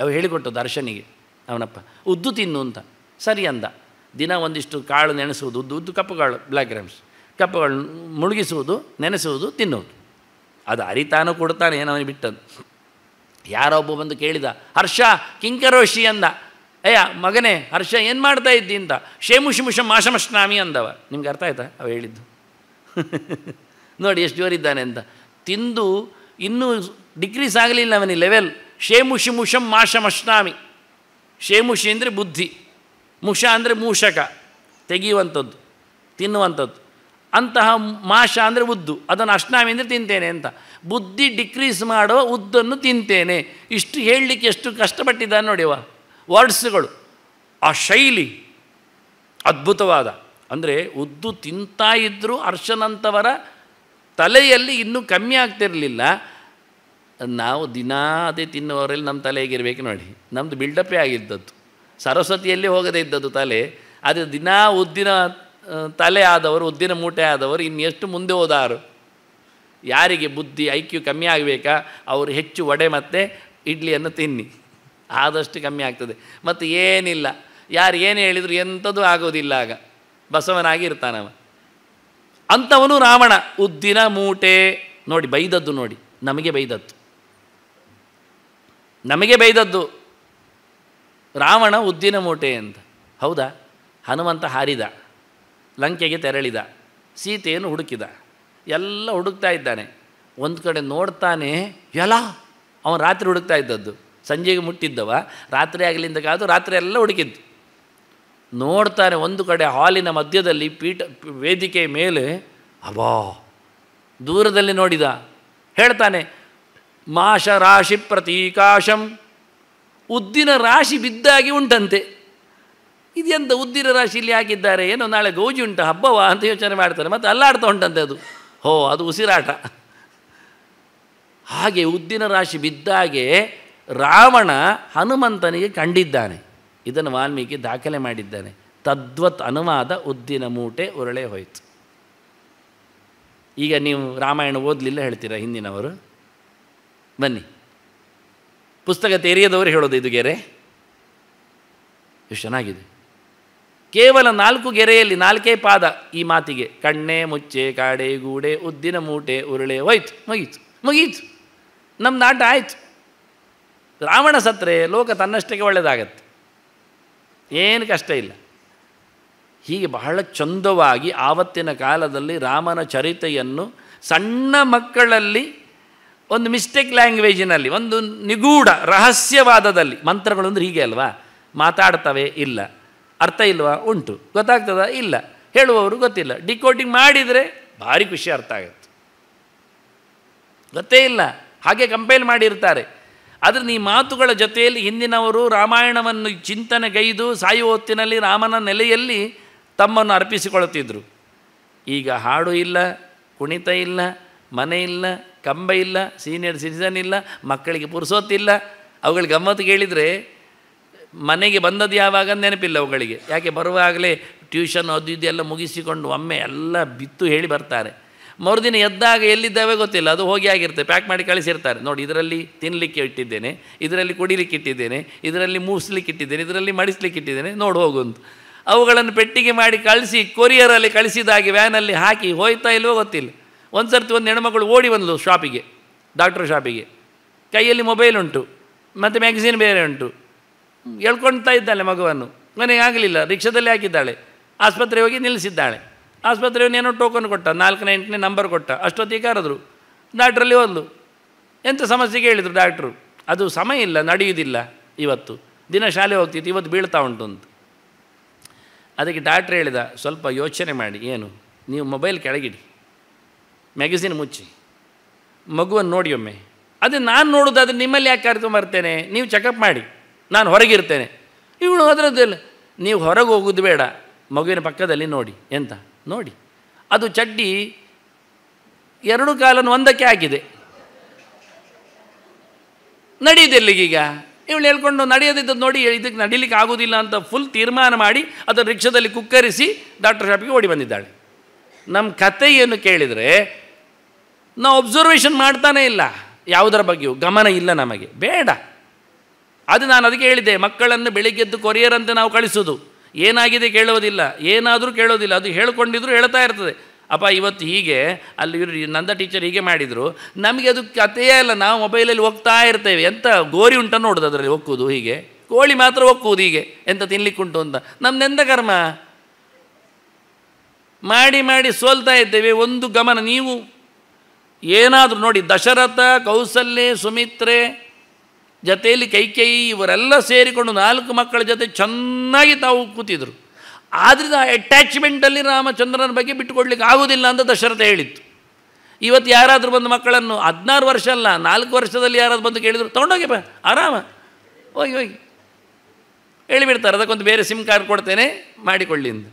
ಅವು ಹೇಳಿಕೊಟ್ಟು ದರ್ಶನಿಗೆ ಅವನಪ್ಪ ಉದ್ದು ತಿನ್ನು ಅಂತ ಸರಿ ಅಂದ ದಿನ ಒಂದಿಷ್ಟು ಕಾಳು ನೆನೆಸುವುದು ಉದ್ದು ಉದ್ದು ಕಪ್ಪು ಕಾಳು ಬ್ಲ್ಯಾಕ್ ಗ್ರಾಮ್ಸ್ ಕಪ್ಪುಗಳನ್ನು ಮುಳುಗಿಸುವುದು ನೆನೆಸುವುದು ತಿನ್ನುವುದು ಅದು ಅರಿತಾನು ಕೊಡ್ತಾನೆ ಏನವನಿಗೆ ಬಿಟ್ಟದ್ದು ಯಾರೊಬ್ಬ ಬಂದು ಕೇಳಿದ ಹರ್ಷ ಕಿಂಕರೋಷಿ ಅಂದ ಅಯ್ಯ ಮಗನೇ ಹರ್ಷ ಏನು ಮಾಡ್ತಾ ಇದ್ದಿ ಅಂತ ಶೇಮುಷಿಮುಷ ಮಾಶಮಶ್ನಾಮಿ ಅಂದವ ನಿಮ್ಗೆ ಅರ್ಥ ಆಯ್ತಾ ಅವ ಹೇಳಿದ್ದು ನೋಡಿ ಎಷ್ಟು ಜೋರಿದ್ದಾನೆ ಅಂತ ತಿಂದು ಇನ್ನೂ ಡಿಗ್ರೀಸ್ ಆಗಲಿಲ್ಲ ಅವನಿ ಲೆವೆಲ್ ಶೇಮುಷಿಮುಷಂ ಮಾಷಮಷ್ಣಾಮಿ ಶೇಮುಷಿ ಅಂದರೆ ಬುದ್ಧಿ ಮುಷ ಅಂದರೆ ಮೂಷಕ ತೆಗೆಯುವಂಥದ್ದು ತಿನ್ನುವಂಥದ್ದು ಅಂತಹ ಮಾಷ ಅಂದರೆ ಉದ್ದು ಅದನ್ನು ಅಂದರೆ ತಿಂತೇನೆ ಅಂತ ಬುದ್ಧಿ ಡಿಕ್ರೀಸ್ ಮಾಡುವ ಉದ್ದನ್ನು ತಿಂತೇನೆ ಇಷ್ಟು ಹೇಳಲಿಕ್ಕೆ ಎಷ್ಟು ಕಷ್ಟಪಟ್ಟಿದ್ದಾನೆ ನೋಡಿವ ವರ್ಡ್ಸ್ಗಳು ಆ ಶೈಲಿ ಅದ್ಭುತವಾದ ಅಂದರೆ ಉದ್ದು ತಿಂತಾ ಇದ್ದರೂ ಅರ್ಶನಂತವರ ತಲೆಯಲ್ಲಿ ಇನ್ನೂ ಕಮ್ಮಿ ಆಗ್ತಿರಲಿಲ್ಲ ನಾವು ದಿನ ಅದೇ ತಿನ್ನುವವರಲ್ಲಿ ನಮ್ಮ ತಲೆ ಹೇಗಿರಬೇಕು ನೋಡಿ ನಮ್ಮದು ಬಿಲ್ಡಪ್ಪೇ ಆಗಿದ್ದದ್ದು ಸರಸ್ವತಿಯಲ್ಲಿ ಹೋಗದೇ ಇದ್ದದ್ದು ತಲೆ ಆದರೆ ದಿನಾ ಉದ್ದಿನ ತಲೆ ಆದವರು ಉದ್ದಿನ ಮೂಟೆ ಆದವರು ಇನ್ನೆಷ್ಟು ಮುಂದೆ ಹೋದಾರು ಯಾರಿಗೆ ಬುದ್ಧಿ ಐ ಕಮ್ಮಿ ಆಗಬೇಕಾ ಅವರು ಹೆಚ್ಚು ವಡೆ ಮತ್ತು ಇಡ್ಲಿಯನ್ನು ತಿನ್ನಿ ಆದಷ್ಟು ಕಮ್ಮಿ ಆಗ್ತದೆ ಮತ್ತು ಏನಿಲ್ಲ ಯಾರು ಏನು ಹೇಳಿದರು ಎಂಥದ್ದು ಆಗೋದಿಲ್ಲ ಆಗ ಬಸವನಾಗಿ ಇರ್ತಾನವ ಅಂಥವನು ರಾವಣ ಉದ್ದಿನ ಮೂಟೆ ನೋಡಿ ಬೈದದ್ದು ನೋಡಿ ನಮಗೆ ಬೈದದ್ದು ನಮಗೆ ಬೈದದ್ದು ರಾವಣ ಉದ್ದಿನ ಮೂಟೆ ಅಂತ ಹೌದಾ ಹನುಮಂತ ಹಾರಿದ ಲಂಕೆಗೆ ತೆರಳಿದ ಸೀತೆಯನ್ನು ಹುಡುಕಿದ ಎಲ್ಲ ಹುಡುಕ್ತಾ ಇದ್ದಾನೆ ಒಂದು ಕಡೆ ನೋಡ್ತಾನೆ ಎಲ್ಲ ಅವನು ರಾತ್ರಿ ಹುಡುಕ್ತಾ ಇದ್ದದ್ದು ಸಂಜೆಗೆ ಮುಟ್ಟಿದ್ದವ ರಾತ್ರಿ ಆಗಲಿಂದ ಕಾದು ರಾತ್ರಿ ಎಲ್ಲ ಹುಡುಕಿದ್ದು ನೋಡ್ತಾನೆ ಒಂದು ಕಡೆ ಹಾಲಿನ ಮಧ್ಯದಲ್ಲಿ ಪೀಠ ವೇದಿಕೆ ಮೇಲೆ ಅಬಾ ದೂರದಲ್ಲಿ ನೋಡಿದ ಹೇಳ್ತಾನೆ ಮಾಷ ರಾಶಿ ಪ್ರತೀಕಾಶಂ ಉದ್ದಿನ ರಾಶಿ ಬಿದ್ದಾಗಿ ಉಂಟಂತೆ ಇದೆಂತ ಉದ್ದಿರ ರಾಶಿಯಲ್ಲಿ ಹಾಕಿದ್ದಾರೆ ಏನೋ ನಾಳೆ ಗೌಜಿ ಉಂಟು ಹಬ್ಬವ ಅಂತ ಯೋಚನೆ ಮಾಡ್ತಾರೆ ಮತ್ತು ಅಲ್ಲಾಡ್ತಾ ಉಂಟಂತೆ ಅದು ಹೋ ಅದು ಉಸಿರಾಟ ಹಾಗೆ ಉದ್ದಿನ ರಾಶಿ ಬಿದ್ದಾಗೆ ರಾವಣ ಹನುಮಂತನಿಗೆ ಕಂಡಿದ್ದಾನೆ ಇದನ್ನು ವಾಲ್ಮೀಕಿ ದಾಖಲೆ ಮಾಡಿದ್ದಾನೆ ತದ್ವತ್ ಅನುವಾದ ಉದ್ದಿನ ಮೂಟೆ ಉರಳೆ ಹೋಯಿತು ಈಗ ನೀವು ರಾಮಾಯಣ ಓದಲಿಲ್ಲ ಹೇಳ್ತೀರಾ ಹಿಂದಿನವರು ಬನ್ನಿ ಪುಸ್ತಕ ತೆರೆಯದವರು ಹೇಳೋದು ಇದು ಗೆರೆ ಎಷ್ಟು ಚೆನ್ನಾಗಿದೆ ಕೇವಲ ನಾಲ್ಕು ಗೆರೆಯಲ್ಲಿ ನಾಲ್ಕೇ ಪಾದ ಈ ಮಾತಿಗೆ ಕಣ್ಣೆ ಮುಚ್ಚೆ ಕಾಡೆ ಗೂಡೆ ಉದ್ದಿನ ಮೂಟೆ ಉರುಳೆ ಹೋಯ್ತು ಮುಗೀತು ಮುಗೀತು ನಮ್ಮ ನಾಟ ಆಯಿತು ರಾವಣ ಸತ್ರೆ ಲೋಕ ತನ್ನಷ್ಟಕ್ಕೆ ಒಳ್ಳೆಯದಾಗತ್ತೆ ಏನು ಕಷ್ಟ ಇಲ್ಲ ಹೀಗೆ ಬಹಳ ಚಂದವಾಗಿ ಆವತ್ತಿನ ಕಾಲದಲ್ಲಿ ರಾಮನ ಚರಿತೆಯನ್ನು ಸಣ್ಣ ಮಕ್ಕಳಲ್ಲಿ ಒಂದು ಮಿಸ್ಟೇಕ್ ಲ್ಯಾಂಗ್ವೇಜಿನಲ್ಲಿ ಒಂದು ನಿಗೂಢ ರಹಸ್ಯವಾದದಲ್ಲಿ ಮಂತ್ರಗಳು ಅಂದರೆ ಹೀಗೆ ಅಲ್ವಾ ಮಾತಾಡ್ತವೆ ಇಲ್ಲ ಅರ್ಥ ಇಲ್ವಾ ಉಂಟು ಗೊತ್ತಾಗ್ತದ ಇಲ್ಲ ಹೇಳುವವರು ಗೊತ್ತಿಲ್ಲ ಡಿಕೋಟಿಂಗ್ ಮಾಡಿದರೆ ಭಾರಿ ಖುಷಿ ಅರ್ಥ ಆಗುತ್ತೆ ಗೊತ್ತೇ ಇಲ್ಲ ಹಾಗೆ ಕಂಪೇಲ್ ಮಾಡಿರ್ತಾರೆ ಆದರೆ ನೀ ಮಾತುಗಳ ಜೊತೆಯಲ್ಲಿ ಹಿಂದಿನವರು ರಾಮಾಯಣವನ್ನು ಚಿಂತನೆಗೈದು ಸಾಯುವ ಹೊತ್ತಿನಲ್ಲಿ ರಾಮನ ನೆಲೆಯಲ್ಲಿ ತಮ್ಮನ್ನು ಅರ್ಪಿಸಿಕೊಳ್ಳುತ್ತಿದ್ದರು ಈಗ ಹಾಡು ಇಲ್ಲ ಕುಣಿತ ಇಲ್ಲ ಮನೆ ಇಲ್ಲ ಕಂಬ ಇಲ್ಲ ಸೀನಿಯರ್ ಸಿಟಿಸನ್ ಇಲ್ಲ ಮಕ್ಕಳಿಗೆ ಪುರುಸೋತ್ತಿಲ್ಲ ಅವುಗಳಿಗೆ ಗಮ್ಮತ್ತು ಕೇಳಿದರೆ ಮನೆಗೆ ಬಂದದ್ದು ಯಾವಾಗ ನೆನಪಿಲ್ಲ ಅವುಗಳಿಗೆ ಯಾಕೆ ಬರುವಾಗಲೇ ಟ್ಯೂಷನ್ ಅದು ಎಲ್ಲ ಮುಗಿಸಿಕೊಂಡು ಒಮ್ಮೆ ಎಲ್ಲ ಬಿತ್ತು ಹೇಳಿ ಬರ್ತಾರೆ ಮರುದಿನ ಎದ್ದಾಗ ಎಲ್ಲಿದ್ದಾವೆ ಗೊತ್ತಿಲ್ಲ ಅದು ಹೋಗಿ ಆಗಿರುತ್ತೆ ಪ್ಯಾಕ್ ಮಾಡಿ ಕಳಿಸಿರ್ತಾರೆ ನೋಡಿ ಇದರಲ್ಲಿ ತಿನ್ನಲಿಕ್ಕೆ ಇಟ್ಟಿದ್ದೇನೆ ಇದರಲ್ಲಿ ಕುಡಿಲಿಕ್ಕೆ ಇಟ್ಟಿದ್ದೇನೆ ಇದರಲ್ಲಿ ಮೂಸ್ಲಿಕ್ಕೆ ಇಟ್ಟಿದ್ದೇನೆ ಇದರಲ್ಲಿ ಮಡಿಸ್ಲಿಕ್ಕೆ ಇಟ್ಟಿದ್ದೇನೆ ನೋಡಿ ಹೋಗುವಂತ ಅವುಗಳನ್ನು ಪೆಟ್ಟಿಗೆ ಮಾಡಿ ಕಳಿಸಿ ಕೊರಿಯರಲ್ಲಿ ಕಳಿಸಿದಾಗಿ ವ್ಯಾನಲ್ಲಿ ಹಾಕಿ ಹೋಯ್ತಾ ಇಲ್ವೋ ಗೊತ್ತಿಲ್ಲ ಒಂದು ಸರ್ತಿ ಒಂದು ಹೆಣ್ಮಗಳು ಓಡಿ ಬಂದಳು ಶಾಪಿಗೆ ಡಾಕ್ಟ್ರ್ ಶಾಪಿಗೆ ಕೈಯಲ್ಲಿ ಮೊಬೈಲ್ ಉಂಟು ಮತ್ತು ಮ್ಯಾಗಝೀನ್ ಬೇರೆ ಉಂಟು ಹೇಳ್ಕೊಳ್ತಾ ಇದ್ದಾಳೆ ಮಗುವನ್ನು ಮನೆಗೆ ಆಗಲಿಲ್ಲ ರಿಕ್ಷಾದಲ್ಲಿ ಹಾಕಿದ್ದಾಳೆ ಆಸ್ಪತ್ರೆ ಹೋಗಿ ನಿಲ್ಲಿಸಿದ್ದಾಳೆ ಏನೋ ಟೋಕನ್ ಕೊಟ್ಟ ನಾಲ್ಕನೇ ಎಂಟನೇ ನಂಬರ್ ಕೊಟ್ಟ ಅಷ್ಟೊತ್ತಿಗೆ ಕರೆದ್ರು ಡಾಕ್ಟ್ರಲ್ಲಿ ಹೋದ್ಲು ಎಂಥ ಸಮಸ್ಯೆ ಕೇಳಿದರು ಡಾಕ್ಟ್ರು ಅದು ಸಮಯ ಇಲ್ಲ ನಡೆಯುವುದಿಲ್ಲ ಇವತ್ತು ದಿನ ಶಾಲೆ ಹೋಗ್ತಿತ್ತು ಇವತ್ತು ಬೀಳ್ತಾ ಉಂಟು ಅಂತ ಅದಕ್ಕೆ ಡಾಕ್ಟ್ರ್ ಹೇಳಿದ ಸ್ವಲ್ಪ ಯೋಚನೆ ಮಾಡಿ ಏನು ನೀವು ಮೊಬೈಲ್ ಕೆಳಗಿಡಿ ಮ್ಯಾಗಝಿನ್ ಮುಚ್ಚಿ ಮಗುವನ್ನು ನೋಡಿ ಒಮ್ಮೆ ಅದು ನಾನು ನೋಡೋದು ಅದು ನಿಮ್ಮಲ್ಲಿ ಯಾಕೆ ಕರೆದು ಬರ್ತೇನೆ ನೀವು ಚೆಕಪ್ ಮಾಡಿ ನಾನು ಹೊರಗಿರ್ತೇನೆ ಇವಳು ಅದರದ್ದೆಲ್ಲ ನೀವು ಹೊರಗೆ ಹೋಗೋದು ಬೇಡ ಮಗುವಿನ ಪಕ್ಕದಲ್ಲಿ ನೋಡಿ ಎಂತ ನೋಡಿ ಅದು ಚಡ್ಡಿ ಎರಡು ಕಾಲನ್ನು ಒಂದಕ್ಕೆ ಹಾಕಿದೆ ಈಗೀಗ ಇವಳು ಹೇಳ್ಕೊಂಡು ನಡೆಯೋದಿದ್ದದ್ದು ನೋಡಿ ಇದಕ್ಕೆ ನಡಿಲಿಕ್ಕೆ ಆಗೋದಿಲ್ಲ ಅಂತ ಫುಲ್ ತೀರ್ಮಾನ ಮಾಡಿ ಅದನ್ನು ರಿಕ್ಷಾದಲ್ಲಿ ಕುಕ್ಕರಿಸಿ ಡಾಕ್ಟರ್ ಶಾಪಿಗೆ ಓಡಿ ಬಂದಿದ್ದಾಳೆ ನಮ್ಮ ಕಥೆ ಏನು ಕೇಳಿದರೆ ನಾವು ಒಬ್ಸರ್ವೇಷನ್ ಮಾಡ್ತಾನೆ ಇಲ್ಲ ಯಾವುದರ ಬಗ್ಗೆಯೂ ಗಮನ ಇಲ್ಲ ನಮಗೆ ಬೇಡ ಅದು ನಾನು ಅದಕ್ಕೆ ಹೇಳಿದೆ ಮಕ್ಕಳನ್ನು ಬೆಳಿಗ್ಗೆದ್ದು ಕೊರಿಯರ್ ಅಂತ ನಾವು ಕಳಿಸೋದು ಏನಾಗಿದೆ ಕೇಳೋದಿಲ್ಲ ಏನಾದರೂ ಕೇಳೋದಿಲ್ಲ ಅದು ಹೇಳ್ಕೊಂಡಿದ್ರು ಹೇಳ್ತಾ ಇರ್ತದೆ ಅಪ್ಪ ಇವತ್ತು ಹೀಗೆ ಅಲ್ಲಿ ಇವರು ನಂದ ಟೀಚರ್ ಹೀಗೆ ಮಾಡಿದರು ನಮಗೆ ಅದು ಕಥೆಯೇ ಇಲ್ಲ ನಾವು ಮೊಬೈಲಲ್ಲಿ ಹೋಗ್ತಾ ಇರ್ತೇವೆ ಎಂತ ಗೋರಿ ಉಂಟ ನೋಡೋದು ಅದರಲ್ಲಿ ಒಕ್ಕುವುದು ಹೀಗೆ ಕೋಳಿ ಮಾತ್ರ ಒಕ್ಕುವುದು ಹೀಗೆ ಎಂತ ತಿನ್ಲಿಕ್ಕುಂಟು ಅಂತ ನೆಂದ ಕರ್ಮ ಮಾಡಿ ಮಾಡಿ ಸೋಲ್ತಾ ಇದ್ದೇವೆ ಒಂದು ಗಮನ ನೀವು ಏನಾದರೂ ನೋಡಿ ದಶರಥ ಕೌಸಲ್ಯ ಸುಮಿತ್ರೆ ಜೊತೆಯಲ್ಲಿ ಕೈಕೈ ಇವರೆಲ್ಲ ಸೇರಿಕೊಂಡು ನಾಲ್ಕು ಮಕ್ಕಳ ಜೊತೆ ಚೆನ್ನಾಗಿ ತಾವು ಕೂತಿದ್ರು ಆದ್ದರಿಂದ ಅಟ್ಯಾಚ್ಮೆಂಟಲ್ಲಿ ರಾಮಚಂದ್ರನ ಬಗ್ಗೆ ಬಿಟ್ಟುಕೊಡ್ಲಿಕ್ಕೆ ಆಗೋದಿಲ್ಲ ಅಂತ ದಶರಥ ಹೇಳಿತ್ತು ಇವತ್ತು ಯಾರಾದರೂ ಬಂದು ಮಕ್ಕಳನ್ನು ಹದಿನಾರು ವರ್ಷ ಅಲ್ಲ ನಾಲ್ಕು ವರ್ಷದಲ್ಲಿ ಯಾರಾದರೂ ಬಂದು ಕೇಳಿದ್ರು ತೊಗೊಂಡೋಗಿ ಬಾ ಆರಾಮ ಹೋಗಿ ಹೋಗಿ ಹೇಳಿಬಿಡ್ತಾರೆ ಅದಕ್ಕೊಂದು ಬೇರೆ ಸಿಮ್ ಕಾರ್ಡ್ ಕೊಡ್ತೇನೆ ಮಾಡಿಕೊಳ್ಳಿ ಅಂತ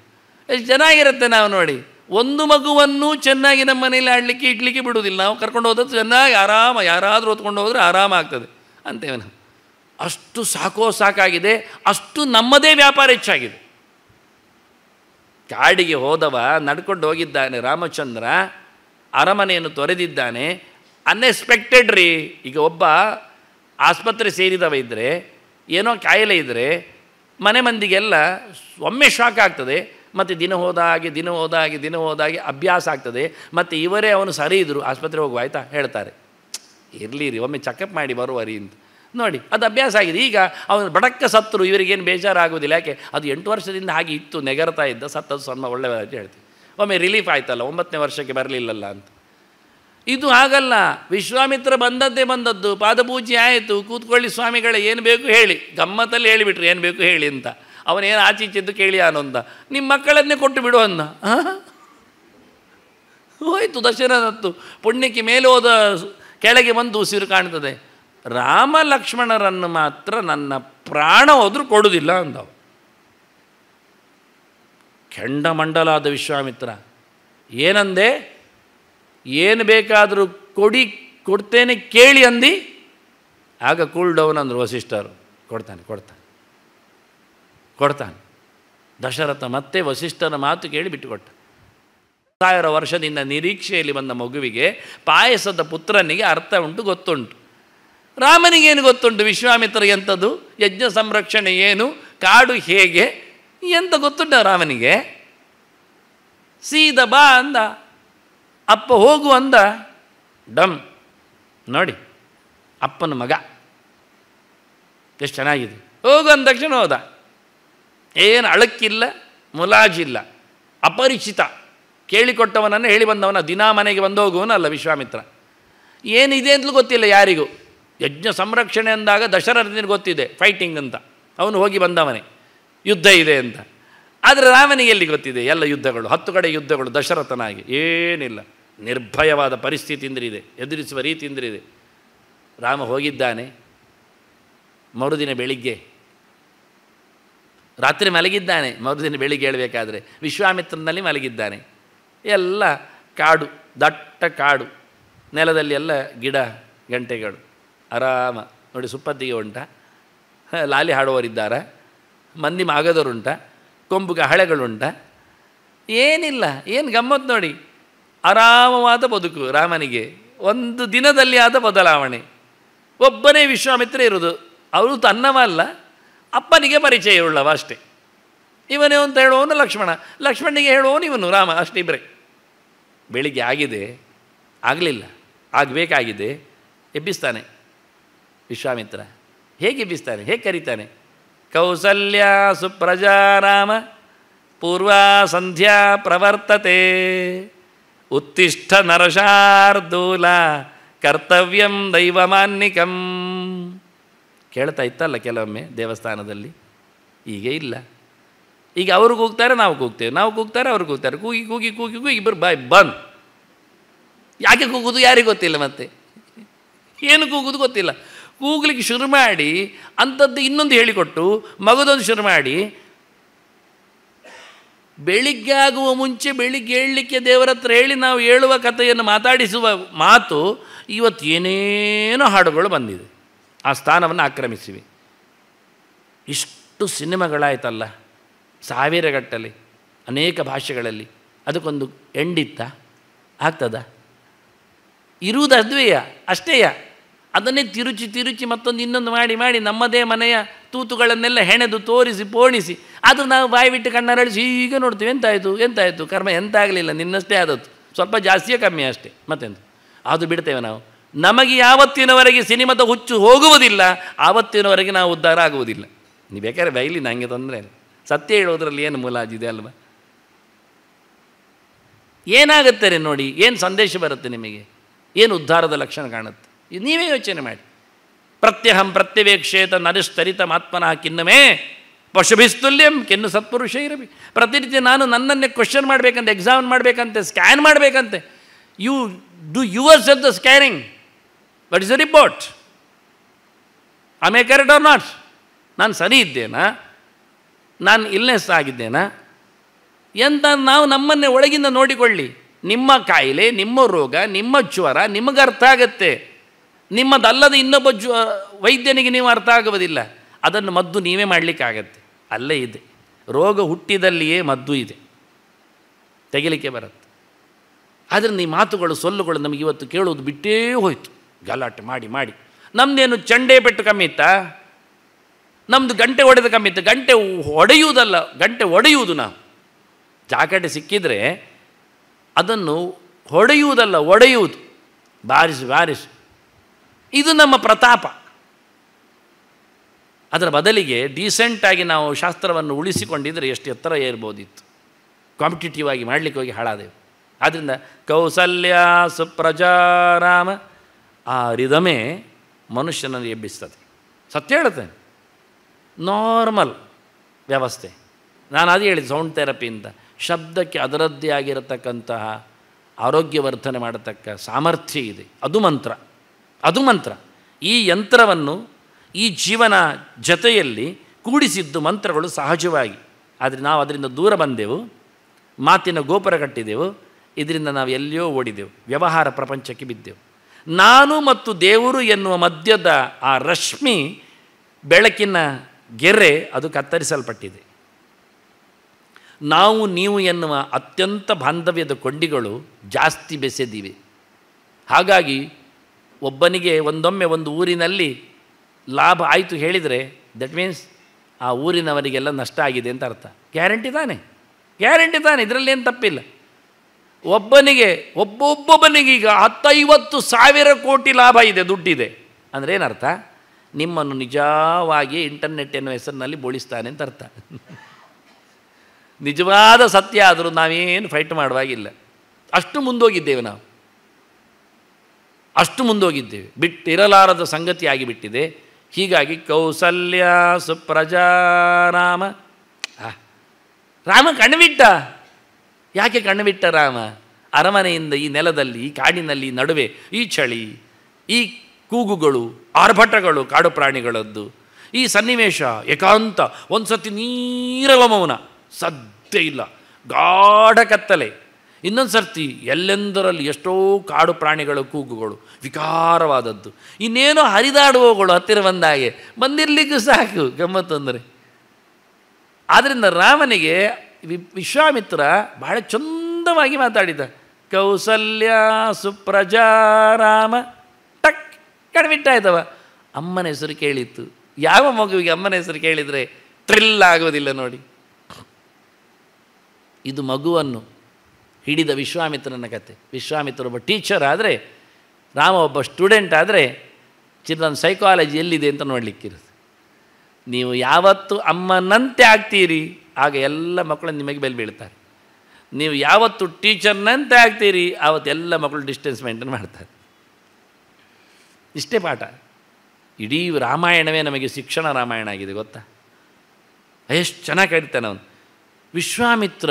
ಎಷ್ಟು ಚೆನ್ನಾಗಿರುತ್ತೆ ನಾವು ನೋಡಿ ಒಂದು ಮಗುವನ್ನು ಚೆನ್ನಾಗಿ ನಮ್ಮ ಮನೇಲಿ ಆಡಲಿಕ್ಕೆ ಇಡ್ಲಿಕ್ಕೆ ಬಿಡುವುದಿಲ್ಲ ನಾವು ಕರ್ಕೊಂಡು ಹೋದ್ರೆ ಚೆನ್ನಾಗಿ ಆರಾಮ ಯಾರಾದರೂ ಹೊತ್ಕೊಂಡು ಹೋದರೆ ಆರಾಮ ಆಗ್ತದೆ ಅಂತೇವನು ಅಷ್ಟು ಸಾಕೋ ಸಾಕಾಗಿದೆ ಅಷ್ಟು ನಮ್ಮದೇ ವ್ಯಾಪಾರ ಹೆಚ್ಚಾಗಿದೆ ಕಾಡಿಗೆ ಹೋದವ ನಡ್ಕೊಂಡು ಹೋಗಿದ್ದಾನೆ ರಾಮಚಂದ್ರ ಅರಮನೆಯನ್ನು ತೊರೆದಿದ್ದಾನೆ ಅನ್ಎಕ್ಸ್ಪೆಕ್ಟೆಡ್ ರೀ ಈಗ ಒಬ್ಬ ಆಸ್ಪತ್ರೆ ಸೇರಿದವ ಇದ್ದರೆ ಏನೋ ಕಾಯಿಲೆ ಇದ್ದರೆ ಮನೆ ಮಂದಿಗೆಲ್ಲ ಒಮ್ಮೆ ಶಾಕ್ ಆಗ್ತದೆ ಮತ್ತು ದಿನ ಹೋದ ದಿನ ಹೋದ ದಿನ ಹೋದಾಗೆ ಅಭ್ಯಾಸ ಆಗ್ತದೆ ಮತ್ತು ಇವರೇ ಅವನು ಸರಿ ಇದ್ದರು ಆಸ್ಪತ್ರೆ ಹೋಗುವ ಆಯ್ತಾ ಹೇಳ್ತಾರೆ ಇರಲಿರಿ ಒಮ್ಮೆ ಚೆಕಪ್ ಮಾಡಿ ಬರುವ ರೀ ಅಂತ ನೋಡಿ ಅದು ಅಭ್ಯಾಸ ಆಗಿದೆ ಈಗ ಅವನು ಬಡಕ್ಕೆ ಸತ್ತರು ಇವರಿಗೇನು ಆಗೋದಿಲ್ಲ ಯಾಕೆ ಅದು ಎಂಟು ವರ್ಷದಿಂದ ಹಾಗೆ ಇತ್ತು ನೆಗರ್ತಾ ಇದ್ದ ಸತ್ತದು ಸಣ್ಣ ಅಂತ ಹೇಳ್ತೀವಿ ಒಮ್ಮೆ ರಿಲೀಫ್ ಆಯ್ತಲ್ಲ ಒಂಬತ್ತನೇ ವರ್ಷಕ್ಕೆ ಬರಲಿಲ್ಲಲ್ಲ ಅಂತ ಇದು ಆಗಲ್ಲ ವಿಶ್ವಾಮಿತ್ರ ಬಂದದ್ದೇ ಬಂದದ್ದು ಪಾದಪೂಜೆ ಆಯಿತು ಕೂತ್ಕೊಳ್ಳಿ ಸ್ವಾಮಿಗಳೇ ಏನು ಬೇಕು ಹೇಳಿ ಗಮ್ಮತ್ತಲ್ಲಿ ಹೇಳಿಬಿಟ್ರು ಏನು ಬೇಕು ಹೇಳಿ ಅಂತ ಅವನೇನು ಆಚೀಚಿದ್ದು ಕೇಳಿ ಅನ್ನೋಂತ ನಿಮ್ಮ ಮಕ್ಕಳನ್ನೇ ಕೊಟ್ಟು ಬಿಡು ಅನ್ನ ಹೋಯಿತು ದಶರಥತ್ತು ಪುಣ್ಯಕ್ಕೆ ಮೇಲೆ ಹೋದ ಕೆಳಗೆ ಒಂದು ಉಸಿರು ಕಾಣ್ತದೆ ರಾಮ ಲಕ್ಷ್ಮಣರನ್ನು ಮಾತ್ರ ನನ್ನ ಪ್ರಾಣ ಹೋದರೂ ಕೊಡುವುದಿಲ್ಲ ಅಂದವು ಕೆಂಡಮಂಡಲಾದ ವಿಶ್ವಾಮಿತ್ರ ಏನಂದೆ ಏನು ಬೇಕಾದರೂ ಕೊಡಿ ಕೊಡ್ತೇನೆ ಕೇಳಿ ಅಂದಿ ಆಗ ಕೂಲ್ ಡೌನ್ ಅಂದರು ವಸಿಷ್ಠರು ಕೊಡ್ತಾನೆ ಕೊಡ್ತಾನೆ ಕೊಡ್ತಾನೆ ದಶರಥ ಮತ್ತೆ ವಸಿಷ್ಠರ ಮಾತು ಕೇಳಿ ಬಿಟ್ಟುಕೊಟ್ಟ ಸಾವಿರ ವರ್ಷದಿಂದ ನಿರೀಕ್ಷೆಯಲ್ಲಿ ಬಂದ ಮಗುವಿಗೆ ಪಾಯಸದ ಪುತ್ರನಿಗೆ ಅರ್ಥ ಉಂಟು ಗೊತ್ತುಂಟು ರಾಮನಿಗೇನು ಗೊತ್ತುಂಟು ವಿಶ್ವಾಮಿತ್ರ ಎಂಥದ್ದು ಯಜ್ಞ ಸಂರಕ್ಷಣೆ ಏನು ಕಾಡು ಹೇಗೆ ಎಂತ ಗೊತ್ತುಂಟ ರಾಮನಿಗೆ ಸೀದ ಬಾ ಅಂದ ಅಪ್ಪ ಹೋಗು ಅಂದ ಡಮ್ ನೋಡಿ ಅಪ್ಪನ ಮಗ ಎಷ್ಟು ಚೆನ್ನಾಗಿದೆ ಹೋಗು ಅಂದ ತಕ್ಷಣ ಹೋದ ಏನು ಅಳಕ್ಕಿಲ್ಲ ಮುಲಾಜಿಲ್ಲ ಅಪರಿಚಿತ ಕೇಳಿಕೊಟ್ಟವನನ್ನು ಹೇಳಿ ಬಂದವನ ದಿನಾ ಮನೆಗೆ ಬಂದೋಗುವನಲ್ಲ ವಿಶ್ವಾಮಿತ್ರ ಏನಿದೆ ಅಂತಲೂ ಗೊತ್ತಿಲ್ಲ ಯಾರಿಗೂ ಯಜ್ಞ ಸಂರಕ್ಷಣೆ ಅಂದಾಗ ದಶರಥನಿಗೆ ಗೊತ್ತಿದೆ ಫೈಟಿಂಗ್ ಅಂತ ಅವನು ಹೋಗಿ ಬಂದವನೇ ಯುದ್ಧ ಇದೆ ಅಂತ ಆದರೆ ರಾಮನಿಗೆ ಎಲ್ಲಿ ಗೊತ್ತಿದೆ ಎಲ್ಲ ಯುದ್ಧಗಳು ಹತ್ತು ಕಡೆ ಯುದ್ಧಗಳು ದಶರಥನಾಗಿ ಏನಿಲ್ಲ ನಿರ್ಭಯವಾದ ಪರಿಸ್ಥಿತಿ ಇಂದ್ರಿದೆ ಎದುರಿಸುವ ರೀತಿ ಇಂದ್ರಿದೆ ರಾಮ ಹೋಗಿದ್ದಾನೆ ಮರುದಿನ ಬೆಳಿಗ್ಗೆ ರಾತ್ರಿ ಮಲಗಿದ್ದಾನೆ ಮರುದಿನ ಬೆಳಿಗ್ಗೆ ಹೇಳಬೇಕಾದ್ರೆ ವಿಶ್ವಾಮಿತ್ರನಲ್ಲಿ ಮಲಗಿದ್ದಾನೆ ಎಲ್ಲ ಕಾಡು ದಟ್ಟ ಕಾಡು ನೆಲದಲ್ಲಿ ಎಲ್ಲ ಗಿಡ ಗಂಟೆಗಳು ಆರಾಮ ನೋಡಿ ಸುಪ್ಪತ್ತಿಗೆ ಉಂಟ ಲಾಲಿ ಹಾಡುವವರಿದ್ದಾರೆ ಮಂದಿ ಮಾಗದವರುಂಟ ಕೊಂಬು ಹಳೆಗಳುಂಟ ಏನಿಲ್ಲ ಏನು ಗಮ್ಮತ್ತು ನೋಡಿ ಆರಾಮವಾದ ಬದುಕು ರಾಮನಿಗೆ ಒಂದು ದಿನದಲ್ಲಿ ಆದ ಬದಲಾವಣೆ ಒಬ್ಬನೇ ವಿಶ್ವಾಮಿತ್ರ ಇರೋದು ಅವರು ತನ್ನವ ಅಲ್ಲ ಅಪ್ಪನಿಗೆ ಪರಿಚಯ ಉಳ್ಳವ ಅಷ್ಟೇ ಇವನೇ ಅಂತ ಹೇಳುವವನು ಲಕ್ಷ್ಮಣ ಲಕ್ಷ್ಮಣನಿಗೆ ಹೇಳುವವನು ಇವನು ರಾಮ ಅಷ್ಟಿಬ್ರೆ ಬೆಳಿಗ್ಗೆ ಆಗಿದೆ ಆಗಲಿಲ್ಲ ಆಗಬೇಕಾಗಿದೆ ಎಬ್ಬಿಸ್ತಾನೆ ವಿಶ್ವಾಮಿತ್ರ ಹೇಗೆ ಎಬ್ಬಿಸ್ತಾನೆ ಹೇಗೆ ಕರೀತಾನೆ ಕೌಸಲ್ಯ ಸುಪ್ರಜಾರಾಮ ಪೂರ್ವ ಸಂಧ್ಯಾ ಪ್ರವರ್ತತೆ ಉತ್ತಿಷ್ಠ ನರಶಾರ್ದೂಲ ಕರ್ತವ್ಯಂ ದೈವಮಾನ್ನಿಕಂ ಕೇಳ್ತಾ ಇತ್ತಲ್ಲ ಕೆಲವೊಮ್ಮೆ ದೇವಸ್ಥಾನದಲ್ಲಿ ಈಗ ಇಲ್ಲ ಈಗ ಅವ್ರಿಗೆ ಹೋಗ್ತಾರೆ ನಾವು ಕೂಗ್ತೇವೆ ನಾವು ಕೂಗ್ತಾರೆ ಅವ್ರಿಗೆ ಹೋಗ್ತಾರೆ ಕೂಗಿ ಕೂಗಿ ಕೂಗಿ ಕೂಗಿ ಇಬ್ಬರು ಬಾಯ್ ಬಂದ್ ಯಾಕೆ ಕೂಗುದು ಯಾರಿಗೆ ಗೊತ್ತಿಲ್ಲ ಮತ್ತೆ ಏನು ಕೂಗುದು ಗೊತ್ತಿಲ್ಲ ಕೂಗ್ಲಿಕ್ಕೆ ಶುರು ಮಾಡಿ ಅಂಥದ್ದು ಇನ್ನೊಂದು ಹೇಳಿಕೊಟ್ಟು ಮಗದೊಂದು ಶುರು ಮಾಡಿ ಬೆಳಿಗ್ಗೆ ಆಗುವ ಮುಂಚೆ ಬೆಳಿಗ್ಗೆ ಹೇಳಲಿಕ್ಕೆ ದೇವರ ಹತ್ರ ಹೇಳಿ ನಾವು ಹೇಳುವ ಕಥೆಯನ್ನು ಮಾತಾಡಿಸುವ ಮಾತು ಇವತ್ತು ಏನೇನೋ ಹಾಡುಗಳು ಬಂದಿದೆ ಆ ಸ್ಥಾನವನ್ನು ಆಕ್ರಮಿಸಿವೆ ಇಷ್ಟು ಸಿನಿಮಾಗಳಾಯ್ತಲ್ಲ ಸಾವಿರಗಟ್ಟಲೆ ಅನೇಕ ಭಾಷೆಗಳಲ್ಲಿ ಅದಕ್ಕೊಂದು ಎಂಡಿತ್ತ ಆಗ್ತದ ಇರುವುದು ಅದ್ವೇಯ ಅಷ್ಟೇಯ ಅದನ್ನೇ ತಿರುಚಿ ತಿರುಚಿ ಮತ್ತೊಂದು ಇನ್ನೊಂದು ಮಾಡಿ ಮಾಡಿ ನಮ್ಮದೇ ಮನೆಯ ತೂತುಗಳನ್ನೆಲ್ಲ ಹೆಣೆದು ತೋರಿಸಿ ಪೋಣಿಸಿ ಆದರೂ ನಾವು ಬಾಯಿಬಿಟ್ಟು ಕಣ್ಣರಳಿಸಿ ಈಗ ನೋಡ್ತೀವಿ ಎಂತಾಯಿತು ಎಂತಾಯಿತು ಕರ್ಮ ಎಂತಾಗಲಿಲ್ಲ ನಿನ್ನಷ್ಟೇ ಆದದ್ದು ಸ್ವಲ್ಪ ಜಾಸ್ತಿಯೇ ಕಮ್ಮಿ ಅಷ್ಟೇ ಮತ್ತೆಂದು ಅದು ಬಿಡ್ತೇವೆ ನಾವು ನಮಗೆ ಯಾವತ್ತಿನವರೆಗೆ ಸಿನಿಮಾದ ಹುಚ್ಚು ಹೋಗುವುದಿಲ್ಲ ಆವತ್ತಿನವರೆಗೆ ನಾವು ಉದ್ಧಾರ ಆಗುವುದಿಲ್ಲ ನೀವು ಬೇಕಾದ್ರೆ ಬೈಲಿ ನನಗೆ ತೊಂದರೆ ಇಲ್ಲ ಸತ್ಯ ಹೇಳೋದ್ರಲ್ಲಿ ಏನು ಮುಲಾಜಿದೆ ಅಲ್ವ ರೀ ನೋಡಿ ಏನು ಸಂದೇಶ ಬರುತ್ತೆ ನಿಮಗೆ ಏನು ಉದ್ಧಾರದ ಲಕ್ಷಣ ಕಾಣುತ್ತೆ ಇದು ನೀವೇ ಯೋಚನೆ ಮಾಡಿ ಪ್ರತ್ಯಹಂ ಪ್ರತ್ಯವೇಕ್ಷೇತ ನರಿಸ್ತರಿತ ಮಾತ್ಮನಃ ಕಿನ್ನಮೇ ಪಶುಭಿಸ್ತುಲ್ಯಂ ಕೆನ್ನು ಸತ್ಪುರುಷ ಇರಬಿ ಪ್ರತಿನಿತ್ಯ ನಾನು ನನ್ನನ್ನೇ ಕ್ವಶನ್ ಮಾಡಬೇಕಂತೆ ಎಕ್ಸಾಮ್ ಮಾಡಬೇಕಂತೆ ಸ್ಕ್ಯಾನ್ ಮಾಡಬೇಕಂತೆ you do your cell the scanning what is a report I may or not ನಾನು ಸರಿ ಇದ್ದೇನಾ ನಾನು ಇಲ್ನೆಸ್ ಆಗಿದ್ದೇನಾ ಎಂತ ನಾವು ನಮ್ಮನ್ನೇ ಒಳಗಿಂದ ನೋಡಿಕೊಳ್ಳಿ ನಿಮ್ಮ ಕಾಯಿಲೆ ನಿಮ್ಮ ರೋಗ ನಿಮ್ಮ ಜ್ವರ ನಿಮಗೆ ಅರ್ಥ ಆಗತ್ತೆ ನಿಮ್ಮದಲ್ಲದ ಇನ್ನೊಬ್ಬ ಜ್ವ ವೈದ್ಯನಿಗೆ ನೀವು ಅರ್ಥ ಆಗುವುದಿಲ್ಲ ಅದನ್ನು ಮದ್ದು ನೀವೇ ಮಾಡಲಿಕ್ಕಾಗತ್ತೆ ಅಲ್ಲೇ ಇದೆ ರೋಗ ಹುಟ್ಟಿದಲ್ಲಿಯೇ ಮದ್ದು ಇದೆ ತೆಗಿಲಿಕ್ಕೆ ಬರುತ್ತೆ ಆದರೆ ಈ ಮಾತುಗಳು ಸೊಲ್ಲುಗಳು ನಮಗೆ ಇವತ್ತು ಕೇಳುವುದು ಬಿಟ್ಟೇ ಹೋಯಿತು ಗಲಾಟೆ ಮಾಡಿ ಮಾಡಿ ನಮ್ಮದೇನು ಚಂಡೆ ಪೆಟ್ಟು ಕಮ್ಮಿ ಇತ್ತಾ ನಮ್ಮದು ಗಂಟೆ ಹೊಡೆದ ಕಮ್ಮಿ ಇತ್ತು ಗಂಟೆ ಹೊಡೆಯುವುದಲ್ಲ ಗಂಟೆ ಒಡೆಯುವುದು ನಾವು ಜಾಕೆಟ್ ಸಿಕ್ಕಿದರೆ ಅದನ್ನು ಹೊಡೆಯುವುದಲ್ಲ ಒಡೆಯುವುದು ಬಾರಿಸು ಬಾರಿಸು ಇದು ನಮ್ಮ ಪ್ರತಾಪ ಅದರ ಬದಲಿಗೆ ಡೀಸೆಂಟಾಗಿ ನಾವು ಶಾಸ್ತ್ರವನ್ನು ಉಳಿಸಿಕೊಂಡಿದ್ದರೆ ಎಷ್ಟು ಎತ್ತರ ಏರ್ಬೋದಿತ್ತು ಕಾಂಪಿಟೇಟಿವ್ ಆಗಿ ಮಾಡಲಿಕ್ಕೆ ಹೋಗಿ ಹಾಳಾದೆವು ಆದ್ದರಿಂದ ಕೌಸಲ್ಯ ಸುಪ್ರಜಾರಾಮ ಆ ರಿದಮೆ ಮನುಷ್ಯನನ್ನು ಎಬ್ಬಿಸ್ತದೆ ಸತ್ಯ ಹೇಳುತ್ತೆ ನಾರ್ಮಲ್ ವ್ಯವಸ್ಥೆ ನಾನು ಅದೇ ಹೇಳಿದೆ ಸೌಂಡ್ ಥೆರಪಿಯಿಂದ ಶಬ್ದಕ್ಕೆ ಅದರದ್ದೇ ಆಗಿರತಕ್ಕಂತಹ ಆರೋಗ್ಯವರ್ಧನೆ ಮಾಡತಕ್ಕ ಸಾಮರ್ಥ್ಯ ಇದೆ ಅದು ಮಂತ್ರ ಅದು ಮಂತ್ರ ಈ ಯಂತ್ರವನ್ನು ಈ ಜೀವನ ಜತೆಯಲ್ಲಿ ಕೂಡಿಸಿದ್ದು ಮಂತ್ರಗಳು ಸಹಜವಾಗಿ ಆದರೆ ನಾವು ಅದರಿಂದ ದೂರ ಬಂದೆವು ಮಾತಿನ ಗೋಪುರ ಕಟ್ಟಿದೆವು ಇದರಿಂದ ನಾವು ಎಲ್ಲಿಯೋ ಓಡಿದೆವು ವ್ಯವಹಾರ ಪ್ರಪಂಚಕ್ಕೆ ಬಿದ್ದೆವು ನಾನು ಮತ್ತು ದೇವರು ಎನ್ನುವ ಮಧ್ಯದ ಆ ರಶ್ಮಿ ಬೆಳಕಿನ ಗೆರೆ ಅದು ಕತ್ತರಿಸಲ್ಪಟ್ಟಿದೆ ನಾವು ನೀವು ಎನ್ನುವ ಅತ್ಯಂತ ಬಾಂಧವ್ಯದ ಕೊಂಡಿಗಳು ಜಾಸ್ತಿ ಬೆಸೆದಿವೆ ಹಾಗಾಗಿ ಒಬ್ಬನಿಗೆ ಒಂದೊಮ್ಮೆ ಒಂದು ಊರಿನಲ್ಲಿ ಲಾಭ ಆಯಿತು ಹೇಳಿದರೆ ದಟ್ ಮೀನ್ಸ್ ಆ ಊರಿನವರಿಗೆಲ್ಲ ನಷ್ಟ ಆಗಿದೆ ಅಂತ ಅರ್ಥ ಗ್ಯಾರಂಟಿ ತಾನೆ ಗ್ಯಾರಂಟಿ ತಾನೆ ಏನು ತಪ್ಪಿಲ್ಲ ಒಬ್ಬನಿಗೆ ಒಬ್ಬೊಬ್ಬೊಬ್ಬನಿಗೀಗ ಹತ್ತೈವತ್ತು ಸಾವಿರ ಕೋಟಿ ಲಾಭ ಇದೆ ದುಡ್ಡಿದೆ ಅಂದರೆ ಏನರ್ಥ ನಿಮ್ಮನ್ನು ನಿಜವಾಗಿ ಇಂಟರ್ನೆಟ್ ಎನ್ನುವ ಹೆಸರಿನಲ್ಲಿ ಬೋಳಿಸ್ತಾನೆ ಅಂತ ಅರ್ಥ ನಿಜವಾದ ಸತ್ಯ ಆದರೂ ನಾವೇನು ಫೈಟ್ ಮಾಡುವಾಗಿಲ್ಲ ಅಷ್ಟು ಮುಂದೋಗಿದ್ದೇವೆ ನಾವು ಅಷ್ಟು ಮುಂದೋಗಿದ್ದೇವೆ ಬಿಟ್ಟಿರಲಾರದ ಸಂಗತಿಯಾಗಿ ಬಿಟ್ಟಿದೆ ಹೀಗಾಗಿ ಕೌಸಲ್ಯ ಸುಪ್ರಜಾರಾಮ ರಾಮ ಕಣ್ಣುಬಿಟ್ಟ ಯಾಕೆ ಕಣ್ಬಿಟ್ಟ ರಾಮ ಅರಮನೆಯಿಂದ ಈ ನೆಲದಲ್ಲಿ ಈ ಕಾಡಿನಲ್ಲಿ ನಡುವೆ ಈ ಚಳಿ ಈ ಕೂಗುಗಳು ಆರ್ಭಟಗಳು ಕಾಡು ಪ್ರಾಣಿಗಳದ್ದು ಈ ಸನ್ನಿವೇಶ ಏಕಾಂತ ಒಂದು ಸತಿ ನೀರವ ಮೌನ ಸದ್ಯ ಇಲ್ಲ ಗಾಢ ಕತ್ತಲೆ ಇನ್ನೊಂದು ಸರ್ತಿ ಎಲ್ಲೆಂದರಲ್ಲಿ ಎಷ್ಟೋ ಕಾಡು ಪ್ರಾಣಿಗಳ ಕೂಗುಗಳು ವಿಕಾರವಾದದ್ದು ಇನ್ನೇನೋ ಹರಿದಾಡುವಗಳು ಹತ್ತಿರ ಬಂದಾಗೆ ಬಂದಿರಲಿಕ್ಕೂ ಸಾಕು ಗಮ್ಮತ್ತಂದರೆ ಅಂದರೆ ಆದ್ದರಿಂದ ರಾಮನಿಗೆ ವಿ ವಿಶ್ವಾಮಿತ್ರ ಬಹಳ ಚಂದವಾಗಿ ಮಾತಾಡಿದ ಕೌಸಲ್ಯ ಸುಪ್ರಜಾ ರಾಮ ಕಣ್ಬಿಟ್ಟಾಯ್ತವ ಅಮ್ಮನ ಹೆಸರು ಕೇಳಿತ್ತು ಯಾವ ಮಗುವಿಗೆ ಅಮ್ಮನ ಹೆಸರು ಕೇಳಿದರೆ ಟ್ರಿಲ್ ಆಗೋದಿಲ್ಲ ನೋಡಿ ಇದು ಮಗುವನ್ನು ಹಿಡಿದ ವಿಶ್ವಾಮಿತ್ರನ ಕತೆ ವಿಶ್ವಾಮಿತ್ರ ಒಬ್ಬ ಟೀಚರ್ ಆದರೆ ರಾಮ ಒಬ್ಬ ಸ್ಟೂಡೆಂಟ್ ಆದರೆ ಚಿತ್ರನ ಸೈಕಾಲಜಿ ಎಲ್ಲಿದೆ ಅಂತ ನೋಡಲಿಕ್ಕಿರುತ್ತೆ ನೀವು ಯಾವತ್ತು ಅಮ್ಮನಂತೆ ಆಗ್ತೀರಿ ಆಗ ಎಲ್ಲ ಮಕ್ಕಳು ನಿಮಗೆ ಬೆಲೆ ಬೀಳ್ತಾರೆ ನೀವು ಯಾವತ್ತು ಟೀಚರ್ನಂತೆ ಆಗ್ತೀರಿ ಎಲ್ಲ ಮಕ್ಕಳು ಡಿಸ್ಟೆನ್ಸ್ ಮೇಂಟೈನ್ ಮಾಡ್ತಾರೆ ಇಷ್ಟೇ ಪಾಠ ಇಡೀ ರಾಮಾಯಣವೇ ನಮಗೆ ಶಿಕ್ಷಣ ರಾಮಾಯಣ ಆಗಿದೆ ಗೊತ್ತಾ ಎಷ್ಟು ಚೆನ್ನಾಗಿ ಕರಿತಾನೆ ಅವನು ವಿಶ್ವಾಮಿತ್ರ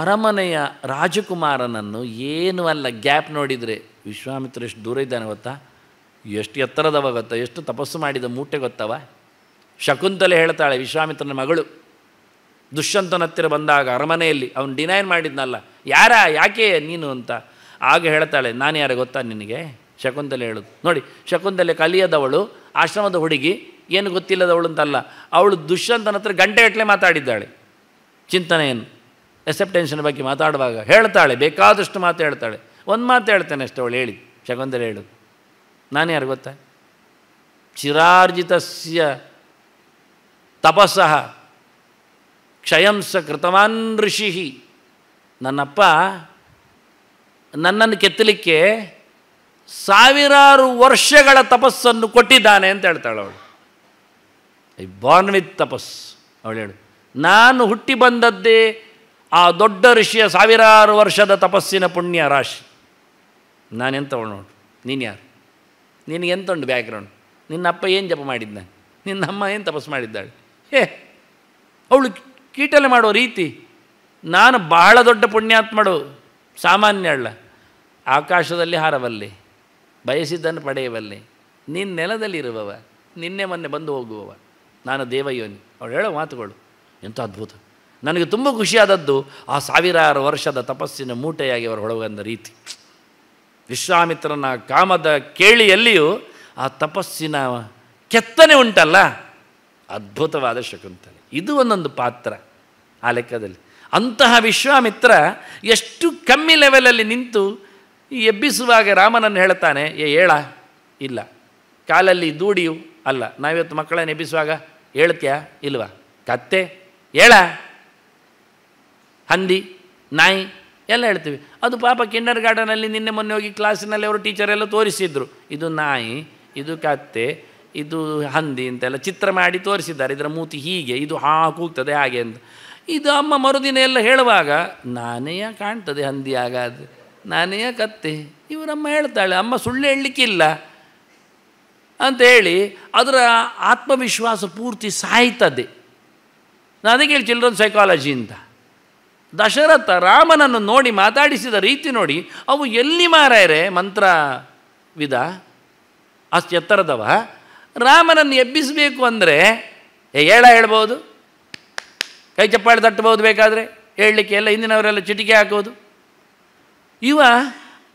ಅರಮನೆಯ ರಾಜಕುಮಾರನನ್ನು ಏನು ಅಲ್ಲ ಗ್ಯಾಪ್ ನೋಡಿದರೆ ವಿಶ್ವಾಮಿತ್ರ ಎಷ್ಟು ದೂರ ಇದ್ದಾನೆ ಗೊತ್ತಾ ಎಷ್ಟು ಎತ್ತರದವ ಗೊತ್ತಾ ಎಷ್ಟು ತಪಸ್ಸು ಮಾಡಿದ ಮೂಟೆ ಗೊತ್ತವ ಶಕುಂತಲೆ ಹೇಳ್ತಾಳೆ ವಿಶ್ವಾಮಿತ್ರನ ಮಗಳು ದುಷ್ಯಂತನ ಹತ್ತಿರ ಬಂದಾಗ ಅರಮನೆಯಲ್ಲಿ ಅವನು ಡಿನೈನ್ ಮಾಡಿದ್ನಲ್ಲ ಯಾರ ಯಾಕೆ ನೀನು ಅಂತ ಆಗ ಹೇಳ್ತಾಳೆ ನಾನು ಯಾರ ಗೊತ್ತಾ ನಿನಗೆ ಶಕುಂತಲೆ ಹೇಳೋದು ನೋಡಿ ಶಕುಂತಲೆ ಕಲಿಯದವಳು ಆಶ್ರಮದ ಹುಡುಗಿ ಏನು ಗೊತ್ತಿಲ್ಲದವಳು ಅಂತಲ್ಲ ಅವಳು ದುಷ್ಯಂತನ ಹತ್ರ ಗಂಟೆಗಟ್ಟಲೆ ಮಾತಾಡಿದ್ದಾಳೆ ಏನು ಎಸೆಪ್ಟೆನ್ಷನ್ ಬಗ್ಗೆ ಮಾತಾಡುವಾಗ ಹೇಳ್ತಾಳೆ ಬೇಕಾದಷ್ಟು ಮಾತು ಹೇಳ್ತಾಳೆ ಒಂದು ಮಾತು ಹೇಳ್ತೇನೆ ಅಷ್ಟೇ ಅವಳು ಹೇಳಿ ಶಕುಂತಲೆ ಹೇಳು ನಾನು ಯಾರು ಗೊತ್ತಾ ಚಿರಾರ್ಜಿತಸ್ಯ ತಪಸ್ಸಃ ಕ್ಷಯಂಸ ಕೃತವಾನ್ ಋಷಿ ನನ್ನಪ್ಪ ನನ್ನನ್ನು ಕೆತ್ತಲಿಕ್ಕೆ ಸಾವಿರಾರು ವರ್ಷಗಳ ತಪಸ್ಸನ್ನು ಕೊಟ್ಟಿದ್ದಾನೆ ಅಂತ ಹೇಳ್ತಾಳೆ ಅವಳು ಐ ಬಾರ್ನ್ ವಿತ್ ತಪಸ್ ಅವಳು ಹೇಳು ನಾನು ಹುಟ್ಟಿ ಬಂದದ್ದೇ ಆ ದೊಡ್ಡ ಋಷಿಯ ಸಾವಿರಾರು ವರ್ಷದ ತಪಸ್ಸಿನ ಪುಣ್ಯ ರಾಶಿ ನಾನೆಂತವಳು ನೋಡು ನೀನು ಯಾರು ಉಂಟು ಬ್ಯಾಕ್ಗ್ರೌಂಡ್ ನಿನ್ನ ಅಪ್ಪ ಏನು ಜಪ ಮಾಡಿದ್ದ ನಿನ್ನ ಅಮ್ಮ ಏನು ತಪಸ್ಸು ಮಾಡಿದ್ದಾಳೆ ಹೇ ಅವಳು ಕೀಟಲೆ ಮಾಡೋ ರೀತಿ ನಾನು ಬಹಳ ದೊಡ್ಡ ಪುಣ್ಯಾತ್ಮಳು ಸಾಮಾನ್ಯ ಅಲ್ಲ ಆಕಾಶದಲ್ಲಿ ಹಾರವಲ್ಲೇ ಬಯಸಿದ್ದನ್ನು ಪಡೆಯುವಲ್ಲಿ ನಿನ್ನ ನೆಲದಲ್ಲಿರುವವ ನಿನ್ನೆ ಮೊನ್ನೆ ಬಂದು ಹೋಗುವವ ನಾನು ದೇವಯೋನಿ ಅವಳು ಹೇಳೋ ಮಾತುಗಳು ಎಂಥ ಅದ್ಭುತ ನನಗೆ ತುಂಬ ಖುಷಿಯಾದದ್ದು ಆ ಸಾವಿರಾರು ವರ್ಷದ ತಪಸ್ಸಿನ ಮೂಟೆಯಾಗಿ ಅವರು ಹೊಳಗಂದ ರೀತಿ ವಿಶ್ವಾಮಿತ್ರನ ಕಾಮದ ಕೇಳಿಯಲ್ಲಿಯೂ ಆ ತಪಸ್ಸಿನ ಕೆತ್ತನೆ ಉಂಟಲ್ಲ ಅದ್ಭುತವಾದ ಶಕುಂತಲೆ ಇದು ಒಂದೊಂದು ಪಾತ್ರ ಆ ಲೆಕ್ಕದಲ್ಲಿ ಅಂತಹ ವಿಶ್ವಾಮಿತ್ರ ಎಷ್ಟು ಕಮ್ಮಿ ಲೆವೆಲಲ್ಲಿ ನಿಂತು ಈ ಎಬ್ಬಿಸುವಾಗ ರಾಮನನ್ನು ಹೇಳ್ತಾನೆ ಏ ಹೇಳ ಇಲ್ಲ ಕಾಲಲ್ಲಿ ದೂಡಿಯು ಅಲ್ಲ ನಾವಿವತ್ತು ಮಕ್ಕಳನ್ನು ಎಬ್ಬಿಸುವಾಗ ಹೇಳ್ತೀಯಾ ಇಲ್ವಾ ಕತ್ತೆ ಹೇಳ ಹಂದಿ ನಾಯಿ ಎಲ್ಲ ಹೇಳ್ತೀವಿ ಅದು ಪಾಪ ಕಿಂಡರ್ ಗಾರ್ಡನಲ್ಲಿ ನಿನ್ನೆ ಮೊನ್ನೆ ಹೋಗಿ ಕ್ಲಾಸಿನಲ್ಲಿ ಅವರು ಟೀಚರೆಲ್ಲ ತೋರಿಸಿದ್ರು ಇದು ನಾಯಿ ಇದು ಕತ್ತೆ ಇದು ಹಂದಿ ಅಂತೆಲ್ಲ ಚಿತ್ರ ಮಾಡಿ ತೋರಿಸಿದ್ದಾರೆ ಇದರ ಮೂತಿ ಹೀಗೆ ಇದು ಹಾ ಹಾಗೆ ಅಂತ ಇದು ಅಮ್ಮ ಮರುದಿನ ಎಲ್ಲ ಹೇಳುವಾಗ ನಾನೇ ಕಾಣ್ತದೆ ಹಂದಿ ಹಾಗಾದರೆ ನಾನೇ ಕತ್ತೆ ಇವರಮ್ಮ ಹೇಳ್ತಾಳೆ ಅಮ್ಮ ಸುಳ್ಳು ಹೇಳಲಿಕ್ಕಿಲ್ಲ ಹೇಳಿ ಅದರ ಆತ್ಮವಿಶ್ವಾಸ ಪೂರ್ತಿ ಸಾಯ್ತದೆ ನಾನು ಹೇಳಿ ಚಿಲ್ಡ್ರನ್ ಸೈಕಾಲಜಿ ಅಂತ ದಶರಥ ರಾಮನನ್ನು ನೋಡಿ ಮಾತಾಡಿಸಿದ ರೀತಿ ನೋಡಿ ಅವು ಎಲ್ಲಿ ಮಾರಾಯರೆ ಮಂತ್ರ ವಿಧ ಅಷ್ಟು ಎತ್ತರದವ ರಾಮನನ್ನು ಎಬ್ಬಿಸಬೇಕು ಅಂದರೆ ಹೇಳ ಹೇಳ್ಬೋದು ಕೈ ಚಪ್ಪಾಳೆ ತಟ್ಟಬಹುದು ಬೇಕಾದರೆ ಹೇಳಲಿಕ್ಕೆ ಎಲ್ಲ ಹಿಂದಿನವರೆಲ್ಲ ಚಿಟಿಕೆ ಹಾಕೋದು ಇವ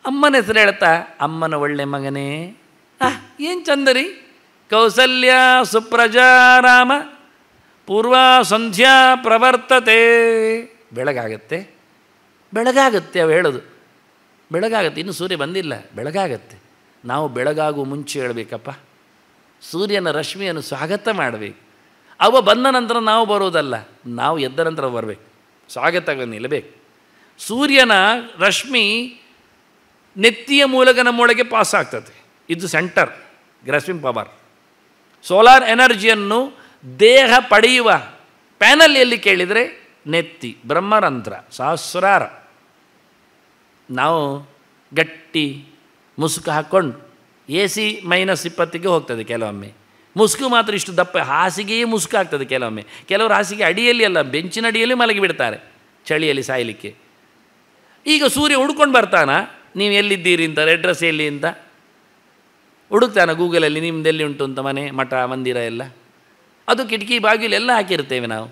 ಅಮ್ಮನ ಹೆಸರು ಹೇಳ್ತಾ ಅಮ್ಮನ ಒಳ್ಳೆ ಮಗನೇ ಆ ಏನು ಚಂದರಿ ಕೌಸಲ್ಯ ಸುಪ್ರಜಾರಾಮ ಪೂರ್ವ ಸಂಧ್ಯಾ ಪ್ರವರ್ತತೆ ಬೆಳಗಾಗತ್ತೆ ಬೆಳಗಾಗತ್ತೆ ಅವು ಹೇಳೋದು ಬೆಳಗಾಗತ್ತೆ ಇನ್ನು ಸೂರ್ಯ ಬಂದಿಲ್ಲ ಬೆಳಗಾಗತ್ತೆ ನಾವು ಬೆಳಗಾಗುವ ಮುಂಚೆ ಹೇಳಬೇಕಪ್ಪ ಸೂರ್ಯನ ರಶ್ಮಿಯನ್ನು ಸ್ವಾಗತ ಮಾಡಬೇಕು ಅವ ಬಂದ ನಂತರ ನಾವು ಬರೋದಲ್ಲ ನಾವು ಎದ್ದ ನಂತರ ಬರಬೇಕು ಸ್ವಾಗತ ನಿಲ್ಲಬೇಕು ಸೂರ್ಯನ ರಶ್ಮಿ ನೆತ್ತಿಯ ಮೂಲಕ ನಮ್ಮೊಳಗೆ ಪಾಸ್ ಆಗ್ತದೆ ಇದು ಸೆಂಟರ್ ಗ್ರಾಸ್ಪಿಂಗ್ ಪವರ್ ಸೋಲಾರ್ ಎನರ್ಜಿಯನ್ನು ದೇಹ ಪಡೆಯುವ ಪ್ಯಾನಲ್ ಎಲ್ಲಿ ಕೇಳಿದರೆ ನೆತ್ತಿ ಬ್ರಹ್ಮರಂಧ್ರ ಸಹಸ್ರಾರ ನಾವು ಗಟ್ಟಿ ಮುಸುಕು ಹಾಕ್ಕೊಂಡು ಎ ಸಿ ಮೈನಸ್ ಇಪ್ಪತ್ತಿಗೆ ಹೋಗ್ತದೆ ಕೆಲವೊಮ್ಮೆ ಮುಸುಕು ಮಾತ್ರ ಇಷ್ಟು ದಪ್ಪ ಹಾಸಿಗೆಯೇ ಮುಸುಕು ಆಗ್ತದೆ ಕೆಲವೊಮ್ಮೆ ಕೆಲವರು ಹಾಸಿಗೆ ಅಡಿಯಲ್ಲಿ ಅಲ್ಲ ಬೆಂಚಿನ ಅಡಿಯಲ್ಲಿ ಮಲಗಿಬಿಡ್ತಾರೆ ಚಳಿಯಲ್ಲಿ ಸಾಯಲಿಕ್ಕೆ ಈಗ ಸೂರ್ಯ ಹುಡ್ಕೊಂಡು ಬರ್ತಾನ ನೀವು ಎಲ್ಲಿದ್ದೀರಿ ಅಂತ ಅಡ್ರೆಸ್ ಎಲ್ಲಿ ಅಂತ ಹುಡುಕ್ತಾನೆ ಗೂಗಲಲ್ಲಿ ಎಲ್ಲಿ ಉಂಟು ಅಂತ ಮನೆ ಮಠ ಮಂದಿರ ಎಲ್ಲ ಅದು ಕಿಟಕಿ ಬಾಗಿಲು ಎಲ್ಲ ಹಾಕಿರ್ತೇವೆ ನಾವು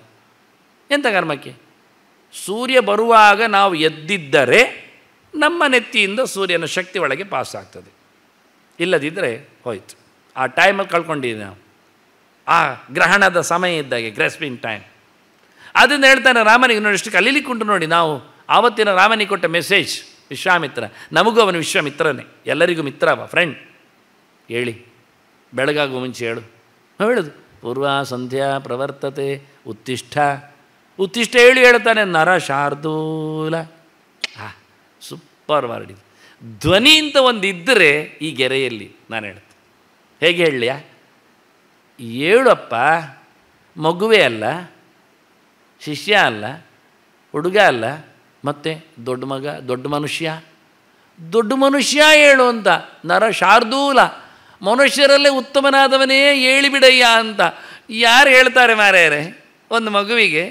ಎಂಥ ಕರ್ಮಕ್ಕೆ ಸೂರ್ಯ ಬರುವಾಗ ನಾವು ಎದ್ದಿದ್ದರೆ ನಮ್ಮ ನೆತ್ತಿಯಿಂದ ಸೂರ್ಯನ ಶಕ್ತಿ ಒಳಗೆ ಪಾಸ್ ಆಗ್ತದೆ ಇಲ್ಲದಿದ್ದರೆ ಹೋಯ್ತು ಆ ಟೈಮಲ್ಲಿ ಕಳ್ಕೊಂಡಿದ್ದೀವಿ ನಾವು ಆ ಗ್ರಹಣದ ಸಮಯ ಇದ್ದಾಗೆ ಗ್ರೆಸ್ಪಿಂಗ್ ಟೈಮ್ ಅದನ್ನು ಹೇಳ್ತಾನೆ ರಾಮನಿಗೆ ನೋಡಿ ಎಷ್ಟು ಕಲೀಲಿಕ್ಕುಂಟು ನೋಡಿ ನಾವು ಆವತ್ತಿನ ರಾಮನಿಗೆ ಕೊಟ್ಟ ಮೆಸೇಜ್ ವಿಶ್ವಾಮಿತ್ರ ನಮಗೂ ಅವನು ವಿಶ್ವಾಮಿತ್ರನೇ ಎಲ್ಲರಿಗೂ ಮಿತ್ರ ಅವ ಫ್ರೆಂಡ್ ಹೇಳಿ ಬೆಳಗಾಗುವ ಮುಂಚೆ ಹೇಳು ಹೇಳುದು ಪೂರ್ವ ಸಂಧ್ಯಾ ಪ್ರವರ್ತತೆ ಉತ್ತಿಷ್ಠ ಉತ್ತಿಷ್ಠ ಹೇಳಿ ಹೇಳ್ತಾನೆ ನರ ಶಾರ್ದೂಲ ಹಾ ಸೂಪರ್ ವರ್ಡ್ ಇದು ಧ್ವನಿ ಅಂತ ಒಂದು ಇದ್ದರೆ ಈ ಗೆರೆಯಲ್ಲಿ ನಾನು ಹೇಳ್ತೆ ಹೇಗೆ ಹೇಳಲಿಯಾ ಹೇಳಪ್ಪ ಮಗುವೇ ಅಲ್ಲ ಶಿಷ್ಯ ಅಲ್ಲ ಹುಡುಗ ಅಲ್ಲ ಮತ್ತೆ ದೊಡ್ಡ ಮಗ ದೊಡ್ಡ ಮನುಷ್ಯ ದೊಡ್ಡ ಮನುಷ್ಯ ಹೇಳು ಅಂತ ನರ ಶಾರ್ದೂಲ ಮನುಷ್ಯರಲ್ಲೇ ಉತ್ತಮನಾದವನೇ ಹೇಳಿಬಿಡಯ್ಯ ಅಂತ ಯಾರು ಹೇಳ್ತಾರೆ ಮಾರ್ಯಾರೆ ಒಂದು ಮಗುವಿಗೆ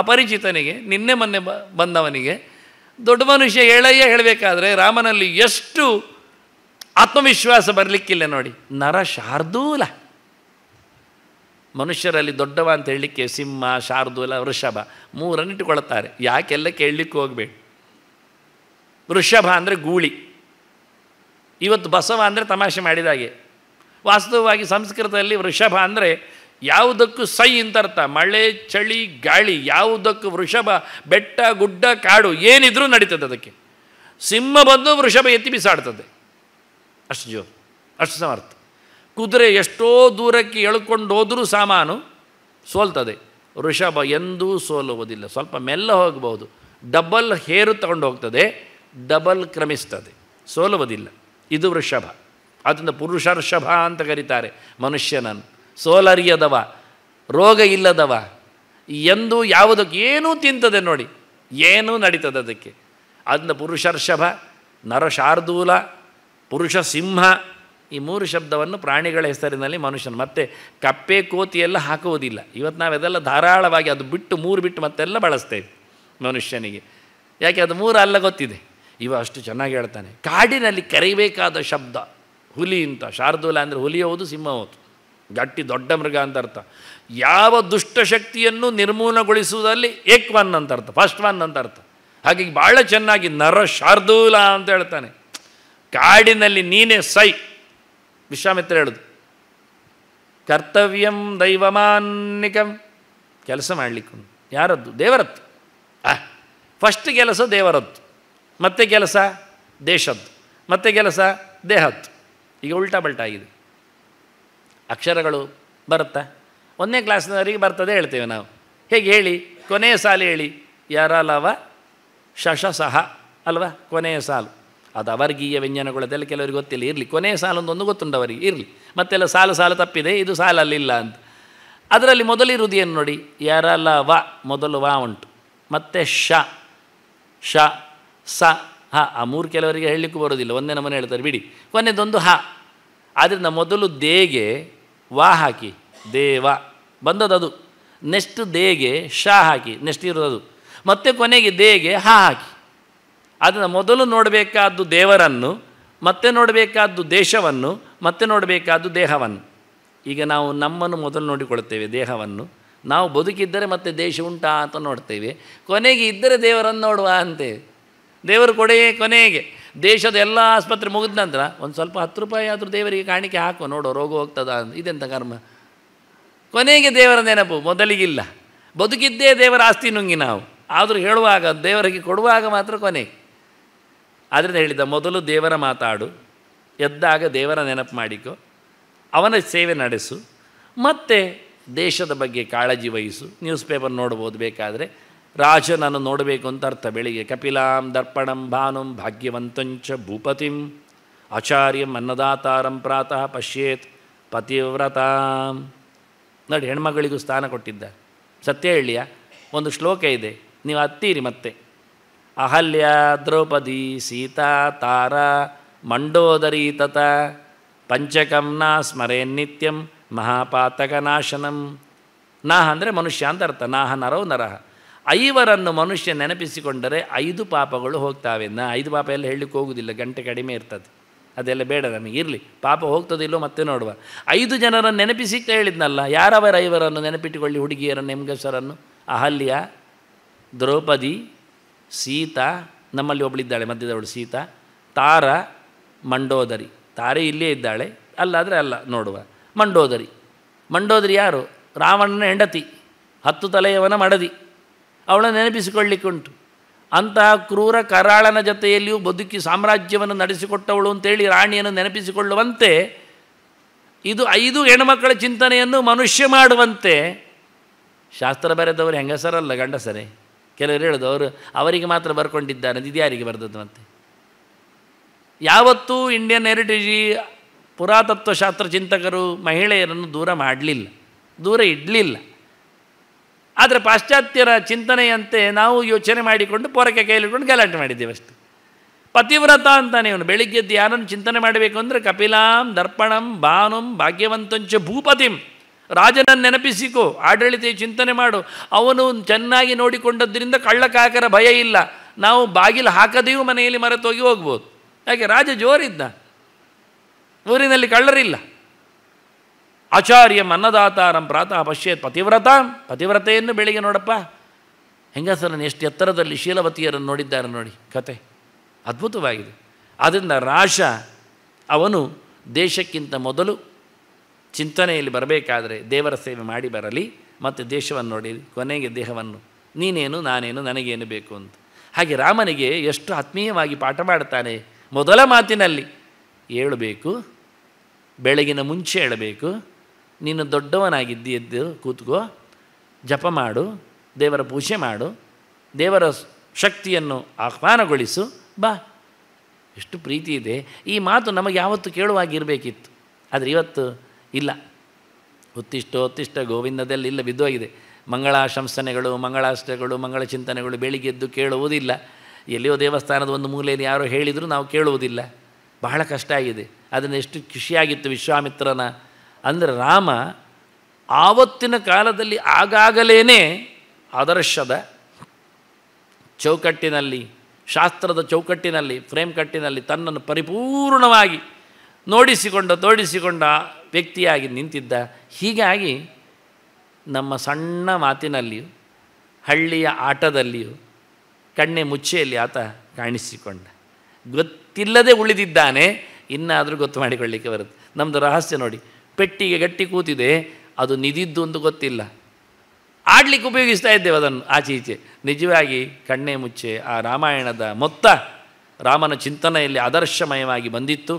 ಅಪರಿಚಿತನಿಗೆ ನಿನ್ನೆ ಮೊನ್ನೆ ಬಂದವನಿಗೆ ದೊಡ್ಡ ಮನುಷ್ಯ ಹೇಳಯ್ಯ ಹೇಳಬೇಕಾದ್ರೆ ರಾಮನಲ್ಲಿ ಎಷ್ಟು ಆತ್ಮವಿಶ್ವಾಸ ಬರಲಿಕ್ಕಿಲ್ಲ ನೋಡಿ ನರ ಶಾರ್ದೂಲ ಮನುಷ್ಯರಲ್ಲಿ ದೊಡ್ಡವ ಅಂತ ಹೇಳಲಿಕ್ಕೆ ಸಿಂಹ ಶಾರ್ದೂಲ ವೃಷಭ ಇಟ್ಟುಕೊಳ್ತಾರೆ ಯಾಕೆಲ್ಲ ಕೇಳಲಿಕ್ಕೆ ಹೋಗಬೇಡಿ ವೃಷಭ ಅಂದರೆ ಗೂಳಿ ಇವತ್ತು ಬಸವ ಅಂದರೆ ತಮಾಷೆ ಮಾಡಿದಾಗೆ ವಾಸ್ತವವಾಗಿ ಸಂಸ್ಕೃತದಲ್ಲಿ ವೃಷಭ ಅಂದರೆ ಯಾವುದಕ್ಕೂ ಸೈ ಅರ್ಥ ಮಳೆ ಚಳಿ ಗಾಳಿ ಯಾವುದಕ್ಕೂ ವೃಷಭ ಬೆಟ್ಟ ಗುಡ್ಡ ಕಾಡು ಏನಿದ್ರೂ ನಡೀತದೆ ಅದಕ್ಕೆ ಸಿಂಹ ಬಂದು ವೃಷಭ ಎತ್ತಿ ಬಿಸಾಡ್ತದೆ ಅಷ್ಟು ಜೋರು ಅಷ್ಟು ಸಮರ್ಥ ಕುದುರೆ ಎಷ್ಟೋ ದೂರಕ್ಕೆ ಎಳ್ಕೊಂಡೋದರೂ ಸಾಮಾನು ಸೋಲ್ತದೆ ಋಷಭ ಎಂದೂ ಸೋಲುವುದಿಲ್ಲ ಸ್ವಲ್ಪ ಮೆಲ್ಲ ಹೋಗಬಹುದು ಡಬಲ್ ಹೇರು ತಗೊಂಡು ಹೋಗ್ತದೆ ಡಬಲ್ ಕ್ರಮಿಸ್ತದೆ ಸೋಲುವುದಿಲ್ಲ ಇದು ವೃಷಭ ಪುರುಷ ಪುರುಷರ್ಷಭ ಅಂತ ಕರೀತಾರೆ ಮನುಷ್ಯನನ್ನು ಸೋಲರಿಯದವ ರೋಗ ಇಲ್ಲದವ ಎಂದು ಯಾವುದಕ್ಕೆ ಏನೂ ತಿಂತದೆ ನೋಡಿ ಏನೂ ನಡೀತದೆ ಅದಕ್ಕೆ ಪುರುಷ ಪುರುಷರ್ಷಭ ನರಶಾರ್ದೂಲ ಪುರುಷ ಸಿಂಹ ಈ ಮೂರು ಶಬ್ದವನ್ನು ಪ್ರಾಣಿಗಳ ಹೆಸರಿನಲ್ಲಿ ಮನುಷ್ಯನ ಮತ್ತೆ ಕಪ್ಪೆ ಕೋತಿಯೆಲ್ಲ ಹಾಕುವುದಿಲ್ಲ ಇವತ್ತು ನಾವೆಲ್ಲ ಧಾರಾಳವಾಗಿ ಅದು ಬಿಟ್ಟು ಮೂರು ಬಿಟ್ಟು ಮತ್ತೆಲ್ಲ ಬಳಸ್ತೇವೆ ಮನುಷ್ಯನಿಗೆ ಯಾಕೆ ಅದು ಮೂರು ಅಲ್ಲ ಗೊತ್ತಿದೆ ಇವ ಅಷ್ಟು ಚೆನ್ನಾಗಿ ಹೇಳ್ತಾನೆ ಕಾಡಿನಲ್ಲಿ ಕರಿಬೇಕಾದ ಶಬ್ದ ಹುಲಿ ಅಂತ ಶಾರ್ದೂಲ ಅಂದರೆ ಹುಲಿ ಹೌದು ಸಿಂಹ ಹೌದು ಗಟ್ಟಿ ದೊಡ್ಡ ಮೃಗ ಅಂತ ಅರ್ಥ ಯಾವ ದುಷ್ಟಶಕ್ತಿಯನ್ನು ನಿರ್ಮೂಲನಗೊಳಿಸುವುದರಲ್ಲಿ ಏಕ್ ಒನ್ ಅಂತ ಅರ್ಥ ಫಸ್ಟ್ ಒನ್ ಅಂತ ಅರ್ಥ ಹಾಗಾಗಿ ಭಾಳ ಚೆನ್ನಾಗಿ ನರ ಶಾರ್ದೂಲ ಅಂತ ಹೇಳ್ತಾನೆ ಕಾಡಿನಲ್ಲಿ ನೀನೇ ಸೈ ವಿಶ್ವಾಮಿತ್ರ ಹೇಳೋದು ಕರ್ತವ್ಯಂ ದೈವಮಾನಿಕಂ ಕೆಲಸ ಮಾಡಲಿಕ್ಕೆ ಯಾರದ್ದು ದೇವರದ್ದು ಆ ಫಸ್ಟ್ ಕೆಲಸ ದೇವರದ್ದು ಮತ್ತೆ ಕೆಲಸ ದೇಶದ್ದು ಮತ್ತೆ ಕೆಲಸ ದೇಹದ್ದು ಈಗ ಉಲ್ಟಾ ಬಲ್ಟ ಆಗಿದೆ ಅಕ್ಷರಗಳು ಬರುತ್ತಾ ಒಂದನೇ ಕ್ಲಾಸ್ನವರಿಗೆ ಬರ್ತದೆ ಹೇಳ್ತೇವೆ ನಾವು ಹೇಗೆ ಹೇಳಿ ಕೊನೆಯ ಸಾಲು ಹೇಳಿ ಯಾರಲ್ಲವ ಶಶ ಸಹ ಅಲ್ವಾ ಕೊನೆಯ ಸಾಲು ಅದು ಅವರ್ಗೀಯ ವ್ಯಂಜನಗಳು ಅದೆಲ್ಲ ಕೆಲವರಿಗೆ ಗೊತ್ತಿಲ್ಲ ಇರಲಿ ಕೊನೆಯ ಸಾಲೊಂದೊಂದು ಗೊತ್ತುಂಟು ಅವರಿಗೆ ಇರಲಿ ಮತ್ತೆಲ್ಲ ಸಾಲು ಸಾಲು ತಪ್ಪಿದೆ ಇದು ಸಾಲಲ್ಲಿಲ್ಲ ಅಂತ ಅದರಲ್ಲಿ ಮೊದಲಿರುವುದೇನು ನೋಡಿ ಯಾರಲ್ಲ ವ ಮೊದಲು ವಾ ಉಂಟು ಮತ್ತೆ ಶ ಶ ಸ ಹ ಆ ಮೂರು ಕೆಲವರಿಗೆ ಹೇಳಲಿಕ್ಕೂ ಬರೋದಿಲ್ಲ ಒಂದೇ ನಮ್ಮನೆ ಹೇಳ್ತಾರೆ ಬಿಡಿ ಕೊನೆಯದೊಂದು ಹ ಆದ್ದರಿಂದ ಮೊದಲು ದೇಗೆ ವಾ ಹಾಕಿ ದೇವ ಬಂದದದು ನೆಕ್ಸ್ಟ್ ದೇಗೆ ಶ ಹಾಕಿ ನೆಕ್ಸ್ಟ್ ಇರೋದದು ಮತ್ತೆ ಕೊನೆಗೆ ದೇಗೆ ಹಾ ಹಾಕಿ ಅದನ್ನು ಮೊದಲು ನೋಡಬೇಕಾದ್ದು ದೇವರನ್ನು ಮತ್ತೆ ನೋಡಬೇಕಾದ್ದು ದೇಶವನ್ನು ಮತ್ತೆ ನೋಡಬೇಕಾದ್ದು ದೇಹವನ್ನು ಈಗ ನಾವು ನಮ್ಮನ್ನು ಮೊದಲು ನೋಡಿಕೊಳ್ಳುತ್ತೇವೆ ದೇಹವನ್ನು ನಾವು ಬದುಕಿದ್ದರೆ ಮತ್ತೆ ದೇಶ ಉಂಟಾ ಅಂತ ನೋಡ್ತೇವೆ ಕೊನೆಗೆ ಇದ್ದರೆ ದೇವರನ್ನು ನೋಡುವ ಅಂತೇವೆ ದೇವರು ಕೊಡೆಯೇ ಕೊನೆಗೆ ದೇಶದ ಎಲ್ಲ ಆಸ್ಪತ್ರೆ ಮುಗಿದ ನಂತರ ಒಂದು ಸ್ವಲ್ಪ ಹತ್ತು ರೂಪಾಯಿ ಆದರೂ ದೇವರಿಗೆ ಕಾಣಿಕೆ ಹಾಕುವ ನೋಡೋ ರೋಗ ಹೋಗ್ತದ ಇದೆಂಥ ಕರ್ಮ ಕೊನೆಗೆ ದೇವರ ನೆನಪು ಮೊದಲಿಗಿಲ್ಲ ಬದುಕಿದ್ದೇ ದೇವರ ಆಸ್ತಿ ನುಂಗಿ ನಾವು ಆದರೂ ಹೇಳುವಾಗ ದೇವರಿಗೆ ಕೊಡುವಾಗ ಮಾತ್ರ ಕೊನೆಗೆ ಆದ್ದರಿಂದ ಹೇಳಿದ ಮೊದಲು ದೇವರ ಮಾತಾಡು ಎದ್ದಾಗ ದೇವರ ನೆನಪು ಮಾಡಿಕೊ ಅವನ ಸೇವೆ ನಡೆಸು ಮತ್ತು ದೇಶದ ಬಗ್ಗೆ ಕಾಳಜಿ ವಹಿಸು ನ್ಯೂಸ್ ಪೇಪರ್ ನೋಡ್ಬೋದು ಬೇಕಾದರೆ ರಾಜನನ್ನು ನೋಡಬೇಕು ಅಂತ ಅರ್ಥ ಬೆಳಿಗ್ಗೆ ಕಪಿಲಾಂ ದರ್ಪಣಂ ಭಾನುಂ ಭಾಗ್ಯವಂತಂಚ ಭೂಪತಿಂ ಆಚಾರ್ಯಂ ಅನ್ನದಾತಾರಂ ಪ್ರಾತಃ ಪಶ್ಯೇತ್ ಪತಿವ್ರತಾಂ ನೋಡಿ ಹೆಣ್ಮಗಳಿಗೂ ಸ್ಥಾನ ಕೊಟ್ಟಿದ್ದ ಸತ್ಯ ಹೇಳಿಯ ಒಂದು ಶ್ಲೋಕ ಇದೆ ನೀವು ಹತ್ತೀರಿ ಮತ್ತೆ ಅಹಲ್ಯ ದ್ರೌಪದಿ ಸೀತಾ ತಾರ ಮಂಡೋದರಿ ತತ ಪಂಚಕಂನ ಸ್ಮರೇನ್ ನಿತ್ಯಂ ಮಹಾಪಾತಕನಾಶನಂ ನಾಹ ಅಂದರೆ ಮನುಷ್ಯ ಅಂತ ಅರ್ಥ ನಾಹ ನರೋ ನರಹ ಐವರನ್ನು ಮನುಷ್ಯ ನೆನಪಿಸಿಕೊಂಡರೆ ಐದು ಪಾಪಗಳು ಹೋಗ್ತಾವೆ ನಾ ಐದು ಪಾಪ ಎಲ್ಲ ಹೇಳಲಿಕ್ಕೆ ಹೋಗುವುದಿಲ್ಲ ಗಂಟೆ ಕಡಿಮೆ ಇರ್ತದೆ ಅದೆಲ್ಲ ಬೇಡ ನಮಗೆ ಇರಲಿ ಪಾಪ ಹೋಗ್ತದಿಲ್ಲೋ ಮತ್ತೆ ನೋಡುವ ಐದು ಜನರನ್ನು ನೆನಪಿಸಿ ಹೇಳಿದ್ನಲ್ಲ ಯಾರವರ ಐವರನ್ನು ನೆನಪಿಟ್ಟುಕೊಳ್ಳಿ ಹುಡುಗಿಯರನ್ನು ಹೆಂಗಸರನ್ನು ಅಹಲ್ಯ ದ್ರೌಪದಿ ಸೀತಾ ನಮ್ಮಲ್ಲಿ ಒಬ್ಬಳಿದ್ದಾಳೆ ಮಧ್ಯದವಳು ಸೀತಾ ತಾರ ಮಂಡೋದರಿ ತಾರೆ ಇಲ್ಲೇ ಇದ್ದಾಳೆ ಅಲ್ಲಾದರೆ ಅಲ್ಲ ನೋಡುವ ಮಂಡೋದರಿ ಮಂಡೋದರಿ ಯಾರು ರಾವಣನ ಹೆಂಡತಿ ಹತ್ತು ತಲೆಯವನ ಮಡದಿ ಅವಳ ನೆನಪಿಸಿಕೊಳ್ಳಿಕ್ಕುಂಟು ಅಂತಹ ಕ್ರೂರ ಕರಾಳನ ಜೊತೆಯಲ್ಲಿಯೂ ಬದುಕಿ ಸಾಮ್ರಾಜ್ಯವನ್ನು ನಡೆಸಿಕೊಟ್ಟವಳು ಅಂತೇಳಿ ರಾಣಿಯನ್ನು ನೆನಪಿಸಿಕೊಳ್ಳುವಂತೆ ಇದು ಐದು ಹೆಣ್ಮಕ್ಕಳ ಚಿಂತನೆಯನ್ನು ಮನುಷ್ಯ ಮಾಡುವಂತೆ ಶಾಸ್ತ್ರ ಬರೆದವರು ಹೆಂಗಸರಲ್ಲ ಗಂಡಸರೇ ಕೆಲವರು ಹೇಳೋದು ಅವರು ಅವರಿಗೆ ಮಾತ್ರ ಬರ್ಕೊಂಡಿದ್ದಾರೆ ಇದು ಯಾರಿಗೆ ಬರೆದದ್ದು ಮತ್ತೆ ಯಾವತ್ತೂ ಇಂಡಿಯನ್ ಹೆರಿಟೇಜಿ ಪುರಾತತ್ವಶಾಸ್ತ್ರ ಚಿಂತಕರು ಮಹಿಳೆಯರನ್ನು ದೂರ ಮಾಡಲಿಲ್ಲ ದೂರ ಇಡಲಿಲ್ಲ ಆದರೆ ಪಾಶ್ಚಾತ್ಯರ ಚಿಂತನೆಯಂತೆ ನಾವು ಯೋಚನೆ ಮಾಡಿಕೊಂಡು ಪೊರಕೆ ಕೈಲಿಟ್ಕೊಂಡು ಗಲಾಟೆ ಮಾಡಿದ್ದೇವೆ ಅಷ್ಟು ಪತಿವ್ರತ ಅಂತಾನೆ ಇವನು ಬೆಳಿಗ್ಗೆದ್ದು ಯಾರನ್ನು ಚಿಂತನೆ ಮಾಡಬೇಕು ಅಂದರೆ ಕಪಿಲಾಂ ದರ್ಪಣಂ ಭಾನುಂ ಭಾಗ್ಯವಂತಂಚ ಭೂಪತಿಂ ರಾಜನ ನೆನಪಿಸಿಕೋ ಆಡಳಿತ ಚಿಂತನೆ ಮಾಡು ಅವನು ಚೆನ್ನಾಗಿ ನೋಡಿಕೊಂಡದ್ದರಿಂದ ಕಳ್ಳಕಾಕರ ಭಯ ಇಲ್ಲ ನಾವು ಬಾಗಿಲು ಹಾಕದೆಯೂ ಮನೆಯಲ್ಲಿ ಮರೆತೋಗಿ ಹೋಗ್ಬೋದು ಯಾಕೆ ರಾಜ ಜೋರಿದ್ದ ಊರಿನಲ್ಲಿ ಕಳ್ಳರಿಲ್ಲ ಆಚಾರ್ಯ ಮನ್ನದಾತಾರಂ ಪ್ರಾತಃ ಪಶ್ಯೇತ್ ಪತಿವ್ರತ ಪತಿವ್ರತೆಯನ್ನು ಬೆಳಿಗ್ಗೆ ನೋಡಪ್ಪ ಹೆಂಗಸರನ್ನು ಎಷ್ಟು ಎತ್ತರದಲ್ಲಿ ಶೀಲವತಿಯರನ್ನು ನೋಡಿದ್ದಾರೆ ನೋಡಿ ಕತೆ ಅದ್ಭುತವಾಗಿದೆ ಆದ್ದರಿಂದ ರಾಶ ಅವನು ದೇಶಕ್ಕಿಂತ ಮೊದಲು ಚಿಂತನೆಯಲ್ಲಿ ಬರಬೇಕಾದರೆ ದೇವರ ಸೇವೆ ಮಾಡಿ ಬರಲಿ ಮತ್ತು ದೇಶವನ್ನು ನೋಡಿ ಕೊನೆಗೆ ದೇಹವನ್ನು ನೀನೇನು ನಾನೇನು ನನಗೇನು ಬೇಕು ಅಂತ ಹಾಗೆ ರಾಮನಿಗೆ ಎಷ್ಟು ಆತ್ಮೀಯವಾಗಿ ಪಾಠ ಮಾಡ್ತಾನೆ ಮೊದಲ ಮಾತಿನಲ್ಲಿ ಹೇಳಬೇಕು ಬೆಳಗಿನ ಮುಂಚೆ ಹೇಳಬೇಕು ನೀನು ಎದ್ದು ಕೂತ್ಕೋ ಜಪ ಮಾಡು ದೇವರ ಪೂಜೆ ಮಾಡು ದೇವರ ಶಕ್ತಿಯನ್ನು ಆಹ್ವಾನಗೊಳಿಸು ಬಾ ಎಷ್ಟು ಪ್ರೀತಿ ಇದೆ ಈ ಮಾತು ನಮಗೆ ಯಾವತ್ತು ಕೇಳುವಾಗಿರಬೇಕಿತ್ತು ಆದರೆ ಇವತ್ತು ಇಲ್ಲ ಉತ್ತಿಷ್ಟೋತ್ತಿಷ್ಟ ಗೋವಿಂದದಲ್ಲಿ ಇಲ್ಲ ಬಿದ್ದೋಗಿದೆ ಮಂಗಳಾಶಂಸನೆಗಳು ಮಂಗಳಾಷ್ಟಗಳು ಮಂಗಳ ಚಿಂತನೆಗಳು ಬೆಳಿಗ್ಗೆ ಎದ್ದು ಕೇಳುವುದಿಲ್ಲ ಎಲ್ಲಿಯೋ ದೇವಸ್ಥಾನದ ಒಂದು ಮೂಲೆಯಲ್ಲಿ ಯಾರೋ ಹೇಳಿದರೂ ನಾವು ಕೇಳುವುದಿಲ್ಲ ಬಹಳ ಕಷ್ಟ ಆಗಿದೆ ಅದನ್ನು ಎಷ್ಟು ಖುಷಿಯಾಗಿತ್ತು ವಿಶ್ವಾಮಿತ್ರನ ಅಂದರೆ ರಾಮ ಆವತ್ತಿನ ಕಾಲದಲ್ಲಿ ಆಗಾಗಲೇ ಆದರ್ಶದ ಚೌಕಟ್ಟಿನಲ್ಲಿ ಶಾಸ್ತ್ರದ ಚೌಕಟ್ಟಿನಲ್ಲಿ ಫ್ರೇಮ್ ಕಟ್ಟಿನಲ್ಲಿ ತನ್ನನ್ನು ಪರಿಪೂರ್ಣವಾಗಿ ನೋಡಿಸಿಕೊಂಡ ತೋಡಿಸಿಕೊಂಡ ವ್ಯಕ್ತಿಯಾಗಿ ನಿಂತಿದ್ದ ಹೀಗಾಗಿ ನಮ್ಮ ಸಣ್ಣ ಮಾತಿನಲ್ಲಿಯೂ ಹಳ್ಳಿಯ ಆಟದಲ್ಲಿಯೂ ಕಣ್ಣೆ ಮುಚ್ಚೆಯಲ್ಲಿ ಆತ ಕಾಣಿಸಿಕೊಂಡ ಗೊತ್ತಿಲ್ಲದೆ ಉಳಿದಿದ್ದಾನೆ ಇನ್ನಾದರೂ ಗೊತ್ತು ಮಾಡಿಕೊಳ್ಳಿಕ್ಕೆ ಬರುತ್ತೆ ನಮ್ಮದು ರಹಸ್ಯ ನೋಡಿ ಪೆಟ್ಟಿಗೆ ಗಟ್ಟಿ ಕೂತಿದೆ ಅದು ನಿದಿದ್ದು ಅಂತ ಗೊತ್ತಿಲ್ಲ ಆಡಲಿಕ್ಕೆ ಉಪಯೋಗಿಸ್ತಾ ಇದ್ದೇವೆ ಅದನ್ನು ಆಚೆ ಈಚೆ ನಿಜವಾಗಿ ಕಣ್ಣೆ ಮುಚ್ಚೆ ಆ ರಾಮಾಯಣದ ಮೊತ್ತ ರಾಮನ ಚಿಂತನೆಯಲ್ಲಿ ಆದರ್ಶಮಯವಾಗಿ ಬಂದಿತ್ತು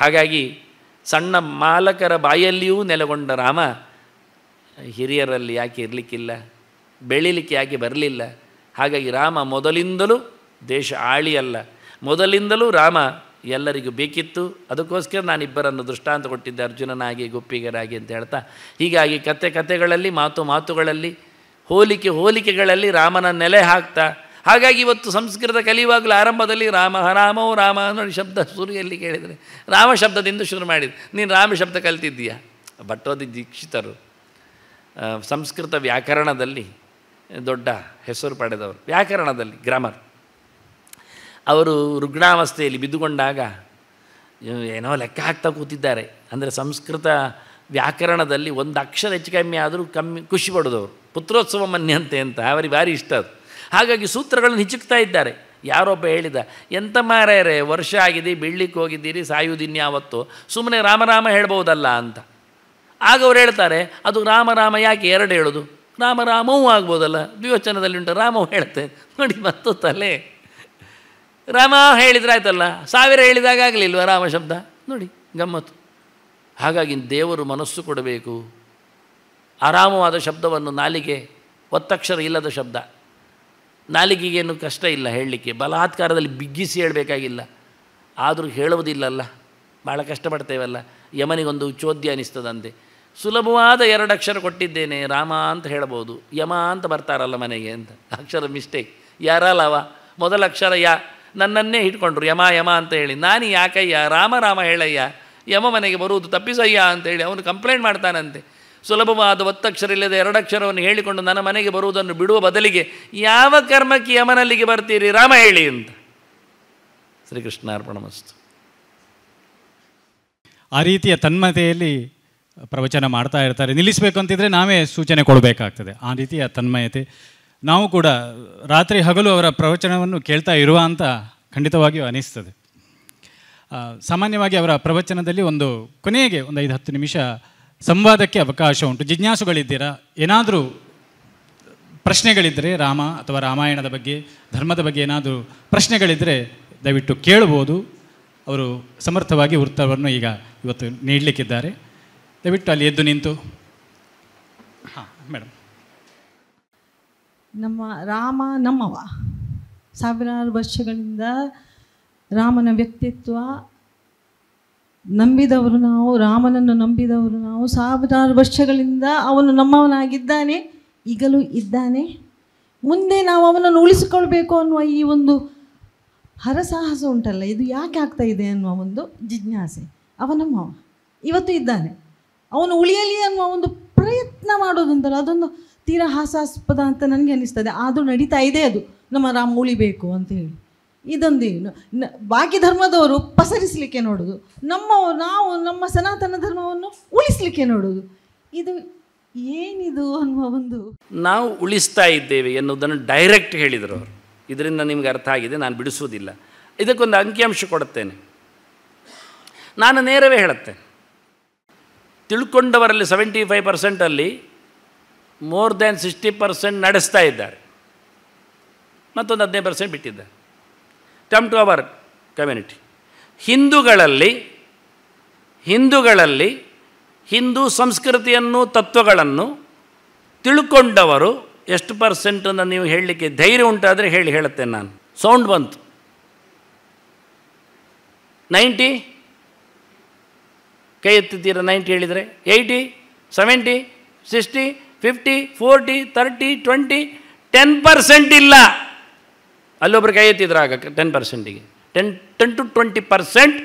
ಹಾಗಾಗಿ ಸಣ್ಣ ಮಾಲಕರ ಬಾಯಲ್ಲಿಯೂ ನೆಲೆಗೊಂಡ ರಾಮ ಹಿರಿಯರಲ್ಲಿ ಯಾಕೆ ಇರಲಿಕ್ಕಿಲ್ಲ ಬೆಳಿಲಿಕ್ಕೆ ಯಾಕೆ ಬರಲಿಲ್ಲ ಹಾಗಾಗಿ ರಾಮ ಮೊದಲಿಂದಲೂ ದೇಶ ಆಳಿಯಲ್ಲ ಮೊದಲಿಂದಲೂ ರಾಮ ಎಲ್ಲರಿಗೂ ಬೇಕಿತ್ತು ಅದಕ್ಕೋಸ್ಕರ ನಾನಿಬ್ಬರನ್ನು ದೃಷ್ಟಾಂತ ಕೊಟ್ಟಿದ್ದೆ ಅರ್ಜುನನಾಗಿ ಗುಪ್ಪಿಗರಾಗಿ ಅಂತ ಹೇಳ್ತಾ ಹೀಗಾಗಿ ಕತೆ ಕತೆಗಳಲ್ಲಿ ಮಾತು ಮಾತುಗಳಲ್ಲಿ ಹೋಲಿಕೆ ಹೋಲಿಕೆಗಳಲ್ಲಿ ರಾಮನ ನೆಲೆ ಹಾಕ್ತಾ ಹಾಗಾಗಿ ಇವತ್ತು ಸಂಸ್ಕೃತ ಕಲಿಯುವಾಗಲೂ ಆರಂಭದಲ್ಲಿ ರಾಮ ರಾಮೋ ರಾಮ ಅನ್ನೋ ಶಬ್ದ ಸೂರ್ಯಲ್ಲಿ ಕೇಳಿದರೆ ರಾಮ ಶಬ್ದದಿಂದ ಶುರು ಮಾಡಿದ್ರು ನೀನು ರಾಮ ಶಬ್ದ ಕಲ್ತಿದ್ದೀಯಾ ಭಟ್ಟೋದಿ ದೀಕ್ಷಿತರು ಸಂಸ್ಕೃತ ವ್ಯಾಕರಣದಲ್ಲಿ ದೊಡ್ಡ ಹೆಸರು ಪಡೆದವರು ವ್ಯಾಕರಣದಲ್ಲಿ ಗ್ರಾಮರ್ ಅವರು ರುಗ್ಣಾವಸ್ಥೆಯಲ್ಲಿ ಬಿದ್ದುಕೊಂಡಾಗ ಏನೋ ಲೆಕ್ಕ ಹಾಕ್ತಾ ಕೂತಿದ್ದಾರೆ ಅಂದರೆ ಸಂಸ್ಕೃತ ವ್ಯಾಕರಣದಲ್ಲಿ ಒಂದು ಅಕ್ಷರ ಹೆಚ್ಚು ಕಮ್ಮಿ ಆದರೂ ಕಮ್ಮಿ ಖುಷಿ ಪಡೋದವರು ಪುತ್ರೋತ್ಸವ ಮನ್ಯಂತೆ ಅಂತ ಅವರಿಗೆ ಭಾರಿ ಇಷ್ಟ ಅದು ಹಾಗಾಗಿ ಸೂತ್ರಗಳನ್ನು ಹಿಚುಕ್ತಾ ಇದ್ದಾರೆ ಯಾರೊಬ್ಬ ಹೇಳಿದ ಎಂತ ಮಾರೇ ವರ್ಷ ಆಗಿದೆ ಬೀಳ್ಲಿಕ್ಕೆ ಹೋಗಿದ್ದೀರಿ ಸಾಯುವುದಿನ್ಯಾವತ್ತು ಸುಮ್ಮನೆ ರಾಮರಾಮ ಹೇಳ್ಬೋದಲ್ಲ ಅಂತ ಆಗ ಅವ್ರು ಹೇಳ್ತಾರೆ ಅದು ರಾಮರಾಮ ಯಾಕೆ ಎರಡು ಹೇಳೋದು ರಾಮರಾಮವೂ ಆಗ್ಬೋದಲ್ಲ ದ್ವಿವಚನದಲ್ಲಿ ಉಂಟು ರಾಮವು ಹೇಳ್ತೆ ನೋಡಿ ಮತ್ತು ತಲೆ ರಾಮ ಹೇಳಿದರೆ ಆಯ್ತಲ್ಲ ಸಾವಿರ ಹೇಳಿದಾಗ ಆಗಲಿಲ್ವ ರಾಮ ಶಬ್ದ ನೋಡಿ ಗಮ್ಮತ್ತು ಹಾಗಾಗಿ ದೇವರು ಮನಸ್ಸು ಕೊಡಬೇಕು ಆರಾಮವಾದ ಶಬ್ದವನ್ನು ನಾಲಿಗೆ ಒತ್ತಕ್ಷರ ಇಲ್ಲದ ಶಬ್ದ ನಾಲಿಗೆಗೇನು ಕಷ್ಟ ಇಲ್ಲ ಹೇಳಲಿಕ್ಕೆ ಬಲಾತ್ಕಾರದಲ್ಲಿ ಬಿಗ್ಗಿಸಿ ಹೇಳಬೇಕಾಗಿಲ್ಲ ಆದರೂ ಹೇಳುವುದಿಲ್ಲಲ್ಲ ಭಾಳ ಕಷ್ಟಪಡ್ತೇವಲ್ಲ ಯಮನಿಗೊಂದು ಚೋದ್ಯ ಅನಿಸ್ತದಂತೆ ಸುಲಭವಾದ ಎರಡು ಅಕ್ಷರ ಕೊಟ್ಟಿದ್ದೇನೆ ರಾಮ ಅಂತ ಹೇಳ್ಬೋದು ಯಮ ಅಂತ ಬರ್ತಾರಲ್ಲ ಮನೆಗೆ ಅಂತ ಅಕ್ಷರ ಮಿಸ್ಟೇಕ್ ಯಾರಲ್ಲವ ಮೊದಲ ಅಕ್ಷರ ಯಾ ನನ್ನನ್ನೇ ಇಟ್ಕೊಂಡ್ರು ಯಮ ಯಮ ಅಂತ ಹೇಳಿ ನಾನು ಯಾಕಯ್ಯ ರಾಮ ರಾಮ ಹೇಳಯ್ಯ ಯಮ ಮನೆಗೆ ಬರುವುದು ತಪ್ಪಿಸಯ್ಯ ಹೇಳಿ ಅವನು ಕಂಪ್ಲೇಂಟ್ ಮಾಡ್ತಾನಂತೆ ಸುಲಭವಾದ ಒತ್ತಕ್ಷರ ಇಲ್ಲದೆ ಎರಡಕ್ಷರವನ್ನು ಹೇಳಿಕೊಂಡು ನನ್ನ ಮನೆಗೆ ಬರುವುದನ್ನು ಬಿಡುವ ಬದಲಿಗೆ ಯಾವ ಕರ್ಮಕ್ಕೆ ಯಮನಲ್ಲಿಗೆ ಬರ್ತೀರಿ ರಾಮ ಹೇಳಿ ಅಂತ ಶ್ರೀಕೃಷ್ಣಾರ್ಪಣ ಮಸ್ತು ಆ ರೀತಿಯ ತನ್ಮಯತೆಯಲ್ಲಿ ಪ್ರವಚನ ಮಾಡ್ತಾ ಇರ್ತಾರೆ ನಿಲ್ಲಿಸಬೇಕು ಅಂತಿದ್ರೆ ನಾವೇ ಸೂಚನೆ ಕೊಡಬೇಕಾಗ್ತದೆ ಆ ರೀತಿಯ ತನ್ಮಯತೆ ನಾವು ಕೂಡ ರಾತ್ರಿ ಹಗಲು ಅವರ ಪ್ರವಚನವನ್ನು ಕೇಳ್ತಾ ಇರುವ ಅಂತ ಖಂಡಿತವಾಗಿಯೂ ಅನಿಸ್ತದೆ ಸಾಮಾನ್ಯವಾಗಿ ಅವರ ಪ್ರವಚನದಲ್ಲಿ ಒಂದು ಕೊನೆಗೆ ಒಂದು ಐದು ಹತ್ತು ನಿಮಿಷ ಸಂವಾದಕ್ಕೆ ಅವಕಾಶ ಉಂಟು ಜಿಜ್ಞಾಸುಗಳಿದ್ದೀರಾ ಏನಾದರೂ ಪ್ರಶ್ನೆಗಳಿದ್ದರೆ ರಾಮ ಅಥವಾ ರಾಮಾಯಣದ ಬಗ್ಗೆ ಧರ್ಮದ ಬಗ್ಗೆ ಏನಾದರೂ ಪ್ರಶ್ನೆಗಳಿದ್ದರೆ ದಯವಿಟ್ಟು ಕೇಳ್ಬೋದು ಅವರು ಸಮರ್ಥವಾಗಿ ವೃತ್ತವನ್ನು ಈಗ ಇವತ್ತು ನೀಡಲಿಕ್ಕಿದ್ದಾರೆ ದಯವಿಟ್ಟು ಅಲ್ಲಿ ಎದ್ದು ನಿಂತು ಹಾಂ ಮೇಡಮ್ ನಮ್ಮ ರಾಮ ನಮ್ಮವ ಸಾವಿರಾರು ವರ್ಷಗಳಿಂದ ರಾಮನ ವ್ಯಕ್ತಿತ್ವ ನಂಬಿದವರು ನಾವು ರಾಮನನ್ನು ನಂಬಿದವರು ನಾವು ಸಾವಿರಾರು ವರ್ಷಗಳಿಂದ ಅವನು ನಮ್ಮವನಾಗಿದ್ದಾನೆ ಈಗಲೂ ಇದ್ದಾನೆ ಮುಂದೆ ನಾವು ಅವನನ್ನು ಉಳಿಸಿಕೊಳ್ಬೇಕು ಅನ್ನುವ ಈ ಒಂದು ಹರಸಾಹಸ ಉಂಟಲ್ಲ ಇದು ಯಾಕೆ ಆಗ್ತಾ ಇದೆ ಅನ್ನುವ ಒಂದು ಜಿಜ್ಞಾಸೆ ಅವನಮ್ಮ ಇವತ್ತು ಇದ್ದಾನೆ ಅವನು ಉಳಿಯಲಿ ಅನ್ನುವ ಒಂದು ಪ್ರಯತ್ನ ಮಾಡೋದಂತಲ್ಲ ಅದೊಂದು ತೀರಾ ಹಾಸಾಸ್ಪದ ಅಂತ ನನಗೆ ಅನ್ನಿಸ್ತದೆ ಆದರೂ ನಡೀತಾ ಇದೆ ಅದು ನಮ್ಮ ರಾಮ ಉಳಿಬೇಕು ಅಂತ ಹೇಳಿ ಇದೊಂದು ಬಾಕಿ ಧರ್ಮದವರು ಪಸರಿಸಲಿಕ್ಕೆ ನೋಡೋದು ನಮ್ಮ ನಾವು ನಮ್ಮ ಸನಾತನ ಧರ್ಮವನ್ನು ಉಳಿಸಲಿಕ್ಕೆ ನೋಡೋದು ಇದು ಏನಿದು ಅನ್ನುವ ಒಂದು ನಾವು ಉಳಿಸ್ತಾ ಇದ್ದೇವೆ ಎನ್ನುವುದನ್ನು ಡೈರೆಕ್ಟ್ ಹೇಳಿದರು ಅವರು ಇದರಿಂದ ನಿಮಗೆ ಅರ್ಥ ಆಗಿದೆ ನಾನು ಬಿಡಿಸುವುದಿಲ್ಲ ಇದಕ್ಕೊಂದು ಅಂಕಿಅಂಶ ಕೊಡುತ್ತೇನೆ ನಾನು ನೇರವೇ ಹೇಳುತ್ತೇನೆ ತಿಳ್ಕೊಂಡವರಲ್ಲಿ ಸೆವೆಂಟಿ ಫೈವ್ ಪರ್ಸೆಂಟಲ್ಲಿ ಮೋರ್ ದ್ಯಾನ್ ಸಿಕ್ಸ್ಟಿ ಪರ್ಸೆಂಟ್ ನಡೆಸ್ತಾ ಇದ್ದಾರೆ ಮತ್ತೊಂದು ಹದಿನೈದು ಪರ್ಸೆಂಟ್ ಬಿಟ್ಟಿದ್ದಾರೆ ಕಮ್ ಟು ಅವರ್ ಕಮ್ಯುನಿಟಿ ಹಿಂದೂಗಳಲ್ಲಿ ಹಿಂದೂಗಳಲ್ಲಿ ಹಿಂದೂ ಸಂಸ್ಕೃತಿಯನ್ನು ತತ್ವಗಳನ್ನು ತಿಳ್ಕೊಂಡವರು ಎಷ್ಟು ಪರ್ಸೆಂಟ್ ಅಂತ ನೀವು ಹೇಳಲಿಕ್ಕೆ ಧೈರ್ಯ ಉಂಟಾದರೆ ಹೇಳಿ ಹೇಳುತ್ತೇನೆ ನಾನು ಸೌಂಡ್ ಬಂತು ನೈಂಟಿ ಕೈ ಎತ್ತಿದ್ದೀರ ನೈಂಟಿ ಹೇಳಿದರೆ eighty seventy sixty fifty forty thirty twenty ten percent ಇಲ್ಲ ಅಲ್ಲೊಬ್ರು ಕೈ ಎತ್ತಿದ್ರು ಆಗ ಟೆನ್ ಪರ್ಸೆಂಟಿಗೆ ten ten to twenty percent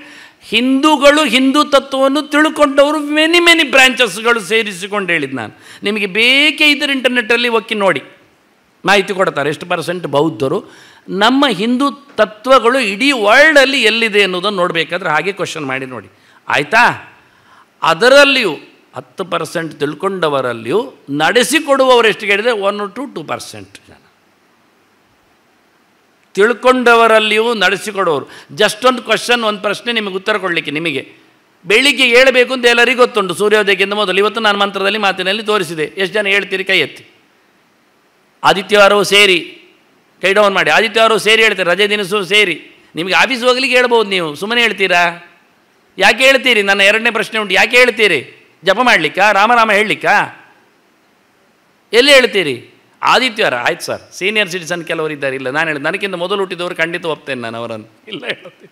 ಹಿಂದೂಗಳು ಹಿಂದೂ ತತ್ವವನ್ನು ತಿಳ್ಕೊಂಡವರು ಮೆನಿ ಮೆನಿ ಬ್ರಾಂಚಸ್ಗಳು ಸೇರಿಸಿಕೊಂಡು ಹೇಳಿದ್ದು ನಾನು ನಿಮಗೆ ಬೇಕೇ ಇದ್ದರೆ ಇಂಟರ್ನೆಟ್ಟಲ್ಲಿ ಒಕ್ಕಿ ನೋಡಿ ಮಾಹಿತಿ ಕೊಡ್ತಾರೆ ಎಷ್ಟು ಪರ್ಸೆಂಟ್ ಬೌದ್ಧರು ನಮ್ಮ ಹಿಂದೂ ತತ್ವಗಳು ಇಡೀ ವರ್ಲ್ಡಲ್ಲಿ ಎಲ್ಲಿದೆ ಅನ್ನೋದನ್ನು ನೋಡಬೇಕಾದ್ರೆ ಹಾಗೆ ಕ್ವಶನ್ ಮಾಡಿ ನೋಡಿ ಆಯಿತಾ ಅದರಲ್ಲಿಯೂ ಹತ್ತು ಪರ್ಸೆಂಟ್ ತಿಳ್ಕೊಂಡವರಲ್ಲಿಯೂ ನಡೆಸಿಕೊಡುವವರು ಎಷ್ಟು ಕೇಳಿದರೆ ಒನ್ ಟು ಟೂ ಪರ್ಸೆಂಟ್ ಜನ ತಿಳ್ಕೊಂಡವರಲ್ಲಿಯೂ ನಡೆಸಿಕೊಡೋರು ಜಸ್ಟ್ ಒಂದು ಕ್ವಶನ್ ಒಂದು ಪ್ರಶ್ನೆ ನಿಮಗೆ ಉತ್ತರ ಕೊಡಲಿಕ್ಕೆ ನಿಮಗೆ ಬೆಳಿಗ್ಗೆ ಹೇಳಬೇಕು ಅಂತ ಎಲ್ಲರಿಗೂ ಗೊತ್ತುಂಟು ಸೂರ್ಯೋದಯಕ್ಕಿಂತ ಮೊದಲು ಇವತ್ತು ನಾನು ಮಂತ್ರದಲ್ಲಿ ಮಾತಿನಲ್ಲಿ ತೋರಿಸಿದೆ ಎಷ್ಟು ಜನ ಹೇಳ್ತೀರಿ ಕೈ ಎತ್ತಿ ಆದಿತ್ಯವಾರವೂ ಸೇರಿ ಕೈ ಡೌನ್ ಮಾಡಿ ಆದಿತ್ಯವಾರವೂ ಸೇರಿ ಹೇಳ್ತೀರಿ ರಜೆ ದಿನಸು ಸೇರಿ ನಿಮಗೆ ಆಫೀಸ್ ಹೋಗ್ಲಿಕ್ಕೆ ಹೇಳ್ಬೋದು ನೀವು ಸುಮ್ಮನೆ ಹೇಳ್ತೀರಾ ಯಾಕೆ ಹೇಳ್ತೀರಿ ನನ್ನ ಎರಡನೇ ಪ್ರಶ್ನೆ ಉಂಟು ಯಾಕೆ ಹೇಳ್ತೀರಿ ಜಪ ಮಾಡಲಿಕ್ಕಾ ರಾಮರಾಮ ಹೇಳಲಿಕ್ಕಾ ಎಲ್ಲಿ ಹೇಳ್ತೀರಿ ಆದಿತ್ಯವಾರ ಆಯ್ತು ಸರ್ ಸೀನಿಯರ್ ಸಿಟಿಸನ್ ಕೆಲವರು ಇದ್ದಾರೆ ಇಲ್ಲ ನಾನು ಹೇಳಿ ನನಗಿಂತ ಮೊದಲು ಹುಟ್ಟಿದವರು ಖಂಡಿತ ಹೋಗ್ತೇನೆ ನಾನು ಅವರನ್ನು ಇಲ್ಲ ಹೇಳ್ತೀನಿ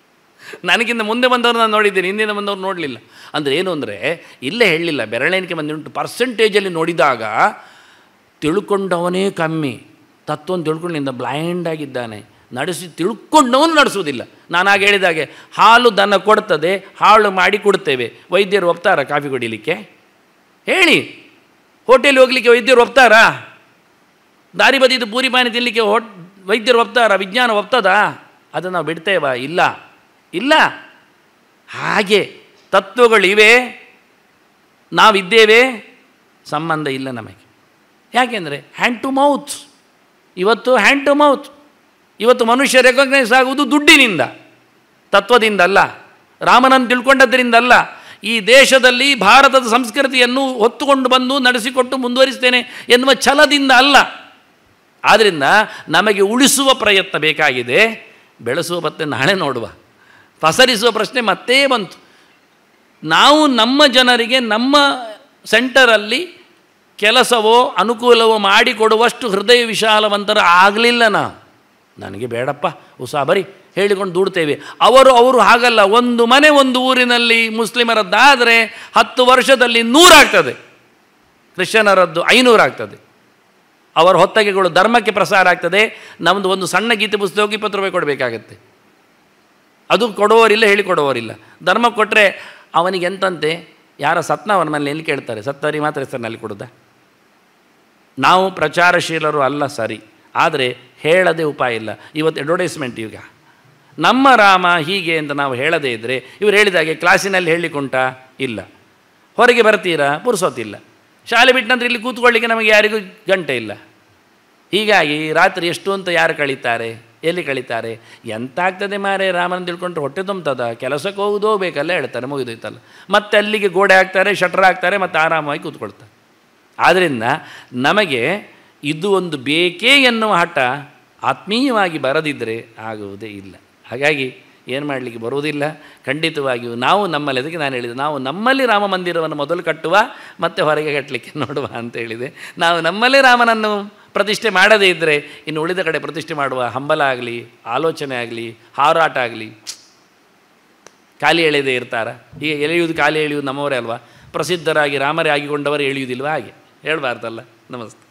ನನಗಿಂತ ಮುಂದೆ ಬಂದವರು ನಾನು ನೋಡಿದ್ದೀನಿ ಹಿಂದಿನ ಬಂದವರು ನೋಡಲಿಲ್ಲ ಅಂದರೆ ಏನು ಅಂದರೆ ಇಲ್ಲೇ ಹೇಳಲಿಲ್ಲ ಬೆರಳೆಣಿಕೆ ಉಂಟು ಪರ್ಸೆಂಟೇಜಲ್ಲಿ ನೋಡಿದಾಗ ತಿಳ್ಕೊಂಡವನೇ ಕಮ್ಮಿ ತತ್ವವನ್ನು ತಿಳ್ಕೊಂಡಿಂದ ಬ್ಲೈಂಡ್ ಆಗಿದ್ದಾನೆ ನಡೆಸಿ ತಿಳ್ಕೊಂಡವನು ನಡೆಸುವುದಿಲ್ಲ ನಾನು ಹಾಗೆ ಹೇಳಿದಾಗೆ ಹಾಲು ದನ ಕೊಡ್ತದೆ ಹಾಳು ಮಾಡಿ ಕೊಡ್ತೇವೆ ವೈದ್ಯರು ಒಪ್ತಾರಾ ಕಾಫಿ ಕುಡಿಲಿಕ್ಕೆ ಹೇಳಿ ಹೋಟೆಲ್ ಹೋಗ್ಲಿಕ್ಕೆ ವೈದ್ಯರು ಒಪ್ತಾರಾ ದಾರಿ ಬದಿದು ಪೂರಿ ಪಾನಿ ತಿನ್ನಲಿಕ್ಕೆ ಹೊಟ್ ವೈದ್ಯರು ಒಪ್ತಾರ ವಿಜ್ಞಾನ ಒಪ್ತದಾ ಅದನ್ನು ನಾವು ಬಿಡ್ತೇವಾ ಇಲ್ಲ ಇಲ್ಲ ಹಾಗೆ ತತ್ವಗಳಿವೆ ನಾವಿದ್ದೇವೆ ಸಂಬಂಧ ಇಲ್ಲ ನಮಗೆ ಯಾಕೆಂದರೆ ಹ್ಯಾಂಡ್ ಟು ಮೌತ್ ಇವತ್ತು ಹ್ಯಾಂಡ್ ಟು ಮೌತ್ ಇವತ್ತು ಮನುಷ್ಯ ರೆಕಗ್ನೈಸ್ ಆಗುವುದು ದುಡ್ಡಿನಿಂದ ತತ್ವದಿಂದಲ್ಲ ರಾಮನನ್ನು ತಿಳ್ಕೊಂಡದ್ದರಿಂದಲ್ಲ ಈ ದೇಶದಲ್ಲಿ ಭಾರತದ ಸಂಸ್ಕೃತಿಯನ್ನು ಹೊತ್ತುಕೊಂಡು ಬಂದು ನಡೆಸಿಕೊಟ್ಟು ಮುಂದುವರಿಸ್ತೇನೆ ಎನ್ನುವ ಛಲದಿಂದ ಅಲ್ಲ ಆದ್ದರಿಂದ ನಮಗೆ ಉಳಿಸುವ ಪ್ರಯತ್ನ ಬೇಕಾಗಿದೆ ಬೆಳೆಸುವ ಮತ್ತೆ ನಾಳೆ ನೋಡುವ ಪಸರಿಸುವ ಪ್ರಶ್ನೆ ಮತ್ತೆ ಬಂತು ನಾವು ನಮ್ಮ ಜನರಿಗೆ ನಮ್ಮ ಸೆಂಟರಲ್ಲಿ ಕೆಲಸವೋ ಅನುಕೂಲವೋ ಮಾಡಿಕೊಡುವಷ್ಟು ಹೃದಯ ವಿಶಾಲವಂತರ ಆಗಲಿಲ್ಲ ನಾವು ನನಗೆ ಬೇಡಪ್ಪ ಉಸಾ ಬರಿ ಹೇಳಿಕೊಂಡು ದೂಡ್ತೇವೆ ಅವರು ಅವರು ಹಾಗಲ್ಲ ಒಂದು ಮನೆ ಒಂದು ಊರಿನಲ್ಲಿ ಮುಸ್ಲಿಮರದ್ದಾದರೆ ಹತ್ತು ವರ್ಷದಲ್ಲಿ ನೂರಾಗ್ತದೆ ಕ್ರಿಶ್ಚಿಯನರದ್ದು ಐನೂರಾಗ್ತದೆ ಅವರ ಹೊತ್ತಗೆಗಳು ಧರ್ಮಕ್ಕೆ ಪ್ರಸಾರ ಆಗ್ತದೆ ನಮ್ಮದು ಒಂದು ಸಣ್ಣ ಗೀತೆ ಪುಸ್ತಕ ಇಪ್ಪತ್ತು ರೂಪಾಯಿ ಕೊಡಬೇಕಾಗತ್ತೆ ಅದು ಕೊಡುವವರಿಲ್ಲ ಹೇಳಿಕೊಡುವವರಿಲ್ಲ ಧರ್ಮ ಕೊಟ್ಟರೆ ಅವನಿಗೆ ಎಂತಂತೆ ಯಾರ ಸತ್ನ ಅವನ ಎಲ್ಲಿ ಕೇಳ್ತಾರೆ ಸತ್ತವರಿಗೆ ಮಾತ್ರ ಹೆಸರಿನಲ್ಲಿ ಕೊಡುದ ನಾವು ಪ್ರಚಾರಶೀಲರು ಅಲ್ಲ ಸರಿ ಆದರೆ ಹೇಳದೆ ಉಪಾಯ ಇಲ್ಲ ಇವತ್ತು ಅಡ್ವರ್ಟೈಸ್ಮೆಂಟ್ ಈಗ ನಮ್ಮ ರಾಮ ಹೀಗೆ ಅಂತ ನಾವು ಹೇಳದೇ ಇದ್ದರೆ ಇವರು ಹೇಳಿದಾಗೆ ಕ್ಲಾಸಿನಲ್ಲಿ ಹೇಳಿಕೊಂಟ ಇಲ್ಲ ಹೊರಗೆ ಬರ್ತೀರಾ ಪುರುಸೋತಿಲ್ಲ ಶಾಲೆ ಬಿಟ್ಟ ನಂತರ ಇಲ್ಲಿ ಕೂತ್ಕೊಳ್ಳಿಕ್ಕೆ ನಮಗೆ ಯಾರಿಗೂ ಗಂಟೆ ಇಲ್ಲ ಹೀಗಾಗಿ ರಾತ್ರಿ ಎಷ್ಟು ಅಂತ ಯಾರು ಕಳೀತಾರೆ ಎಲ್ಲಿ ಕಳೀತಾರೆ ಎಂತಾಗ್ತದೆ ಮಾರೇ ರಾಮನ ತಿಳ್ಕೊಂಡ್ರೆ ಹೊಟ್ಟೆ ತುಂಬ್ತದ ಕೆಲಸಕ್ಕೆ ಹೋಗೋದು ಬೇಕಲ್ಲ ಹೇಳ್ತಾರೆ ಮುಗಿದೋಯ್ತಲ್ಲ ಮತ್ತೆ ಅಲ್ಲಿಗೆ ಗೋಡೆ ಹಾಕ್ತಾರೆ ಶಟರ್ ಹಾಕ್ತಾರೆ ಮತ್ತು ಆರಾಮವಾಗಿ ಕೂತ್ಕೊಳ್ತಾರೆ ಆದ್ದರಿಂದ ನಮಗೆ ಇದು ಒಂದು ಬೇಕೇ ಎನ್ನುವ ಹಠ ಆತ್ಮೀಯವಾಗಿ ಬರದಿದ್ದರೆ ಆಗುವುದೇ ಇಲ್ಲ ಹಾಗಾಗಿ ಏನು ಮಾಡಲಿಕ್ಕೆ ಬರುವುದಿಲ್ಲ ಖಂಡಿತವಾಗಿಯೂ ನಾವು ನಮ್ಮಲ್ಲಿ ಅದಕ್ಕೆ ನಾನು ಹೇಳಿದೆ ನಾವು ನಮ್ಮಲ್ಲಿ ರಾಮ ಮಂದಿರವನ್ನು ಮೊದಲು ಕಟ್ಟುವ ಮತ್ತೆ ಹೊರಗೆ ಕಟ್ಟಲಿಕ್ಕೆ ನೋಡುವ ಅಂತ ಹೇಳಿದೆ ನಾವು ನಮ್ಮಲ್ಲೇ ರಾಮನನ್ನು ಪ್ರತಿಷ್ಠೆ ಮಾಡದೇ ಇದ್ದರೆ ಇನ್ನು ಉಳಿದ ಕಡೆ ಪ್ರತಿಷ್ಠೆ ಮಾಡುವ ಹಂಬಲ ಆಗಲಿ ಆಲೋಚನೆ ಆಗಲಿ ಹಾರಾಟ ಆಗಲಿ ಖಾಲಿ ಎಳೆಯದೇ ಇರ್ತಾರ ಈಗ ಎಳೆಯುವುದು ಖಾಲಿ ಎಳೆಯುವುದು ನಮ್ಮವರೇ ಅಲ್ವಾ ಪ್ರಸಿದ್ಧರಾಗಿ ರಾಮರೇ ಆಗಿಕೊಂಡವರೇ ಎಳೆಯುವುದಿಲ್ವ ಹಾಗೆ ಹೇಳಬಾರ್ದಲ್ಲ ನಮಸ್ತೆ